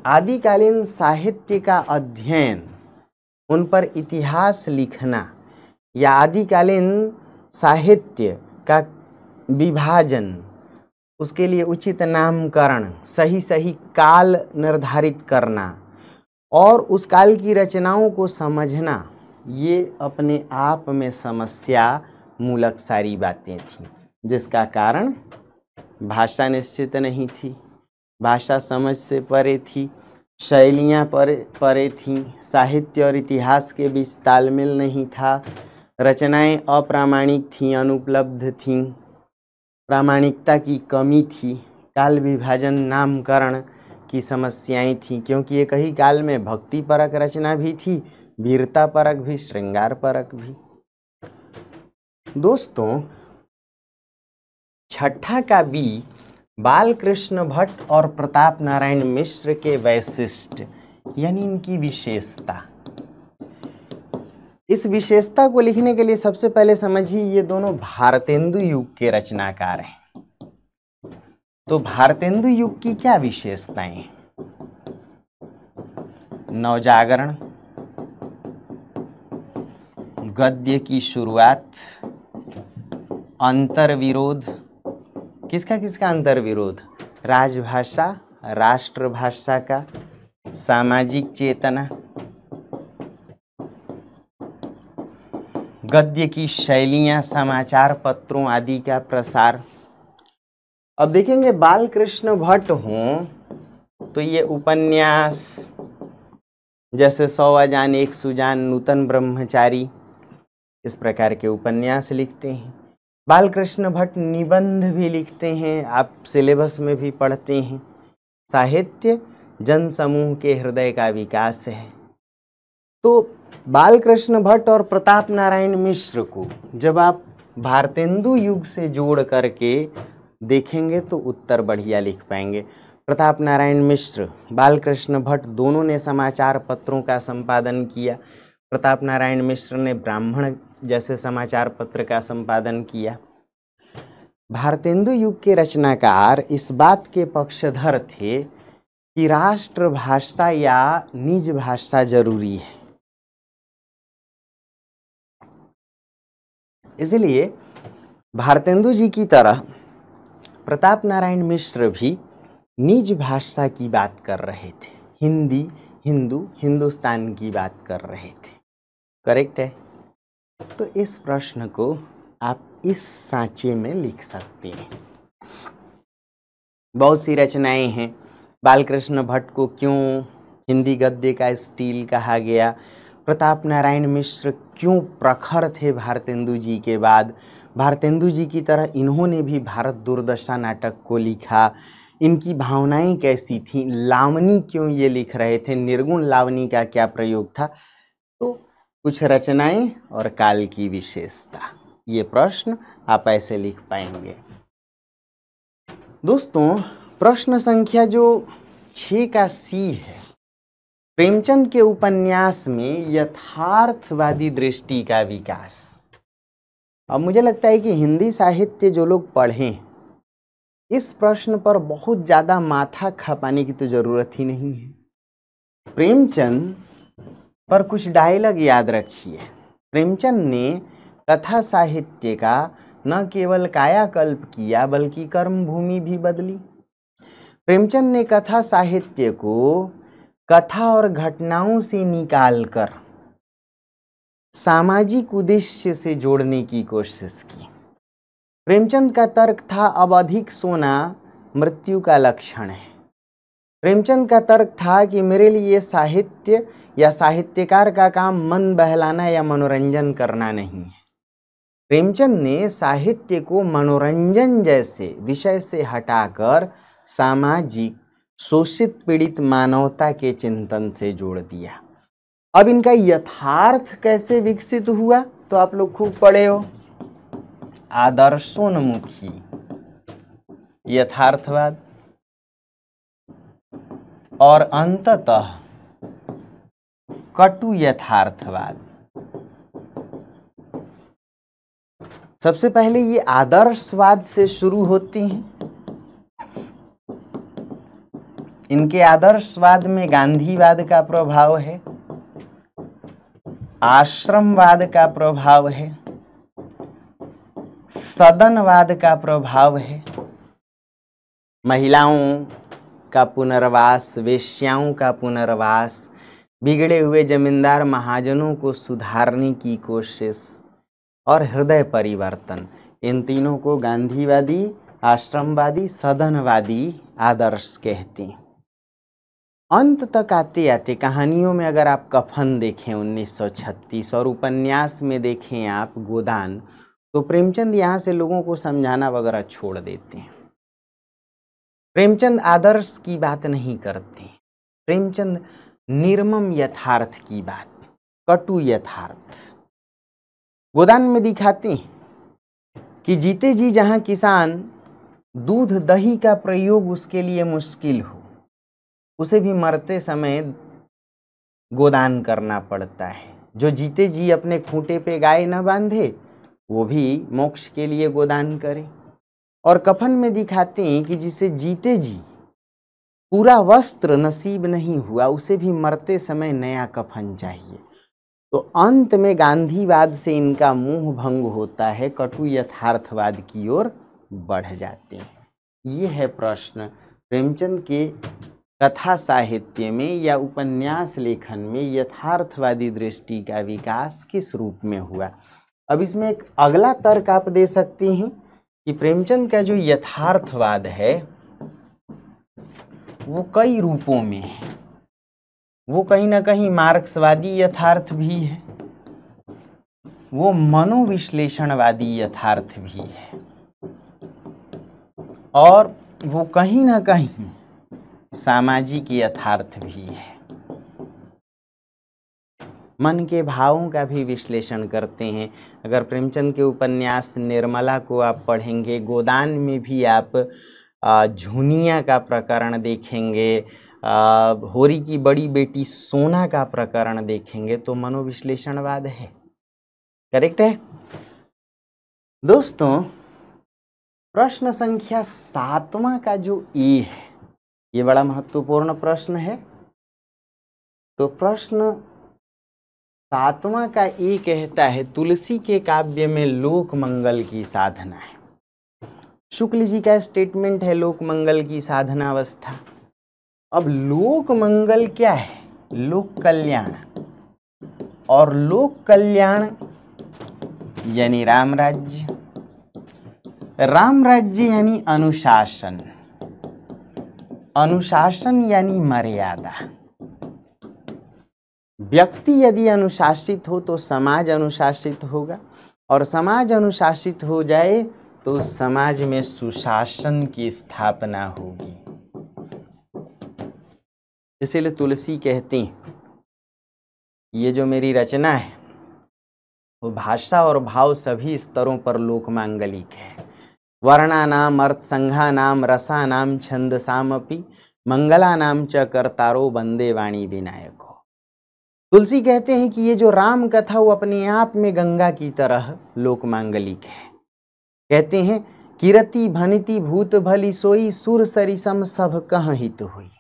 आदिकालीन साहित्य का अध्ययन उन पर इतिहास लिखना या आदिकालीन साहित्य का विभाजन उसके लिए उचित नामकरण सही सही काल निर्धारित करना और उस काल की रचनाओं को समझना ये अपने आप में समस्या मूलक सारी बातें थीं जिसका कारण भाषा निश्चित नहीं थी भाषा समझ से परे थी शैलियाँ पर परे थीं साहित्य और इतिहास के बीच तालमेल नहीं था रचनाएं अप्रामाणिक थीं अनुपलब्ध थीं प्रामाणिकता की कमी थी काल विभाजन नामकरण की समस्याएं थीं क्योंकि एक ही काल में भक्ति परक रचना भी थी वीरता परक भी श्रृंगार परक भी दोस्तों छठा का बी बालकृष्ण भट्ट और प्रताप नारायण मिश्र के वैशिष्ट यानी इनकी विशेषता इस विशेषता को लिखने के लिए सबसे पहले समझिए ये दोनों भारतेंदु युग के रचनाकार हैं तो भारतेंदु युग की क्या विशेषताएं नवजागरण गद्य की शुरुआत विरोध किसका किसका अंतर्विरोध राजभाषा राष्ट्रभाषा का सामाजिक चेतना गद्य की शैलियां समाचार पत्रों आदि का प्रसार अब देखेंगे बालकृष्ण भट्ट हों तो ये उपन्यास जैसे सौ अजान एक सुजान नूतन ब्रह्मचारी इस प्रकार के उपन्यास लिखते हैं बालकृष्ण भट्ट निबंध भी लिखते हैं आप सिलेबस में भी पढ़ते हैं साहित्य जन समूह के हृदय का विकास है तो बालकृष्ण भट्ट और प्रताप नारायण मिश्र को जब आप भारतेंदु युग से जोड़ करके देखेंगे तो उत्तर बढ़िया लिख पाएंगे प्रताप नारायण मिश्र बालकृष्ण भट्ट दोनों ने समाचार पत्रों का संपादन किया प्रताप नारायण मिश्र ने ब्राह्मण जैसे समाचार पत्र का संपादन किया भारतेंदु युग के रचनाकार इस बात के पक्षधर थे कि राष्ट्रभाषा या निज भाषा जरूरी है इसलिए भारतेंदु जी की तरह प्रताप नारायण मिश्र भी निज भाषा की बात कर रहे थे हिंदी हिंदू हिंदुस्तान की बात कर रहे थे करेक्ट है तो इस प्रश्न को आप इस सांचे में लिख सकते हैं बहुत सी रचनाएं हैं बालकृष्ण भट्ट को क्यों हिंदी गद्य का स्टील कहा गया प्रताप नारायण मिश्र क्यों प्रखर थे भारतेंदु जी के बाद भारतेंदु जी की तरह इन्होंने भी भारत दुर्दशा नाटक को लिखा इनकी भावनाएं कैसी थीं लावनी क्यों ये लिख रहे थे निर्गुण लावनी का क्या प्रयोग था कुछ रचनाएं और काल की विशेषता ये प्रश्न आप ऐसे लिख पाएंगे दोस्तों प्रश्न संख्या जो छ का सी है प्रेमचंद के उपन्यास में यथार्थवादी दृष्टि का विकास अब मुझे लगता है कि हिंदी साहित्य जो लोग पढ़ें इस प्रश्न पर बहुत ज़्यादा माथा खपाने की तो ज़रूरत ही नहीं है प्रेमचंद पर कुछ डायलॉग याद रखिए प्रेमचंद ने कथा साहित्य का न केवल कायाकल्प किया बल्कि कर्मभूमि भी बदली प्रेमचंद ने कथा साहित्य को कथा और घटनाओं से निकालकर सामाजिक उद्देश्य से जोड़ने की कोशिश की प्रेमचंद का तर्क था अब अधिक सोना मृत्यु का लक्षण है प्रेमचंद का तर्क था कि मेरे लिए साहित्य या साहित्यकार का काम मन बहलाना या मनोरंजन करना नहीं है प्रेमचंद ने साहित्य को मनोरंजन जैसे विषय से हटाकर सामाजिक शोषित पीड़ित मानवता के चिंतन से जोड़ दिया अब इनका यथार्थ कैसे विकसित हुआ तो आप लोग खूब पढ़े हो आदर्शोन्मुखी यथार्थवाद और अंततः कटु यथार्थवाद सबसे पहले ये आदर्शवाद से शुरू होती हैं इनके आदर्शवाद में गांधीवाद का प्रभाव है आश्रमवाद का प्रभाव है सदनवाद का प्रभाव है महिलाओं का पुनर्वास वेश्याओं का पुनर्वास बिगड़े हुए जमींदार महाजनों को सुधारने की कोशिश और हृदय परिवर्तन इन तीनों को गांधीवादी आश्रमवादी सदनवादी आदर्श कहते हैं अंत तक आते आते कहानियों में अगर आप कफन देखें उन्नीस और उपन्यास में देखें आप गोदान तो प्रेमचंद यहाँ से लोगों को समझाना वगैरह छोड़ देते हैं प्रेमचंद आदर्श की बात नहीं करते प्रेमचंद निर्मम यथार्थ की बात कटु यथार्थ गोदान में दिखाते हैं कि जीते जी जहां किसान दूध दही का प्रयोग उसके लिए मुश्किल हो उसे भी मरते समय गोदान करना पड़ता है जो जीते जी अपने खूंटे पे गाय न बांधे वो भी मोक्ष के लिए गोदान करे और कफन में दिखाते हैं कि जिसे जीते जी पूरा वस्त्र नसीब नहीं हुआ उसे भी मरते समय नया कफन चाहिए तो अंत में गांधीवाद से इनका मोह भंग होता है कटु यथार्थवाद की ओर बढ़ जाते हैं ये है प्रश्न प्रेमचंद के कथा साहित्य में या उपन्यास लेखन में यथार्थवादी दृष्टि का विकास किस रूप में हुआ अब इसमें एक अगला तर्क आप दे सकते हैं कि प्रेमचंद का जो यथार्थवाद है वो कई रूपों में है वो कहीं ना कहीं मार्क्सवादी यथार्थ भी है वो मनोविश्लेषणवादी यथार्थ भी है और वो कहीं ना कहीं सामाजिक यथार्थ भी है मन के भावों का भी विश्लेषण करते हैं अगर प्रेमचंद के उपन्यास निर्मला को आप पढ़ेंगे गोदान में भी आप झुनिया का प्रकरण देखेंगे होरी की बड़ी बेटी सोना का प्रकरण देखेंगे तो मनोविश्लेषणवाद है करेक्ट है दोस्तों प्रश्न संख्या सातवां का जो ए है ये बड़ा महत्वपूर्ण प्रश्न है तो प्रश्न सातवां का ए कहता है तुलसी के काव्य में लोक मंगल की साधना है शुक्ल जी का स्टेटमेंट है लोक मंगल की साधनावस्था अब लोक मंगल क्या है लोक कल्याण और लोक कल्याण यानी राम राज्य राम राज्य यानी अनुशासन अनुशासन यानी मर्यादा व्यक्ति यदि अनुशासित हो तो समाज अनुशासित होगा और समाज अनुशासित हो जाए तो समाज में सुशासन की स्थापना होगी इसीलिए तुलसी कहती ये जो मेरी रचना है वो भाषा और भाव सभी स्तरों पर लोक मांगलिक है वर्णा नाम अर्थ संघा नाम रसा नाम छंद सामपि मंगला नाम च करतारो बंदे वाणी विनायक हो तुलसी कहते हैं कि ये जो राम कथा वो अपने आप में गंगा की तरह लोक मांगलिक है कहते हैं किरति भनिति भूत भली सोई सुर सरिसम सब कह हित तो हुई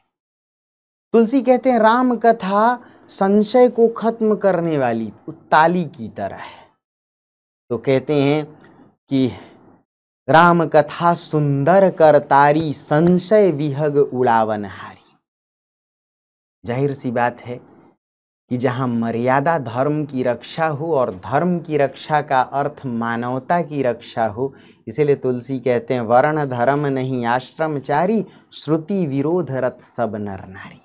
तुलसी कहते हैं राम कथा संशय को खत्म करने वाली उत्ताली की तरह है तो कहते हैं कि राम कथा सुंदर करतारी संशय विहग उड़ावन हारी जाहिर सी बात है कि जहाँ मर्यादा धर्म की रक्षा हो और धर्म की रक्षा का अर्थ मानवता की रक्षा हो इसीलिए तुलसी कहते हैं वर्ण धर्म नहीं आश्रमचारी श्रुति विरोध रथ सब नर नारी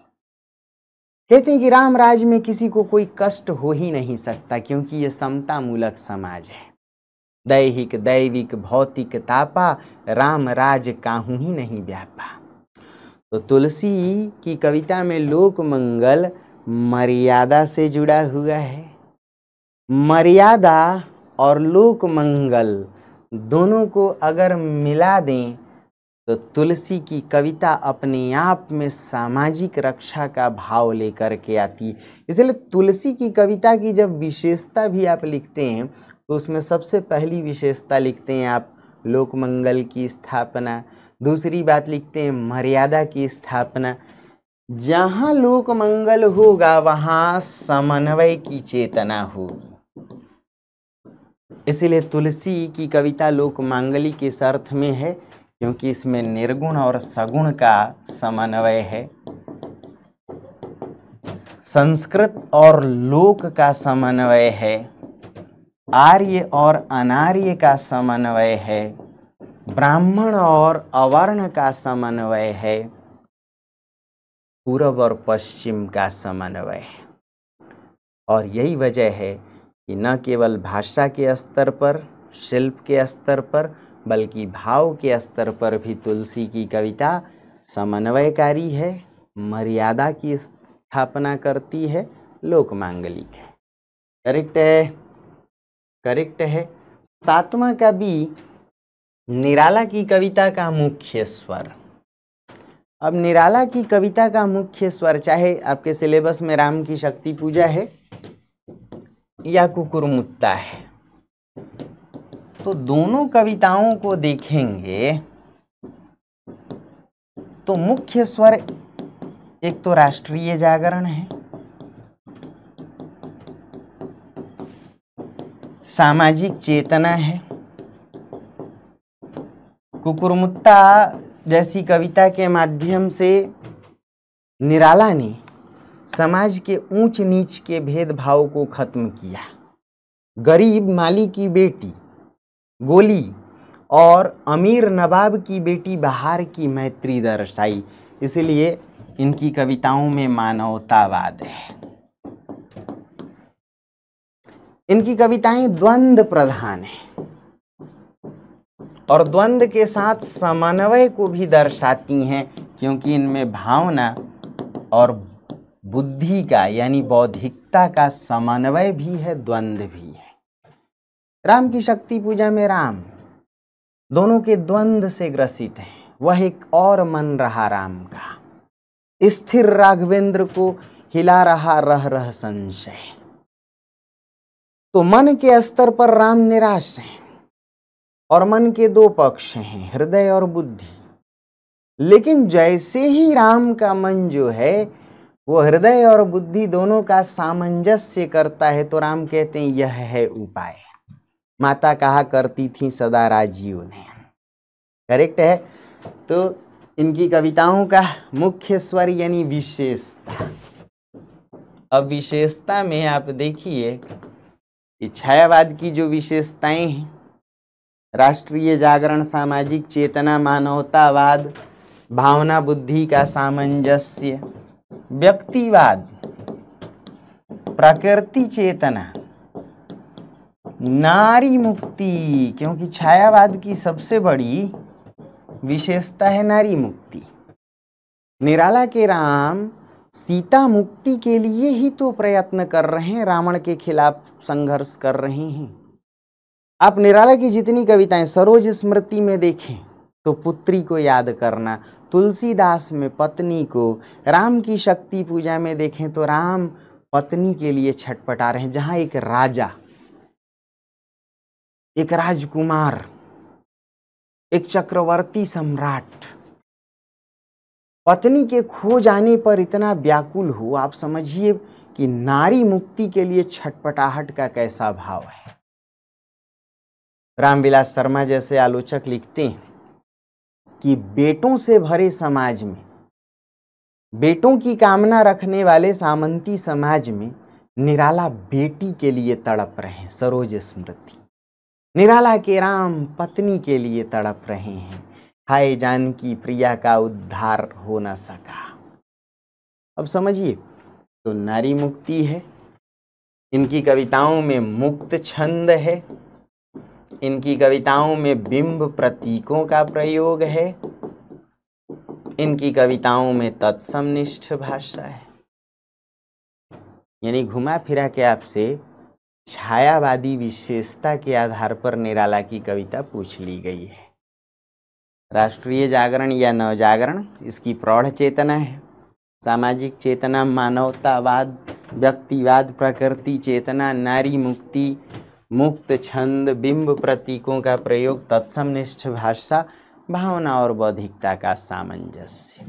कहते हैं कि राम राज में किसी को कोई कष्ट हो ही नहीं सकता क्योंकि ये समतामूलक समाज है दैहिक दैविक भौतिक तापा राम राज काहू ही नहीं व्यापा तो तुलसी की कविता में लोक मंगल मर्यादा से जुड़ा हुआ है मर्यादा और लोक मंगल दोनों को अगर मिला दें तो तुलसी की कविता अपने आप में सामाजिक रक्षा का भाव लेकर के आती है इसलिए तुलसी की कविता की जब विशेषता भी आप लिखते हैं तो उसमें सबसे पहली विशेषता लिखते हैं आप लोक मंगल की स्थापना दूसरी बात लिखते हैं मर्यादा की स्थापना जहाँ लोक मंगल होगा वहाँ समन्वय की चेतना होगी इसलिए तुलसी की कविता लोक मांगली के अर्थ में है क्योंकि इसमें निर्गुण और सगुण का समन्वय है संस्कृत और लोक का समन्वय है आर्य और अनार्य का समन्वय है ब्राह्मण और अवर्ण का समन्वय है पूर्व और पश्चिम का समन्वय है और यही वजह है कि न केवल भाषा के स्तर पर शिल्प के स्तर पर बल्कि भाव के स्तर पर भी तुलसी की कविता समन्वयकारी है मर्यादा की स्थापना करती है लोक मांगलिक है करेक्ट है करेक्ट है सातवां का भी निराला की कविता का मुख्य स्वर अब निराला की कविता का मुख्य स्वर चाहे आपके सिलेबस में राम की शक्ति पूजा है या कुकुरमुत्ता है तो दोनों कविताओं को देखेंगे तो मुख्य स्वर एक तो राष्ट्रीय जागरण है सामाजिक चेतना है कुकुरमुत्ता जैसी कविता के माध्यम से निराला ने समाज के ऊंच नीच के भेदभाव को खत्म किया गरीब माली की बेटी गोली और अमीर नवाब की बेटी बहार की मैत्री दर्शाई इसलिए इनकी कविताओं में मानवतावाद है इनकी कविताएं द्वंद्व प्रधान हैं और द्वंद्व के साथ समन्वय को भी दर्शाती हैं क्योंकि इनमें भावना और बुद्धि का यानी बौद्धिकता का समन्वय भी है द्वंद्व भी है राम की शक्ति पूजा में राम दोनों के द्वंद्व से ग्रसित हैं वह एक और मन रहा राम का स्थिर राघवेंद्र को हिला रहा रह रह संशय तो मन के स्तर पर राम निराश हैं और मन के दो पक्ष हैं हृदय और बुद्धि लेकिन जैसे ही राम का मन जो है वो हृदय और बुद्धि दोनों का सामंजस्य करता है तो राम कहते हैं यह है उपाय माता कहा करती थी सदा राजीव ने करेक्ट है तो इनकी कविताओं का मुख्य स्वर यानी विशेषता अब विशेषता में आप देखिए छायावाद की जो विशेषताएं हैं राष्ट्रीय जागरण सामाजिक चेतना मानवतावाद भावना बुद्धि का सामंजस्य व्यक्तिवाद प्रकृति चेतना नारी मुक्ति क्योंकि छायावाद की सबसे बड़ी विशेषता है नारी मुक्ति निराला के राम सीता मुक्ति के लिए ही तो प्रयत्न कर रहे हैं रावण के खिलाफ संघर्ष कर रहे हैं आप निराला की जितनी कविताएं सरोज स्मृति में देखें तो पुत्री को याद करना तुलसीदास में पत्नी को राम की शक्ति पूजा में देखें तो राम पत्नी के लिए छटपटा रहे हैं जहां एक राजा एक राजकुमार एक चक्रवर्ती सम्राट पत्नी के खो जाने पर इतना व्याकुल हो आप समझिए कि नारी मुक्ति के लिए छटपटाहट का कैसा भाव है रामविलास शर्मा जैसे आलोचक लिखते हैं कि बेटों से भरे समाज में बेटों की कामना रखने वाले सामंती समाज में निराला बेटी के लिए तड़प रहे हैं सरोज स्मृति निराला के राम पत्नी के लिए तड़प रहे हैं हाय जानकी प्रिया का उद्धार हो न सका अब समझिए तो नारी मुक्ति है इनकी कविताओं में मुक्त छंद है इनकी कविताओं में बिंब प्रतीकों का प्रयोग है इनकी कविताओं में तत्समनिष्ठ भाषा है यानी घुमा फिरा के आपसे छायावादी विशेषता के आधार पर निराला की कविता पूछ ली गई है राष्ट्रीय जागरण या नवजागरण इसकी प्रौढ़ चेतना है सामाजिक चेतना मानवतावाद व्यक्तिवाद प्रकृति चेतना नारी मुक्ति मुक्त छंद बिंब प्रतीकों का प्रयोग तत्समनिष्ठ भाषा भावना और बौद्धिकता का सामंजस्य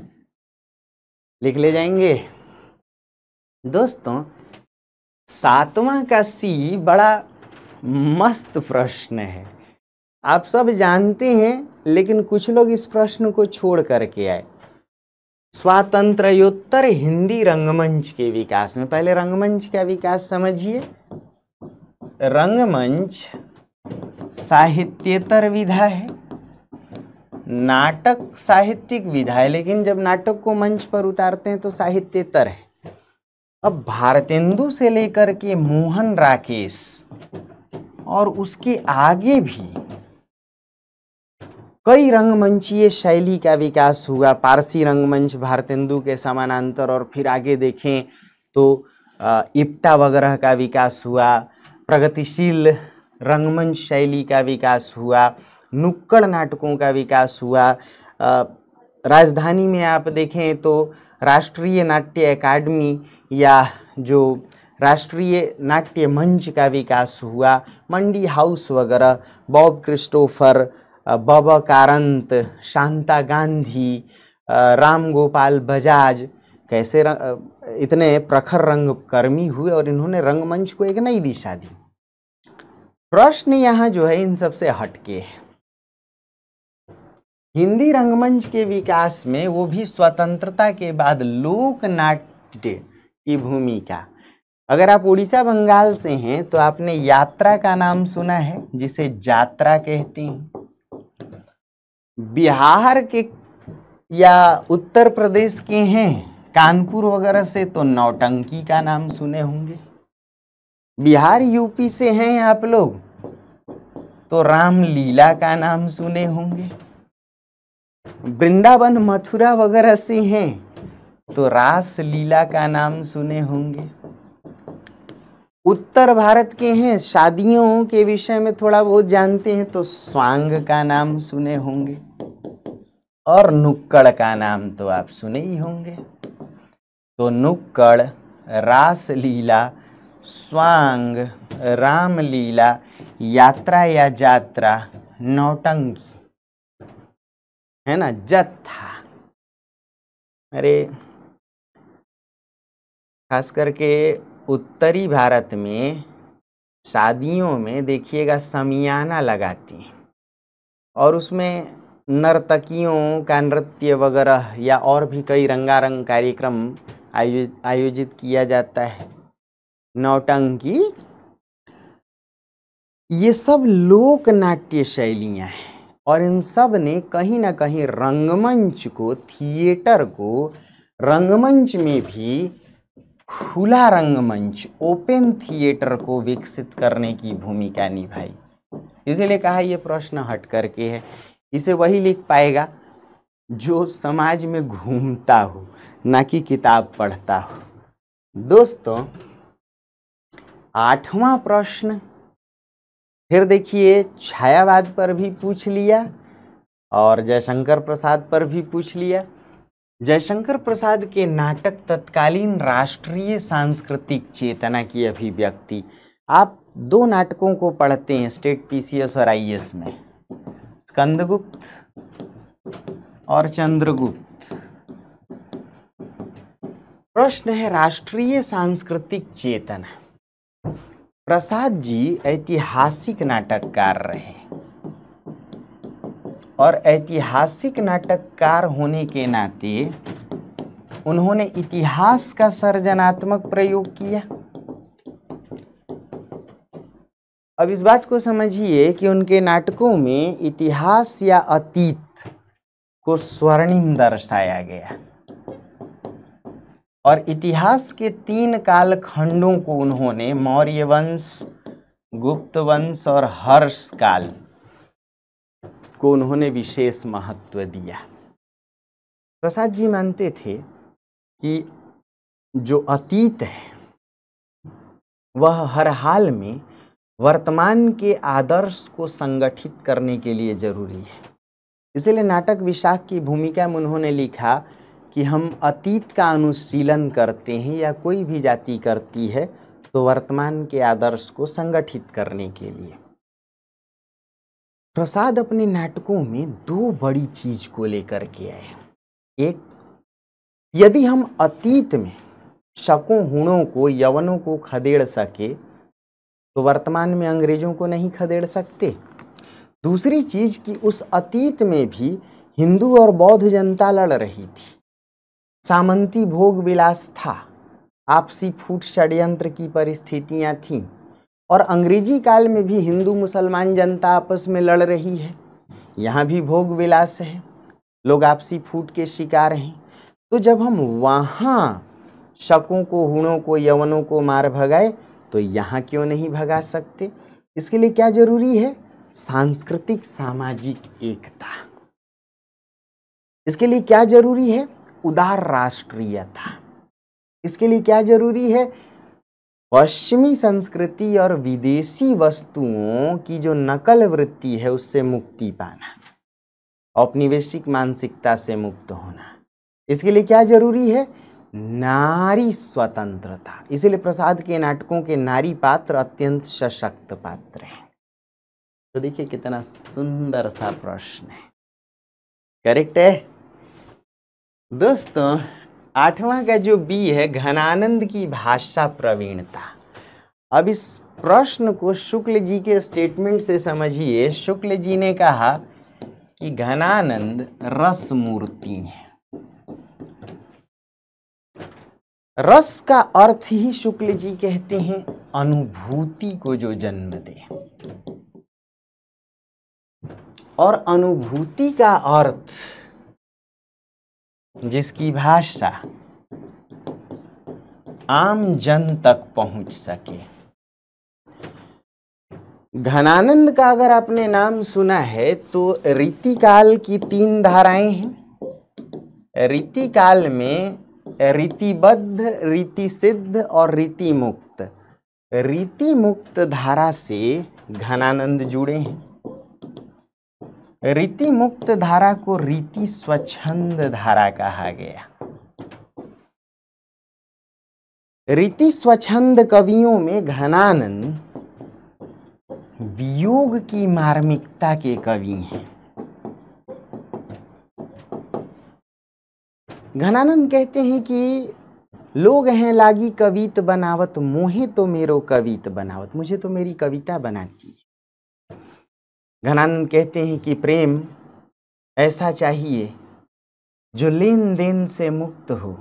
लिख ले जाएंगे दोस्तों सातवां का सी बड़ा मस्त प्रश्न है आप सब जानते हैं लेकिन कुछ लोग इस प्रश्न को छोड़ करके आए स्वातंत्रोत्तर हिंदी रंगमंच के विकास में पहले रंगमंच का विकास समझिए रंगमंच साहित्येतर विधा है नाटक साहित्यिक विधा है लेकिन जब नाटक को मंच पर उतारते हैं तो साहित्येतर है अब भारतेंदु से लेकर के मोहन राकेश और उसके आगे भी कई रंगमंचीय शैली का विकास हुआ पारसी रंगमंच भारतेंदु के समानांतर और फिर आगे देखें तो इप्टा वगैरह का विकास हुआ प्रगतिशील रंगमंच शैली का विकास हुआ नुक्कड़ नाटकों का विकास हुआ राजधानी में आप देखें तो राष्ट्रीय नाट्य अकादमी या जो राष्ट्रीय नाट्य मंच का विकास हुआ मंडी हाउस वगैरह बॉब क्रिस्टोफर बाबा कारंत शांता गांधी राम गोपाल बजाज कैसे इतने प्रखर रंगकर्मी हुए और इन्होंने रंगमंच को एक नई दिशा दी प्रश्न यहाँ जो है इन सब से हटके है हिंदी रंगमंच के विकास में वो भी स्वतंत्रता के बाद लोक नाट्य की भूमिका अगर आप उड़ीसा बंगाल से हैं तो आपने यात्रा का नाम सुना है जिसे यात्रा कहते हैं बिहार के या उत्तर प्रदेश के हैं कानपुर वगैरह से तो नौटंकी का नाम सुने होंगे बिहार यूपी से हैं आप लोग तो रामलीला का नाम सुने होंगे वृंदावन मथुरा वगैरह से हैं तो रास लीला का नाम सुने होंगे उत्तर भारत के हैं शादियों के विषय में थोड़ा बहुत जानते हैं तो स्वांग का नाम सुने होंगे और नुक्कड़ का नाम तो आप सुने ही होंगे तो नुक्कड़ रास लीला स्वांग रामलीला यात्रा या जात्रा नौटंगी है ना जत्था अरे खास करके उत्तरी भारत में शादियों में देखिएगा समियाना लगाती हैं और उसमें नर्तकियों का नृत्य वगैरह या और भी कई रंगारंग कार्यक्रम आयोजित आयोजित किया जाता है नौटंकी ये सब लोक नाट्य शैलियाँ हैं और इन सब ने कहीं ना कहीं रंगमंच को थिएटर को रंगमंच में भी खुला रंगमंच ओपन थिएटर को विकसित करने की भूमिका निभाई इसीलिए कहा यह प्रश्न हट करके है इसे वही लिख पाएगा जो समाज में घूमता हो ना कि किताब पढ़ता हो दोस्तों आठवां प्रश्न फिर देखिए छायावाद पर भी पूछ लिया और जयशंकर प्रसाद पर भी पूछ लिया जयशंकर प्रसाद के नाटक तत्कालीन राष्ट्रीय सांस्कृतिक चेतना की अभिव्यक्ति आप दो नाटकों को पढ़ते हैं स्टेट पीसीएस और आईएएस में स्कंदगुप्त और चंद्रगुप्त प्रश्न है राष्ट्रीय सांस्कृतिक चेतना प्रसाद जी ऐतिहासिक नाटककार रहे और ऐतिहासिक नाटककार होने के नाते उन्होंने इतिहास का सर्जनात्मक प्रयोग किया अब इस बात को समझिए कि उनके नाटकों में इतिहास या अतीत को स्वर्णिम दर्शाया गया और इतिहास के तीन कालखंडों को उन्होंने मौर्य वंश गुप्त वंश और हर्ष काल को उन्होंने विशेष महत्व दिया प्रसाद जी मानते थे कि जो अतीत है वह हर हाल में वर्तमान के आदर्श को संगठित करने के लिए जरूरी है इसलिए नाटक विशाख की भूमिका में उन्होंने लिखा कि हम अतीत का अनुशीलन करते हैं या कोई भी जाति करती है तो वर्तमान के आदर्श को संगठित करने के लिए प्रसाद अपने नाटकों में दो बड़ी चीज को लेकर के आए एक यदि हम अतीत में शकों हुणों को यवनों को खदेड़ सके तो वर्तमान में अंग्रेजों को नहीं खदेड़ सकते दूसरी चीज कि उस अतीत में भी हिंदू और बौद्ध जनता लड़ रही थी सामंती भोग विलास था आपसी फूट षड्यंत्र की परिस्थितियां थीं और अंग्रेजी काल में भी हिंदू मुसलमान जनता आपस में लड़ रही है यहाँ भी भोग विलास है लोग आपसी फूट के शिकार हैं तो जब हम वहाँ शकों को हुणों को यवनों को मार भगाए तो यहाँ क्यों नहीं भगा सकते इसके लिए क्या जरूरी है सांस्कृतिक सामाजिक एकता इसके लिए क्या जरूरी है उदार राष्ट्रीयता इसके लिए क्या जरूरी है पश्चिमी संस्कृति और विदेशी वस्तुओं की जो नकल वृत्ति है उससे मुक्ति पाना औपनिवेशिक मानसिकता से मुक्त होना इसके लिए क्या जरूरी है नारी स्वतंत्रता इसीलिए प्रसाद के नाटकों के नारी पात्र अत्यंत सशक्त पात्र हैं तो देखिए कितना सुंदर सा प्रश्न है करेक्ट है दोस्तों आठवां का जो बी है घनानंद की भाषा प्रवीणता अब इस प्रश्न को शुक्ल जी के स्टेटमेंट से समझिए शुक्ल जी ने कहा कि घनानंद रस मूर्ति है रस का अर्थ ही शुक्ल जी कहते हैं अनुभूति को जो जन्म दे और अनुभूति का अर्थ जिसकी भाषा आम जन तक पहुंच सके घनानंद का अगर आपने नाम सुना है तो रीतिकाल की तीन धाराएं हैं रीतिकाल में रीतिबद्ध रीति सिद्ध और रीति मुक्त रीति मुक्त धारा से घनानंद जुड़े हैं रीति मुक्त धारा को रीति स्वच्छंद धारा कहा गया रीति स्वच्छंद कवियों में घनानंद वियोग की मार्मिकता के कवि हैं घनानंद कहते हैं कि लोग हैं लागी कवित बनावत मोहे तो मेरो कवित बनावत मुझे तो मेरी कविता बनाती घनानंद कहते हैं कि प्रेम ऐसा चाहिए जो लेन देन से मुक्त हो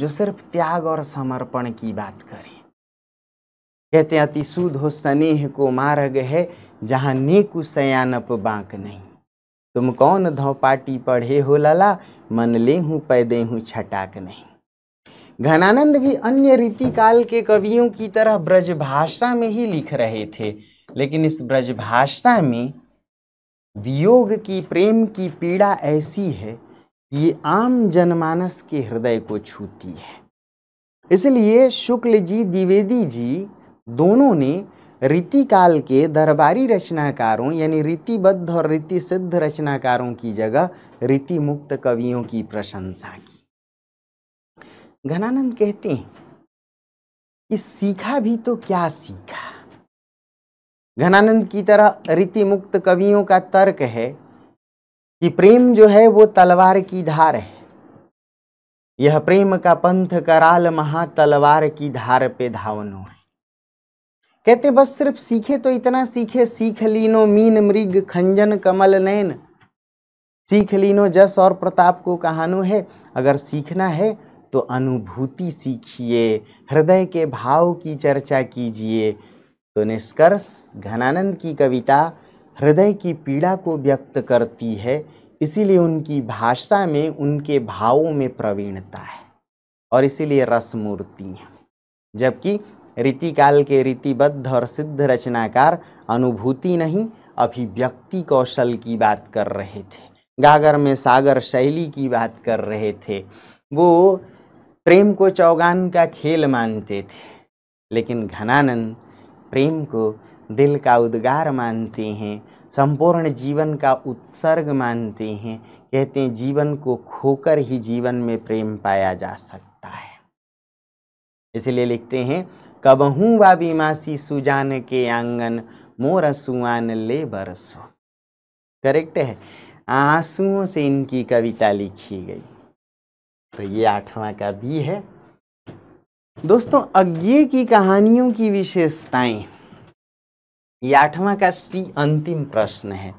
जो सिर्फ त्याग और समर्पण की बात करे कहते हैं अति सुध हो स्नेह को मार्ग है जहाँ नेकु सयानप बांक नहीं तुम कौन धौपाटी पढ़े हो लला मन ले हूँ पैदे हूँ छटाक नहीं घनानंद भी अन्य रीति काल के कवियों की तरह ब्रजभाषा में ही लिख रहे थे लेकिन इस ब्रजभाषा में वियोग की प्रेम की पीड़ा ऐसी है कि ये आम जनमानस के हृदय को छूती है इसलिए शुक्ल जी द्विवेदी जी दोनों ने रीतिकाल के दरबारी रचनाकारों यानी रीतिबद्ध और रीति सिद्ध रचनाकारों की जगह रीति मुक्त कवियों की प्रशंसा की घनानंद कहते हैं कि सीखा भी तो क्या सीखा घनानंद की तरह रीति मुक्त कवियों का तर्क है कि प्रेम जो है वो तलवार की धार है यह प्रेम का पंथ कराल महा तलवार की धार पे धावनो है कहते बस सिर्फ सीखे तो इतना सीखे सीख लीनो मीन मृग खंजन कमल नयन सीख लीनो जस और प्रताप को कहानो है अगर सीखना है तो अनुभूति सीखिए हृदय के भाव की चर्चा कीजिए तो निष्कर्ष घनानंद की कविता हृदय की पीड़ा को व्यक्त करती है इसीलिए उनकी भाषा में उनके भावों में प्रवीणता है और इसीलिए रसमूर्ति हैं जबकि रीतिकाल के रीतिबद्ध और सिद्ध रचनाकार अनुभूति नहीं अभिव्यक्ति कौशल की बात कर रहे थे गागर में सागर शैली की बात कर रहे थे वो प्रेम को चौगान का खेल मानते थे लेकिन घनानंद प्रेम को दिल का उद्गार मानते हैं संपूर्ण जीवन का उत्सर्ग मानते हैं कहते हैं जीवन को खोकर ही जीवन में प्रेम पाया जा सकता है इसलिए लिखते हैं कबहू बाबी मासी सुजान के आंगन मोर सुआन ले बरसो करेक्ट है आंसुओं से इनकी कविता लिखी गई तो ये आठवां का भी है दोस्तों अज्ञे की कहानियों की विशेषताएं ये आठवां का सी अंतिम प्रश्न है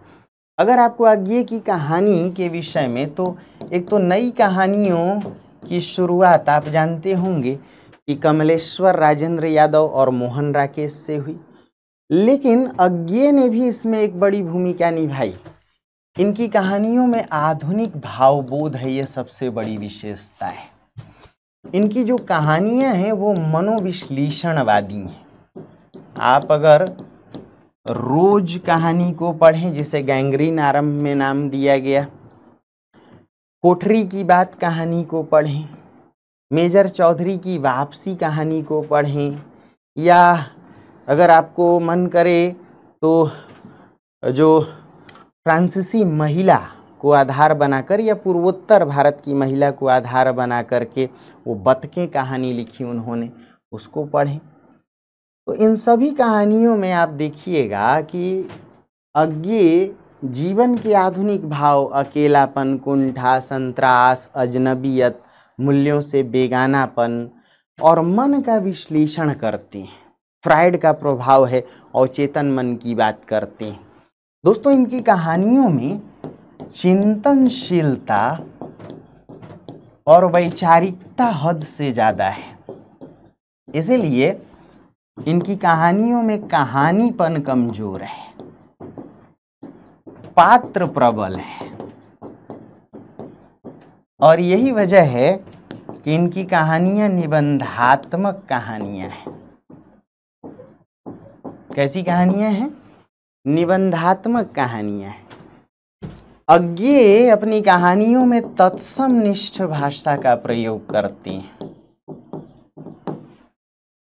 अगर आपको अज्ञे की कहानी के विषय में तो एक तो नई कहानियों की शुरुआत आप जानते होंगे कि कमलेश्वर राजेंद्र यादव और मोहन राकेश से हुई लेकिन अज्ञे ने भी इसमें एक बड़ी भूमिका निभाई इनकी कहानियों में आधुनिक भावबोध है ये सबसे बड़ी विशेषता है इनकी जो कहानियाँ हैं वो मनोविश्लेषणवादी हैं आप अगर रोज कहानी को पढ़ें जिसे गैंग्रीन आरंभ में नाम दिया गया कोठरी की बात कहानी को पढ़ें मेजर चौधरी की वापसी कहानी को पढ़ें या अगर आपको मन करे तो जो फ्रांसीसी महिला को आधार बनाकर या पूर्वोत्तर भारत की महिला को आधार बना करके वो बतके कहानी लिखी उन्होंने उसको पढ़ें तो इन सभी कहानियों में आप देखिएगा कि अज्ञे जीवन के आधुनिक भाव अकेलापन कुंठा संतरास अजनबियत मूल्यों से बेगानापन और मन का विश्लेषण करते हैं फ्राइड का प्रभाव है और चेतन मन की बात करते हैं दोस्तों इनकी कहानियों में चिंतनशीलता और वैचारिकता हद से ज़्यादा है इसलिए इनकी कहानियों में कहानीपन कमज़ोर है पात्र प्रबल है और यही वजह है कि इनकी कहानियां निबंधात्मक कहानियां हैं कैसी कहानियां हैं निबंधात्मक कहानियां हैं अज्ञे अपनी कहानियों में तत्सम निष्ठ भाषा का प्रयोग करते हैं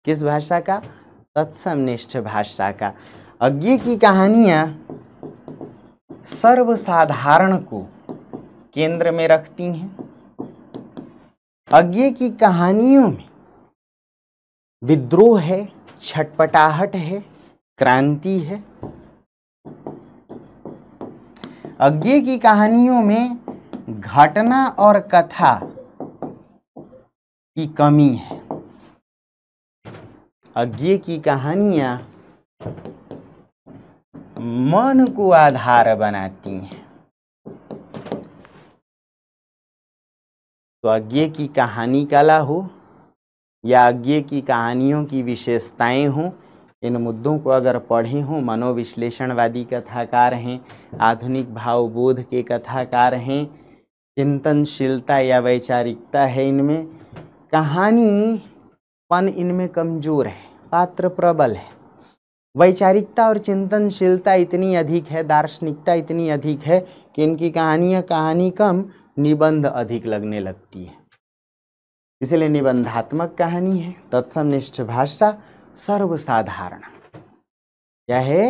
किस भाषा का तत्सम निष्ठ भाषा का अज्ञे की कहानियां सर्वसाधारण को केंद्र में रखती हैं अज्ञे की कहानियों में विद्रोह है छटपटाहट है क्रांति है अज्ञे की कहानियों में घटना और कथा की कमी है अज्ञे की कहानियां मन को आधार बनाती हैं तो अज्ञे की कहानी कला हो या अज्ञे की कहानियों की विशेषताएं हों इन मुद्दों को अगर पढ़े हों मनोविश्लेषणवादी कथाकार हैं आधुनिक भावबोध के कथाकार हैं चिंतनशीलता या वैचारिकता है इनमें कहानी पन इनमें कमज़ोर है पात्र प्रबल है वैचारिकता और चिंतनशीलता इतनी अधिक है दार्शनिकता इतनी अधिक है कि इनकी कहानियाँ कहानी कम निबंध अधिक लगने लगती है इसलिए निबंधात्मक कहानी है तत्सम निष्ठ भाषा सर्वसाधारण क्या है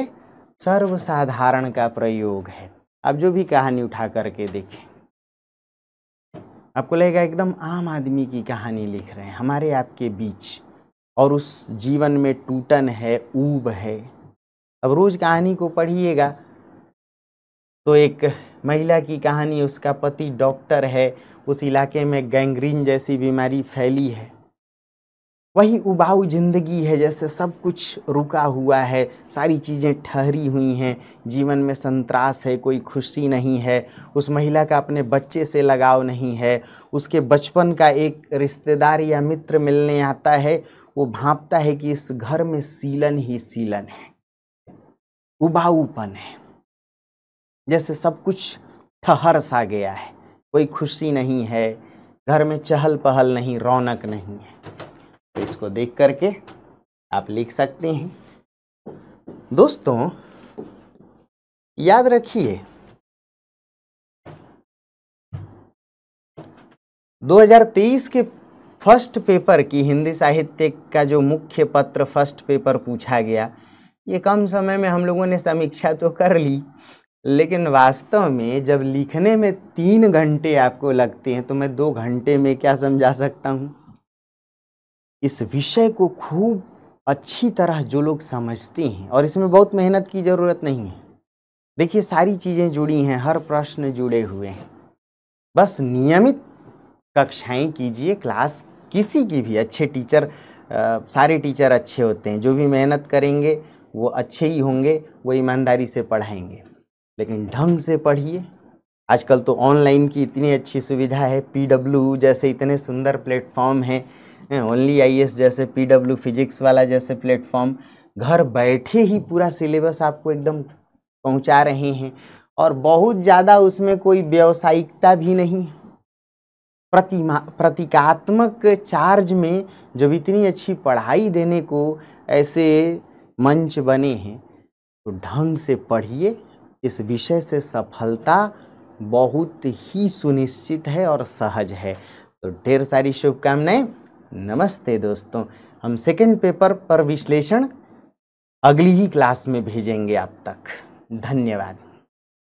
सर्वसाधारण का प्रयोग है आप जो भी कहानी उठा करके देखें आपको लगेगा एकदम आम आदमी की कहानी लिख रहे हैं हमारे आपके बीच और उस जीवन में टूटन है ऊब है अब रोज़ कहानी को पढ़िएगा तो एक महिला की कहानी उसका पति डॉक्टर है उस इलाके में गैंग्रीन जैसी बीमारी फैली है वही उबाऊ जिंदगी है जैसे सब कुछ रुका हुआ है सारी चीज़ें ठहरी हुई हैं जीवन में संतरास है कोई खुशी नहीं है उस महिला का अपने बच्चे से लगाव नहीं है उसके बचपन का एक रिश्तेदार या मित्र मिलने आता है वो भांपता है कि इस घर में सीलन ही सीलन है उबाऊपन है जैसे सब कुछ ठहर सा गया है कोई खुशी नहीं है घर में चहल पहल नहीं रौनक नहीं है तो इसको देख करके आप लिख सकते हैं दोस्तों याद रखिए 2023 के फर्स्ट पेपर की हिंदी साहित्य का जो मुख्य पत्र फर्स्ट पेपर पूछा गया ये कम समय में हम लोगों ने समीक्षा तो कर ली लेकिन वास्तव में जब लिखने में तीन घंटे आपको लगते हैं तो मैं दो घंटे में क्या समझा सकता हूँ इस विषय को खूब अच्छी तरह जो लोग समझते हैं और इसमें बहुत मेहनत की ज़रूरत नहीं है देखिए सारी चीज़ें जुड़ी हैं हर प्रश्न जुड़े हुए हैं बस नियमित कक्षाएं कीजिए क्लास किसी की भी अच्छे टीचर आ, सारे टीचर अच्छे होते हैं जो भी मेहनत करेंगे वो अच्छे ही होंगे वो ईमानदारी से पढ़ाएंगे लेकिन ढंग से पढ़िए आजकल तो ऑनलाइन की इतनी अच्छी सुविधा है पी जैसे इतने सुंदर प्लेटफॉर्म हैं ओनली आई एस जैसे पी डब्ल्यू फिजिक्स वाला जैसे प्लेटफॉर्म घर बैठे ही पूरा सिलेबस आपको एकदम पहुंचा रहे हैं और बहुत ज़्यादा उसमें कोई व्यावसायिकता भी नहीं प्रतिमा प्रतीकात्मक चार्ज में जब इतनी अच्छी पढ़ाई देने को ऐसे मंच बने हैं तो ढंग से पढ़िए इस विषय से सफलता बहुत ही सुनिश्चित है और सहज है तो ढेर सारी शुभकामनाएं नमस्ते दोस्तों हम सेकंड पेपर पर विश्लेषण अगली ही क्लास में भेजेंगे आप तक धन्यवाद